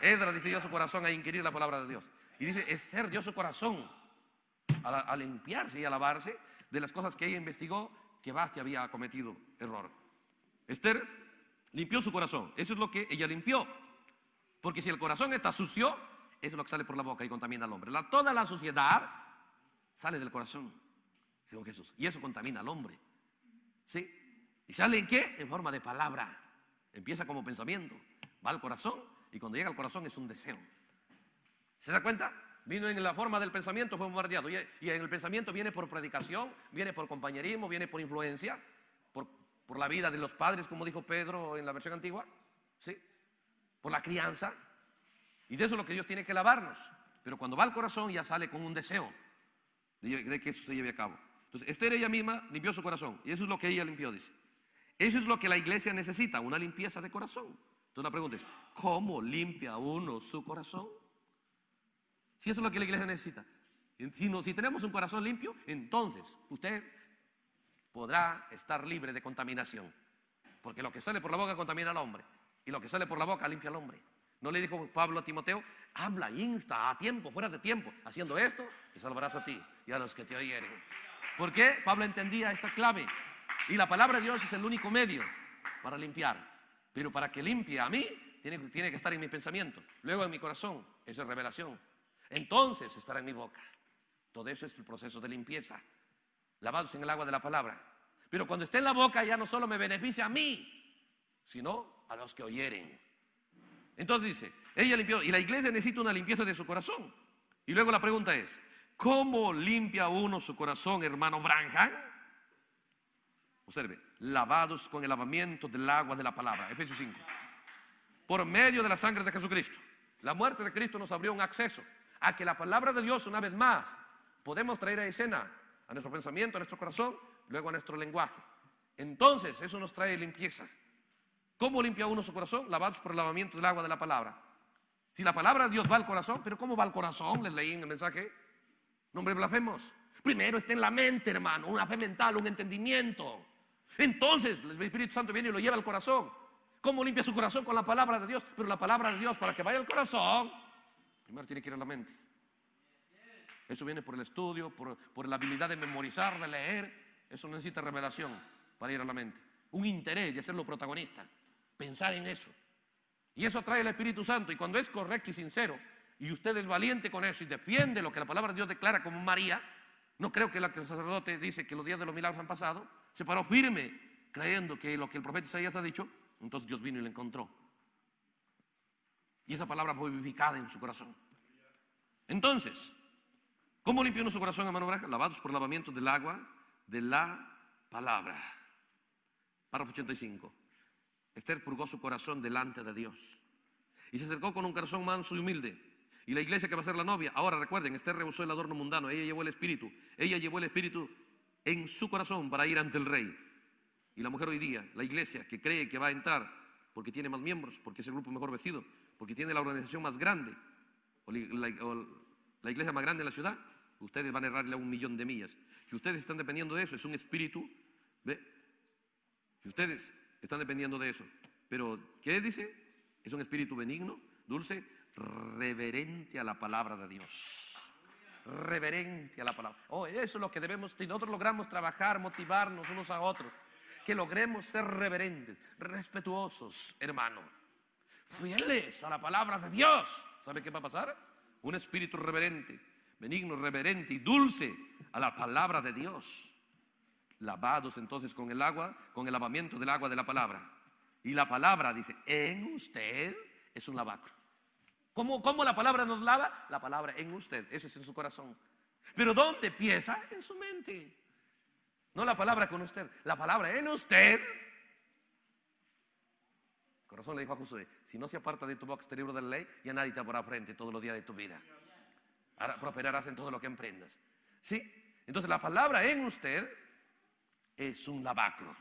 Edras dice dio su corazón a inquirir la palabra de Dios. Y dice Esther dio su corazón a, a limpiarse y a lavarse de las cosas que ella investigó que Basti había cometido error. Esther limpió su corazón. Eso es lo que ella limpió. Porque si el corazón está sucio, eso es lo que sale por la boca y contamina al hombre. toda la suciedad sale del corazón, según Jesús. Y eso contamina al hombre. ¿Sí? ¿Y sale en qué? En forma de palabra. Empieza como pensamiento, va al corazón y cuando llega al corazón es un deseo. ¿Se da cuenta? Vino en la forma del pensamiento, fue bombardeado. Y en el pensamiento viene por predicación, viene por compañerismo, viene por influencia, por por la vida de los padres, como dijo Pedro en la versión antigua, ¿sí? por la crianza. Y de eso es lo que Dios tiene que lavarnos. Pero cuando va al corazón ya sale con un deseo de que eso se lleve a cabo. Entonces, Esther ella misma limpió su corazón. Y eso es lo que ella limpió, dice. Eso es lo que la iglesia necesita, una limpieza de corazón. Entonces la pregunta es, ¿cómo limpia uno su corazón? Si eso es lo que la iglesia necesita. Si, si tenemos un corazón limpio, entonces usted podrá estar libre de contaminación. Porque lo que sale por la boca contamina al hombre. Y lo que sale por la boca limpia al hombre. ¿No le dijo Pablo a Timoteo? Habla, insta, a tiempo, fuera de tiempo. Haciendo esto, te salvarás a ti y a los que te oyeren. ¿Por qué? Pablo entendía esta clave. Y la palabra de Dios es el único medio para limpiar. Pero para que limpie a mí, tiene, tiene que estar en mi pensamiento. Luego en mi corazón. Eso es revelación. Entonces estará en mi boca. Todo eso es el proceso de limpieza lavados en el agua de la palabra. Pero cuando esté en la boca ya no solo me beneficia a mí, sino a los que oyeren. Entonces dice, ella limpió, y la iglesia necesita una limpieza de su corazón. Y luego la pregunta es, ¿cómo limpia uno su corazón, hermano Branham? Observe, lavados con el lavamiento del agua de la palabra, Efesios 5. Por medio de la sangre de Jesucristo. La muerte de Cristo nos abrió un acceso a que la palabra de Dios, una vez más, podemos traer a escena a nuestro pensamiento, a nuestro corazón, luego a nuestro lenguaje. Entonces, eso nos trae limpieza. ¿Cómo limpia uno su corazón? Lavados por el lavamiento del agua de la palabra. Si la palabra de Dios va al corazón, pero ¿cómo va al corazón? Les leí en el mensaje. No, me blasfemos. Primero está en la mente, hermano, una fe mental, un entendimiento. Entonces el Espíritu Santo viene y lo lleva al corazón. ¿Cómo limpia su corazón con la palabra de Dios? Pero la palabra de Dios, para que vaya al corazón, primero tiene que ir a la mente. Eso viene por el estudio, por, la habilidad de memorizar, de leer. Eso necesita revelación para ir a la mente. Un interés de hacerlo protagonista. Pensar en eso. Y eso atrae el Espíritu Santo. Y cuando es correcto y sincero, y usted es valiente con eso y defiende lo que la palabra de Dios declara como María, no creo que el sacerdote dice que los días de los milagros han pasado, se paró firme creyendo que lo que el profeta Isaías ha dicho, entonces Dios vino y le encontró. Y esa palabra fue vivificada en su corazón. Entonces, ¿Cómo limpió su corazón, hermano Braja? Lavados por lavamiento del agua de la palabra. Párrafo 85. Esther purgó su corazón delante de Dios y se acercó con un corazón manso y humilde. Y la iglesia que va a ser la novia, ahora recuerden, Esther rehusó el adorno mundano, ella llevó el espíritu, ella llevó el espíritu en su corazón para ir ante el rey. Y la mujer hoy día, la iglesia que cree que va a entrar porque tiene más miembros, porque es el grupo mejor vestido, porque tiene la organización más grande la, iglesia más grande de la ciudad, ustedes van a errarle a un millón de millas. Y ustedes están dependiendo de eso, es un espíritu. ¿Ve? ustedes están dependiendo de eso. Pero, ¿qué dice? Es un espíritu benigno, dulce, reverente a la palabra de Dios. Reverente a la palabra. Oh, eso es lo que debemos, si nosotros logramos trabajar, motivarnos unos a otros, que logremos ser reverentes, respetuosos, hermano, fieles a la palabra de Dios. ¿Sabe qué va a pasar? Un espíritu reverente benigno, reverente y dulce a la palabra de Dios. Lavados entonces con el agua, con el lavamiento del agua de la palabra. Y la palabra dice, en usted es un lavacro. ¿Cómo, ¿Cómo la palabra nos lava? La palabra en usted, eso es en su corazón. Pero ¿dónde empieza? En su mente. No la palabra con usted, la palabra en usted. corazón le dijo a Josué, si no se aparta de tu boca este libro de la ley, ya nadie te habrá frente todos los días de tu vida prosperarás en todo lo que emprendas. ¿Sí? Entonces la palabra en usted es un lavacro.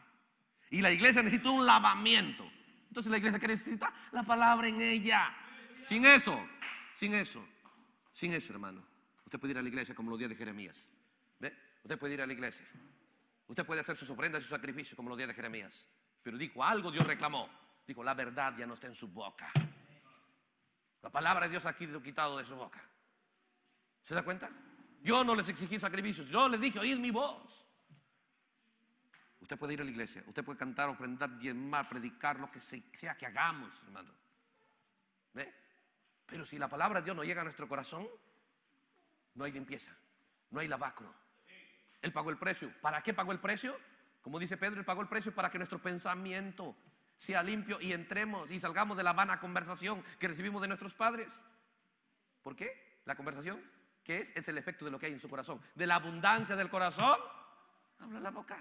Y la iglesia necesita un lavamiento. Entonces la iglesia que necesita la palabra en ella. Sin eso, sin eso, sin eso, hermano. Usted puede ir a la iglesia como los días de Jeremías. ¿Ve? Usted puede ir a la iglesia. Usted puede hacer sus ofrendas y sus sacrificios como los días de Jeremías. Pero dijo, algo Dios reclamó. Dijo, la verdad ya no está en su boca. La palabra de Dios ha quitado de su boca. ¿Se da cuenta? Yo no les exigí sacrificios, yo les dije, oíd mi voz. Usted puede ir a la iglesia, usted puede cantar, ofrendar, diezmar, predicar, lo que sea que hagamos, hermano. ¿Ve? Pero si la palabra de Dios no llega a nuestro corazón, no hay limpieza, no hay lavacro. Él pagó el precio. ¿Para qué pagó el precio? Como dice Pedro, él pagó el precio para que nuestro pensamiento sea limpio y entremos y salgamos de la vana conversación que recibimos de nuestros padres. ¿Por qué? La conversación ¿Qué es? Es el efecto de lo que hay en su corazón. De la abundancia del corazón, habla la boca.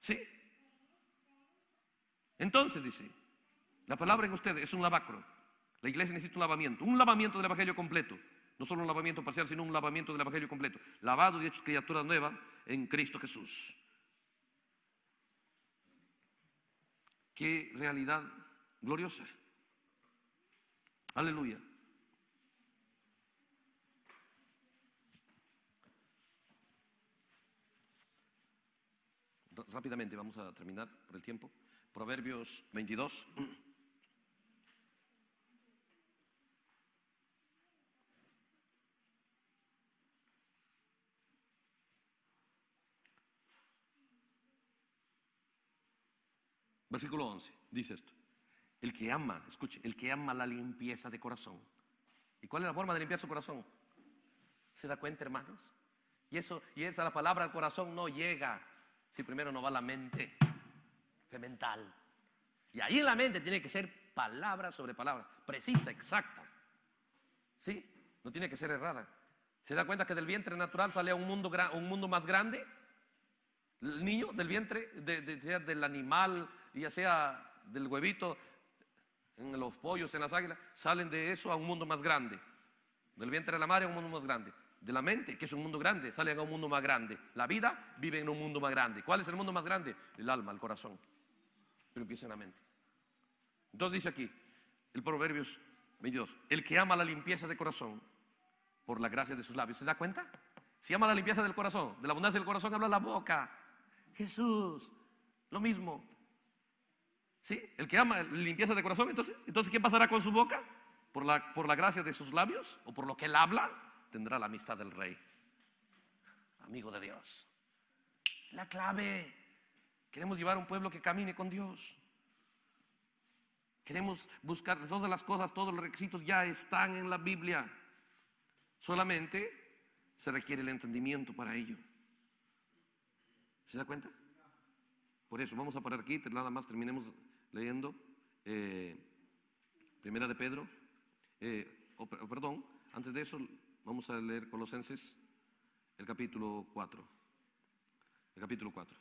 ¿Sí? Entonces dice, la palabra en usted es un lavacro. La iglesia necesita un lavamiento, un lavamiento del Evangelio completo. No solo un lavamiento parcial, sino un lavamiento del Evangelio completo. Lavado y hecho criatura nueva en Cristo Jesús. Qué realidad gloriosa. Aleluya. rápidamente, vamos a terminar por el tiempo. Proverbios 22. Versículo 11 dice esto. El que ama, escuche, el que ama la limpieza de corazón. ¿Y cuál es la forma de limpiar su corazón? ¿Se da cuenta, hermanos? Y eso, y esa la palabra al corazón no llega si primero no va la mente, femental Y ahí la mente tiene que ser palabra sobre palabra, precisa, exacta. ¿Sí? No tiene que ser errada. ¿Se da cuenta que del vientre natural sale a un mundo, un mundo más grande? El niño del vientre, de, sea del animal, ya sea del huevito, en los pollos, en las águilas, salen de eso a un mundo más grande. Del vientre de la madre a un mundo más grande de la mente, que es un mundo grande, sale a un mundo más grande. La vida vive en un mundo más grande. ¿Cuál es el mundo más grande? El alma, el corazón. Pero empieza en la mente. Entonces dice aquí, el Proverbios 22, el que ama la limpieza de corazón por la gracia de sus labios, ¿se da cuenta? Si ama la limpieza del corazón, de la abundancia del corazón habla la boca. Jesús, lo mismo. ¿Sí? El que ama la limpieza de corazón, entonces, entonces ¿qué pasará con su boca? Por la, por la gracia de sus labios o por lo que él habla, tendrá la amistad del rey. Amigo de Dios. La clave. Queremos llevar un pueblo que camine con Dios. Queremos buscar todas las cosas, todos los requisitos ya están en la Biblia. Solamente se requiere el entendimiento para ello. ¿Se da cuenta? Por eso vamos a parar aquí, nada más terminemos leyendo eh, Primera de Pedro. Eh, perdón, antes de eso Vamos a leer Colosenses, el capítulo 4. El capítulo 4.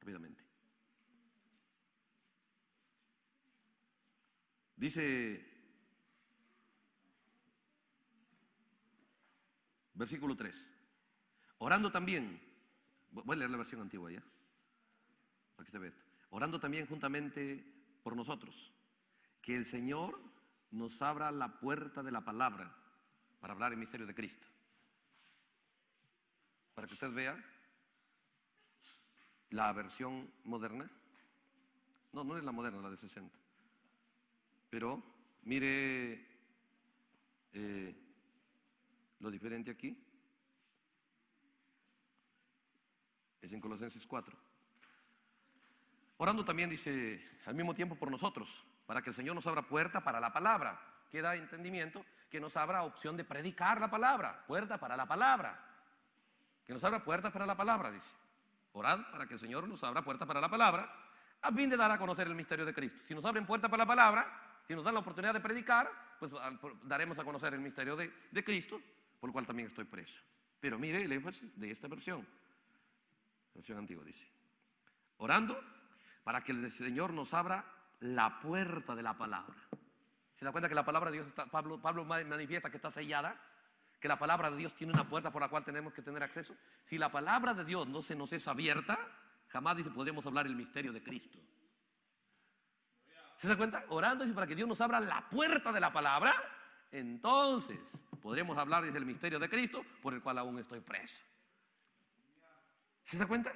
Rápidamente. Dice versículo 3. Orando también, voy a leer la versión antigua ya. Aquí se ve Orando también juntamente por nosotros, que el Señor nos abra la puerta de la palabra para hablar el misterio de Cristo. Para que usted vea la versión moderna. No, no es la moderna, la de 60. Pero mire eh, lo diferente aquí. Es en Colosenses 4. Orando también dice, al mismo tiempo por nosotros para que el Señor nos abra puerta para la palabra, que da entendimiento, que nos abra opción de predicar la palabra, puerta para la palabra, que nos abra puertas para la palabra, dice. Orad para que el Señor nos abra puerta para la palabra, a fin de dar a conocer el misterio de Cristo. Si nos abren puerta para la palabra, si nos dan la oportunidad de predicar, pues ah, daremos a conocer el misterio de, Cristo, por lo cual también estoy preso. Pero mire el énfasis de esta versión, versión antigua dice, orando para que el Señor nos abra la puerta de la palabra. ¿Se da cuenta que la palabra de Dios está, Pablo, Pablo manifiesta que está sellada? Que la palabra de Dios tiene una puerta por la cual tenemos que tener acceso. Si la palabra de Dios no se nos es abierta, jamás dice podremos hablar el misterio de Cristo. ¿Se da cuenta? Orando para que Dios nos abra la puerta de la palabra, entonces podremos hablar desde el misterio de Cristo por el cual aún estoy preso. ¿Se da cuenta?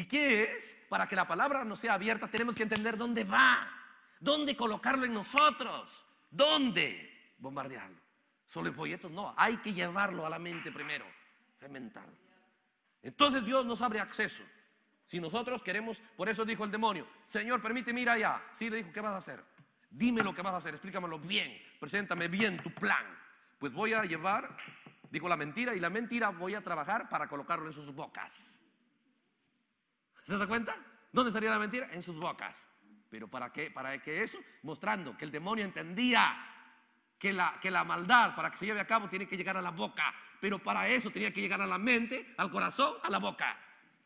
¿Y qué es? Para que la palabra no sea abierta, tenemos que entender dónde va, dónde colocarlo en nosotros, dónde bombardearlo. Solo en folletos no, hay que llevarlo a la mente primero, es mental. Entonces Dios nos abre acceso. Si nosotros queremos, por eso dijo el demonio, Señor, permíteme ir allá. Sí, le dijo, ¿qué vas a hacer? Dime lo que vas a hacer, explícamelo bien, preséntame bien tu plan. Pues voy a llevar, dijo la mentira, y la mentira voy a trabajar para colocarlo en sus bocas. ¿Se da cuenta? ¿Dónde salía la mentira? En sus bocas. Pero ¿para qué? ¿Para qué eso? Mostrando que el demonio entendía que la, que la maldad para que se lleve a cabo tiene que llegar a la boca. Pero para eso tenía que llegar a la mente, al corazón, a la boca.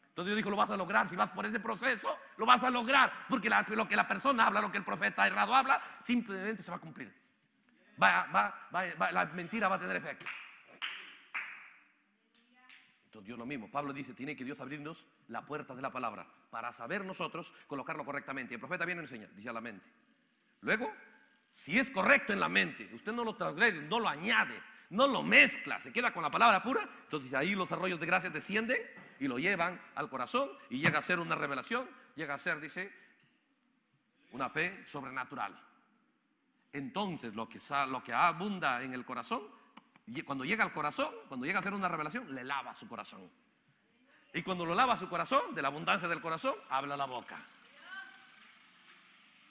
Entonces yo dijo, lo vas a lograr, si vas por ese proceso, lo vas a lograr. Porque lo que la persona habla, lo que el profeta errado habla, simplemente se va a cumplir. la mentira va a tener efecto. Entonces Dios lo mismo. Pablo dice, tiene que Dios abrirnos la puerta de la palabra para saber nosotros colocarlo correctamente. El profeta viene y enseña, dice a la mente. Luego, si es correcto en la mente, usted no lo traslade, no lo añade, no lo mezcla, se queda con la palabra pura, entonces ahí los arroyos de gracia descienden y lo llevan al corazón y llega a ser una revelación, llega a ser, dice, una fe sobrenatural. Entonces lo que, lo que abunda en el corazón cuando llega al corazón, cuando llega a hacer una revelación, le lava su corazón. Y cuando lo lava su corazón, de la abundancia del corazón, habla la boca.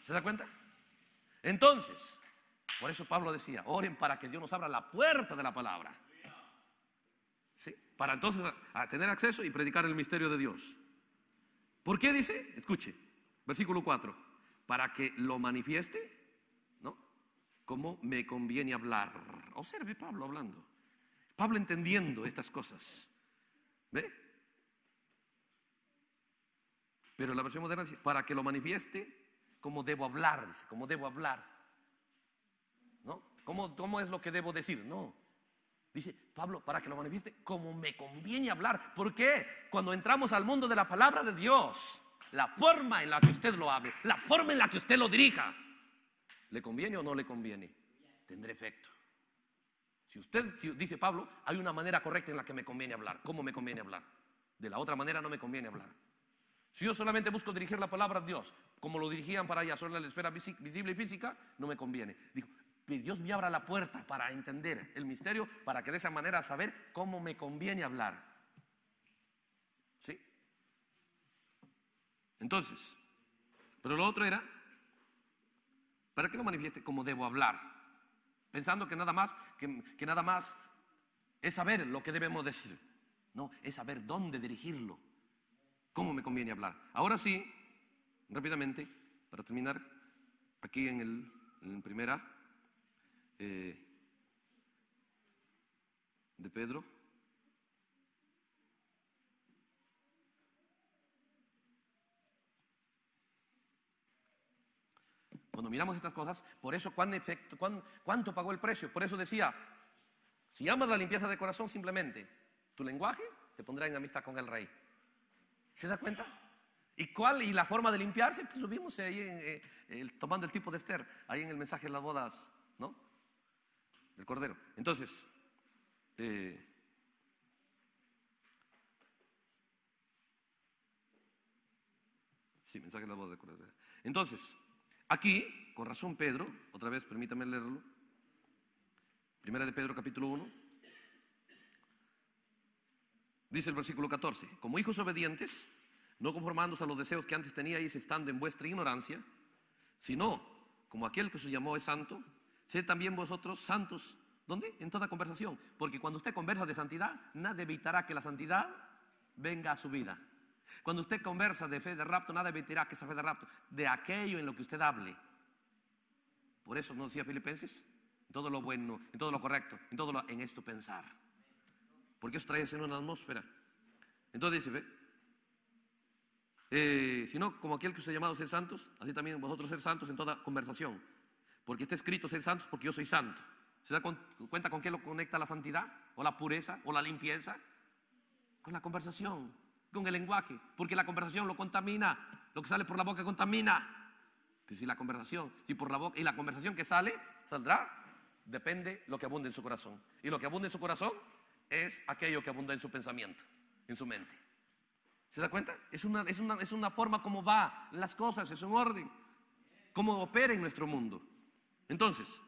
¿Se da cuenta? Entonces, por eso Pablo decía, oren para que Dios nos abra la puerta de la palabra. ¿Sí? Para entonces tener acceso y predicar el misterio de Dios. ¿Por qué dice? Escuche, versículo 4, para que lo manifieste Cómo me conviene hablar. Observe Pablo hablando. Pablo entendiendo estas cosas. ¿Ve? Pero la versión moderna dice, para que lo manifieste, cómo debo hablar, dice, como debo hablar. ¿No? ¿Cómo, ¿Cómo es lo que debo decir? No. Dice Pablo, para que lo manifieste, como me conviene hablar. porque Cuando entramos al mundo de la palabra de Dios, la forma en la que usted lo hable, la forma en la que usted lo dirija, ¿Le conviene o no le conviene? Tendré efecto. Si usted dice, Pablo, hay una manera correcta en la que me conviene hablar. ¿Cómo me conviene hablar? De la otra manera no me conviene hablar. Si yo solamente busco dirigir la palabra a Dios, como lo dirigían para allá, solo la esfera visible y física, no me conviene. Dijo, Dios me abra la puerta para entender el misterio, para que de esa manera saber cómo me conviene hablar. ¿Sí? Entonces, pero lo otro era para que no manifieste como debo hablar, pensando que nada más, que, nada más es saber lo que debemos decir. No, es saber dónde dirigirlo, cómo me conviene hablar. Ahora sí, rápidamente, para terminar, aquí en el primera eh, de Pedro. Cuando miramos estas cosas, por eso efecto, cuánto pagó el precio. Por eso decía, si amas la limpieza de corazón simplemente, tu lenguaje te pondrá en amistad con el rey. ¿Se da cuenta? ¿Y cuál? ¿Y la forma de limpiarse? Pues lo vimos ahí en, eh, tomando el tipo de Esther, ahí en el mensaje de las bodas, ¿no? Del Cordero. Entonces, eh, sí, mensaje de las bodas del Cordero. Entonces, Aquí, con razón Pedro, otra vez permítame leerlo, primera de Pedro capítulo 1, dice el versículo 14, como hijos obedientes, no conformándose a los deseos que antes teníais estando en vuestra ignorancia, sino como aquel que os llamó es santo, sed también vosotros santos. ¿Dónde? En toda conversación. Porque cuando usted conversa de santidad, nada evitará que la santidad venga a su vida. Cuando usted conversa de fe de rapto, nada evitará que esa fe de rapto, de aquello en lo que usted hable. Por eso no decía Filipenses, todo lo bueno, en todo lo correcto, en todo lo, en esto pensar. Porque eso trae en una atmósfera. Entonces dice, eh, sino como aquel que usted ha llamado ser santos, así también vosotros ser santos en toda conversación. Porque está escrito ser santos porque yo soy santo. ¿Se da cuenta con qué lo conecta la santidad? ¿O la pureza? ¿O la limpieza? Con la conversación con el lenguaje, porque la conversación lo contamina, lo que sale por la boca contamina. Pero si la conversación, si por la boca, y la conversación que sale, saldrá, depende lo que abunde en su corazón. Y lo que abunde en su corazón es aquello que abunda en su pensamiento, en su mente. ¿Se da cuenta? Es una, es una, forma como va las cosas, es un orden, como opera en nuestro mundo. Entonces,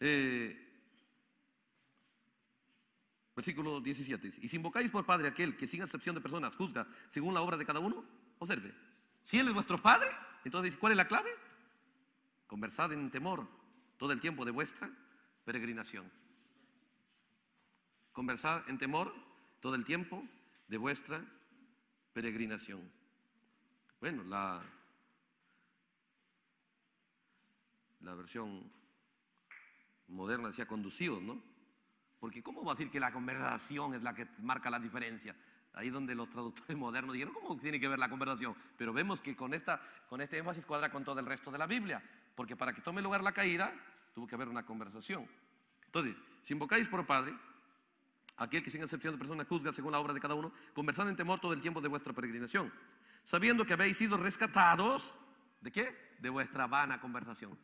eh, Versículo 17. Y si invocáis por Padre aquel que sin excepción de personas juzga según la obra de cada uno, observe. Si Él es vuestro Padre, entonces ¿cuál es la clave? Conversad en temor todo el tiempo de vuestra peregrinación. Conversad en temor todo el tiempo de vuestra peregrinación. Bueno, la, la versión moderna decía conducido ¿no? Porque ¿cómo va a decir que la conversación es la que marca la diferencia? Ahí donde los traductores modernos dijeron, ¿cómo tiene que ver la conversación? Pero vemos que con, esta, con este énfasis cuadra con todo el resto de la Biblia, porque para que tome lugar la caída, tuvo que haber una conversación. Entonces, si invocáis por Padre, aquel que sin excepción de personas juzga según la obra de cada uno, conversando en temor todo el tiempo de vuestra peregrinación, sabiendo que habéis sido rescatados, ¿de qué? De vuestra vana conversación.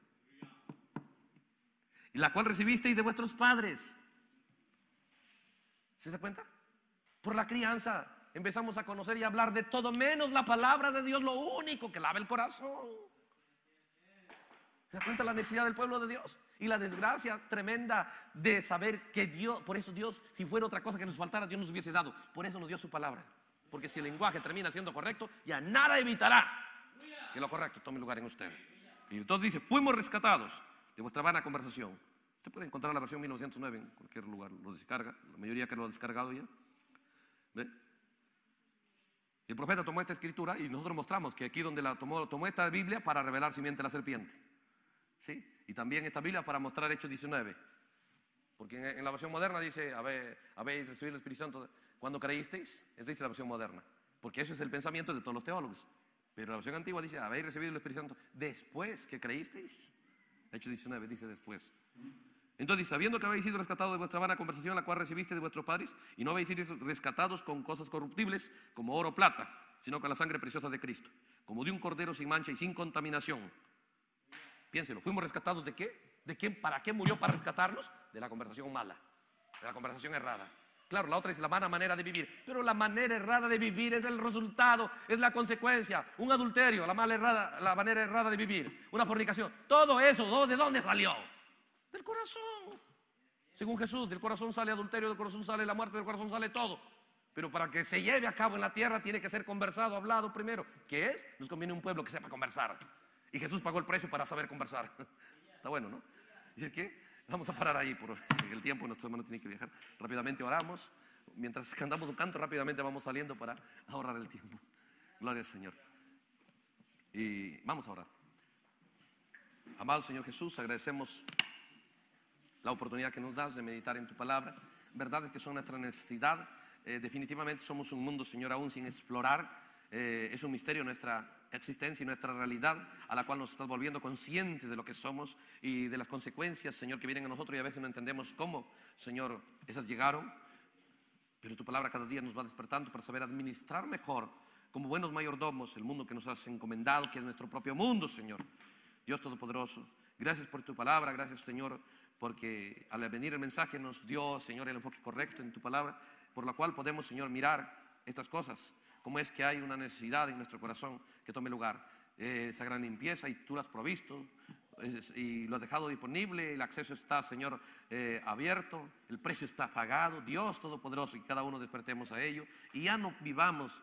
Y la cual recibisteis de vuestros padres ¿Se da cuenta? Por la crianza empezamos a conocer y hablar de todo menos la palabra de Dios, lo único que lava el corazón. ¿Se da cuenta la necesidad del pueblo de Dios? Y la desgracia tremenda de saber que Dios, por eso Dios, si fuera otra cosa que nos faltara, Dios nos hubiese dado. Por eso nos dio su palabra. Porque si el lenguaje termina siendo correcto, ya nada evitará que lo correcto tome lugar en usted. Y entonces dice, fuimos rescatados de vuestra vana conversación Usted puede encontrar la versión 1909 en cualquier lugar, lo descarga, la mayoría que lo ha descargado ya. ¿Ve? el profeta tomó esta escritura y nosotros mostramos que aquí donde la tomó, tomó esta Biblia para revelar simiente la serpiente. ¿Sí? Y también esta Biblia para mostrar Hechos 19. Porque en, la versión moderna dice, habéis recibido el Espíritu Santo cuando creísteis. es dice la versión moderna. Porque eso es el pensamiento de todos los teólogos. Pero la versión antigua dice, habéis recibido el Espíritu Santo después que creísteis. Hechos 19 dice después. Entonces, sabiendo que habéis sido rescatados de vuestra vana conversación, la cual recibiste de vuestros padres, y no habéis sido rescatados con cosas corruptibles, como oro o plata, sino con la sangre preciosa de Cristo, como de un cordero sin mancha y sin contaminación. Piénselo, ¿fuimos rescatados de qué? ¿De quién? ¿Para qué murió para rescatarnos? De la conversación mala, de la conversación errada. Claro, la otra es la mala manera de vivir, pero la manera errada de vivir es el resultado, es la consecuencia. Un adulterio, la, mala errada, la manera errada de vivir, una fornicación, todo eso, ¿de dónde salió? Del corazón. Según Jesús, del corazón sale adulterio, del corazón sale la muerte, del corazón sale todo. Pero para que se lleve a cabo en la tierra tiene que ser conversado, hablado primero. ¿Qué es? Nos conviene un pueblo que sepa conversar. Y Jesús pagó el precio para saber conversar. Está bueno, ¿no? ¿Y que Vamos a parar ahí por el tiempo. Nuestro hermano tiene que viajar. Rápidamente oramos. Mientras cantamos un canto, rápidamente vamos saliendo para ahorrar el tiempo. Gloria al Señor. Y vamos a orar. Amado Señor Jesús, agradecemos la oportunidad que nos das de meditar en tu palabra, verdades que son nuestra necesidad. Eh, definitivamente somos un mundo, Señor, aún sin explorar. Eh, es un misterio nuestra existencia y nuestra realidad a la cual nos estás volviendo conscientes de lo que somos y de las consecuencias, Señor, que vienen a nosotros y a veces no entendemos cómo, Señor, esas llegaron. Pero tu palabra cada día nos va despertando para saber administrar mejor como buenos mayordomos el mundo que nos has encomendado, que es nuestro propio mundo, Señor. Dios Todopoderoso, gracias por tu palabra, gracias, Señor, porque al venir el mensaje nos dio, Señor, el enfoque correcto en tu palabra, por la cual podemos, Señor, mirar estas cosas, cómo es que hay una necesidad en nuestro corazón que tome lugar, eh, esa gran limpieza y tú lo has provisto y lo has dejado disponible, el acceso está, Señor, eh, abierto, el precio está pagado, Dios Todopoderoso, y cada uno despertemos a ello y ya no vivamos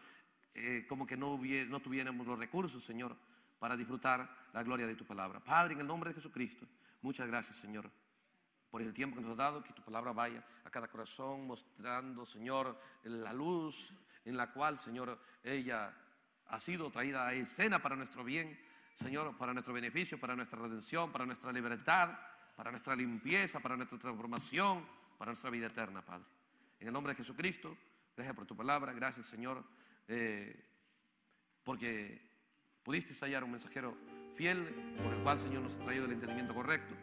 eh, como que no, no tuviéramos los recursos, Señor, para disfrutar la gloria de tu palabra. Padre, en el nombre de Jesucristo, muchas gracias, Señor por el tiempo que nos has dado, que tu palabra vaya a cada corazón, mostrando, Señor, la luz en la cual, Señor, ella ha sido traída a escena para nuestro bien, Señor, para nuestro beneficio, para nuestra redención, para nuestra libertad, para nuestra limpieza, para nuestra transformación, para nuestra vida eterna, Padre. En el nombre de Jesucristo, gracias por tu palabra, gracias, Señor, eh, porque pudiste hallar un mensajero fiel, por el cual, Señor, nos ha traído el entendimiento correcto.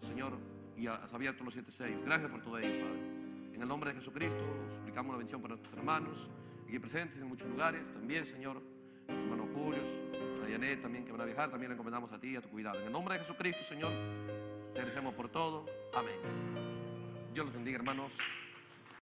Señor, y has abierto los siete sellos. Gracias por todo ello, Padre. En el nombre de Jesucristo, suplicamos la bendición para nuestros hermanos, aquí presentes en muchos lugares, también, Señor, nuestro hermano Julio, a también que van a viajar, también le encomendamos a ti y a tu cuidado. En el nombre de Jesucristo, Señor, te dejemos por todo. Amén. Dios los bendiga, hermanos.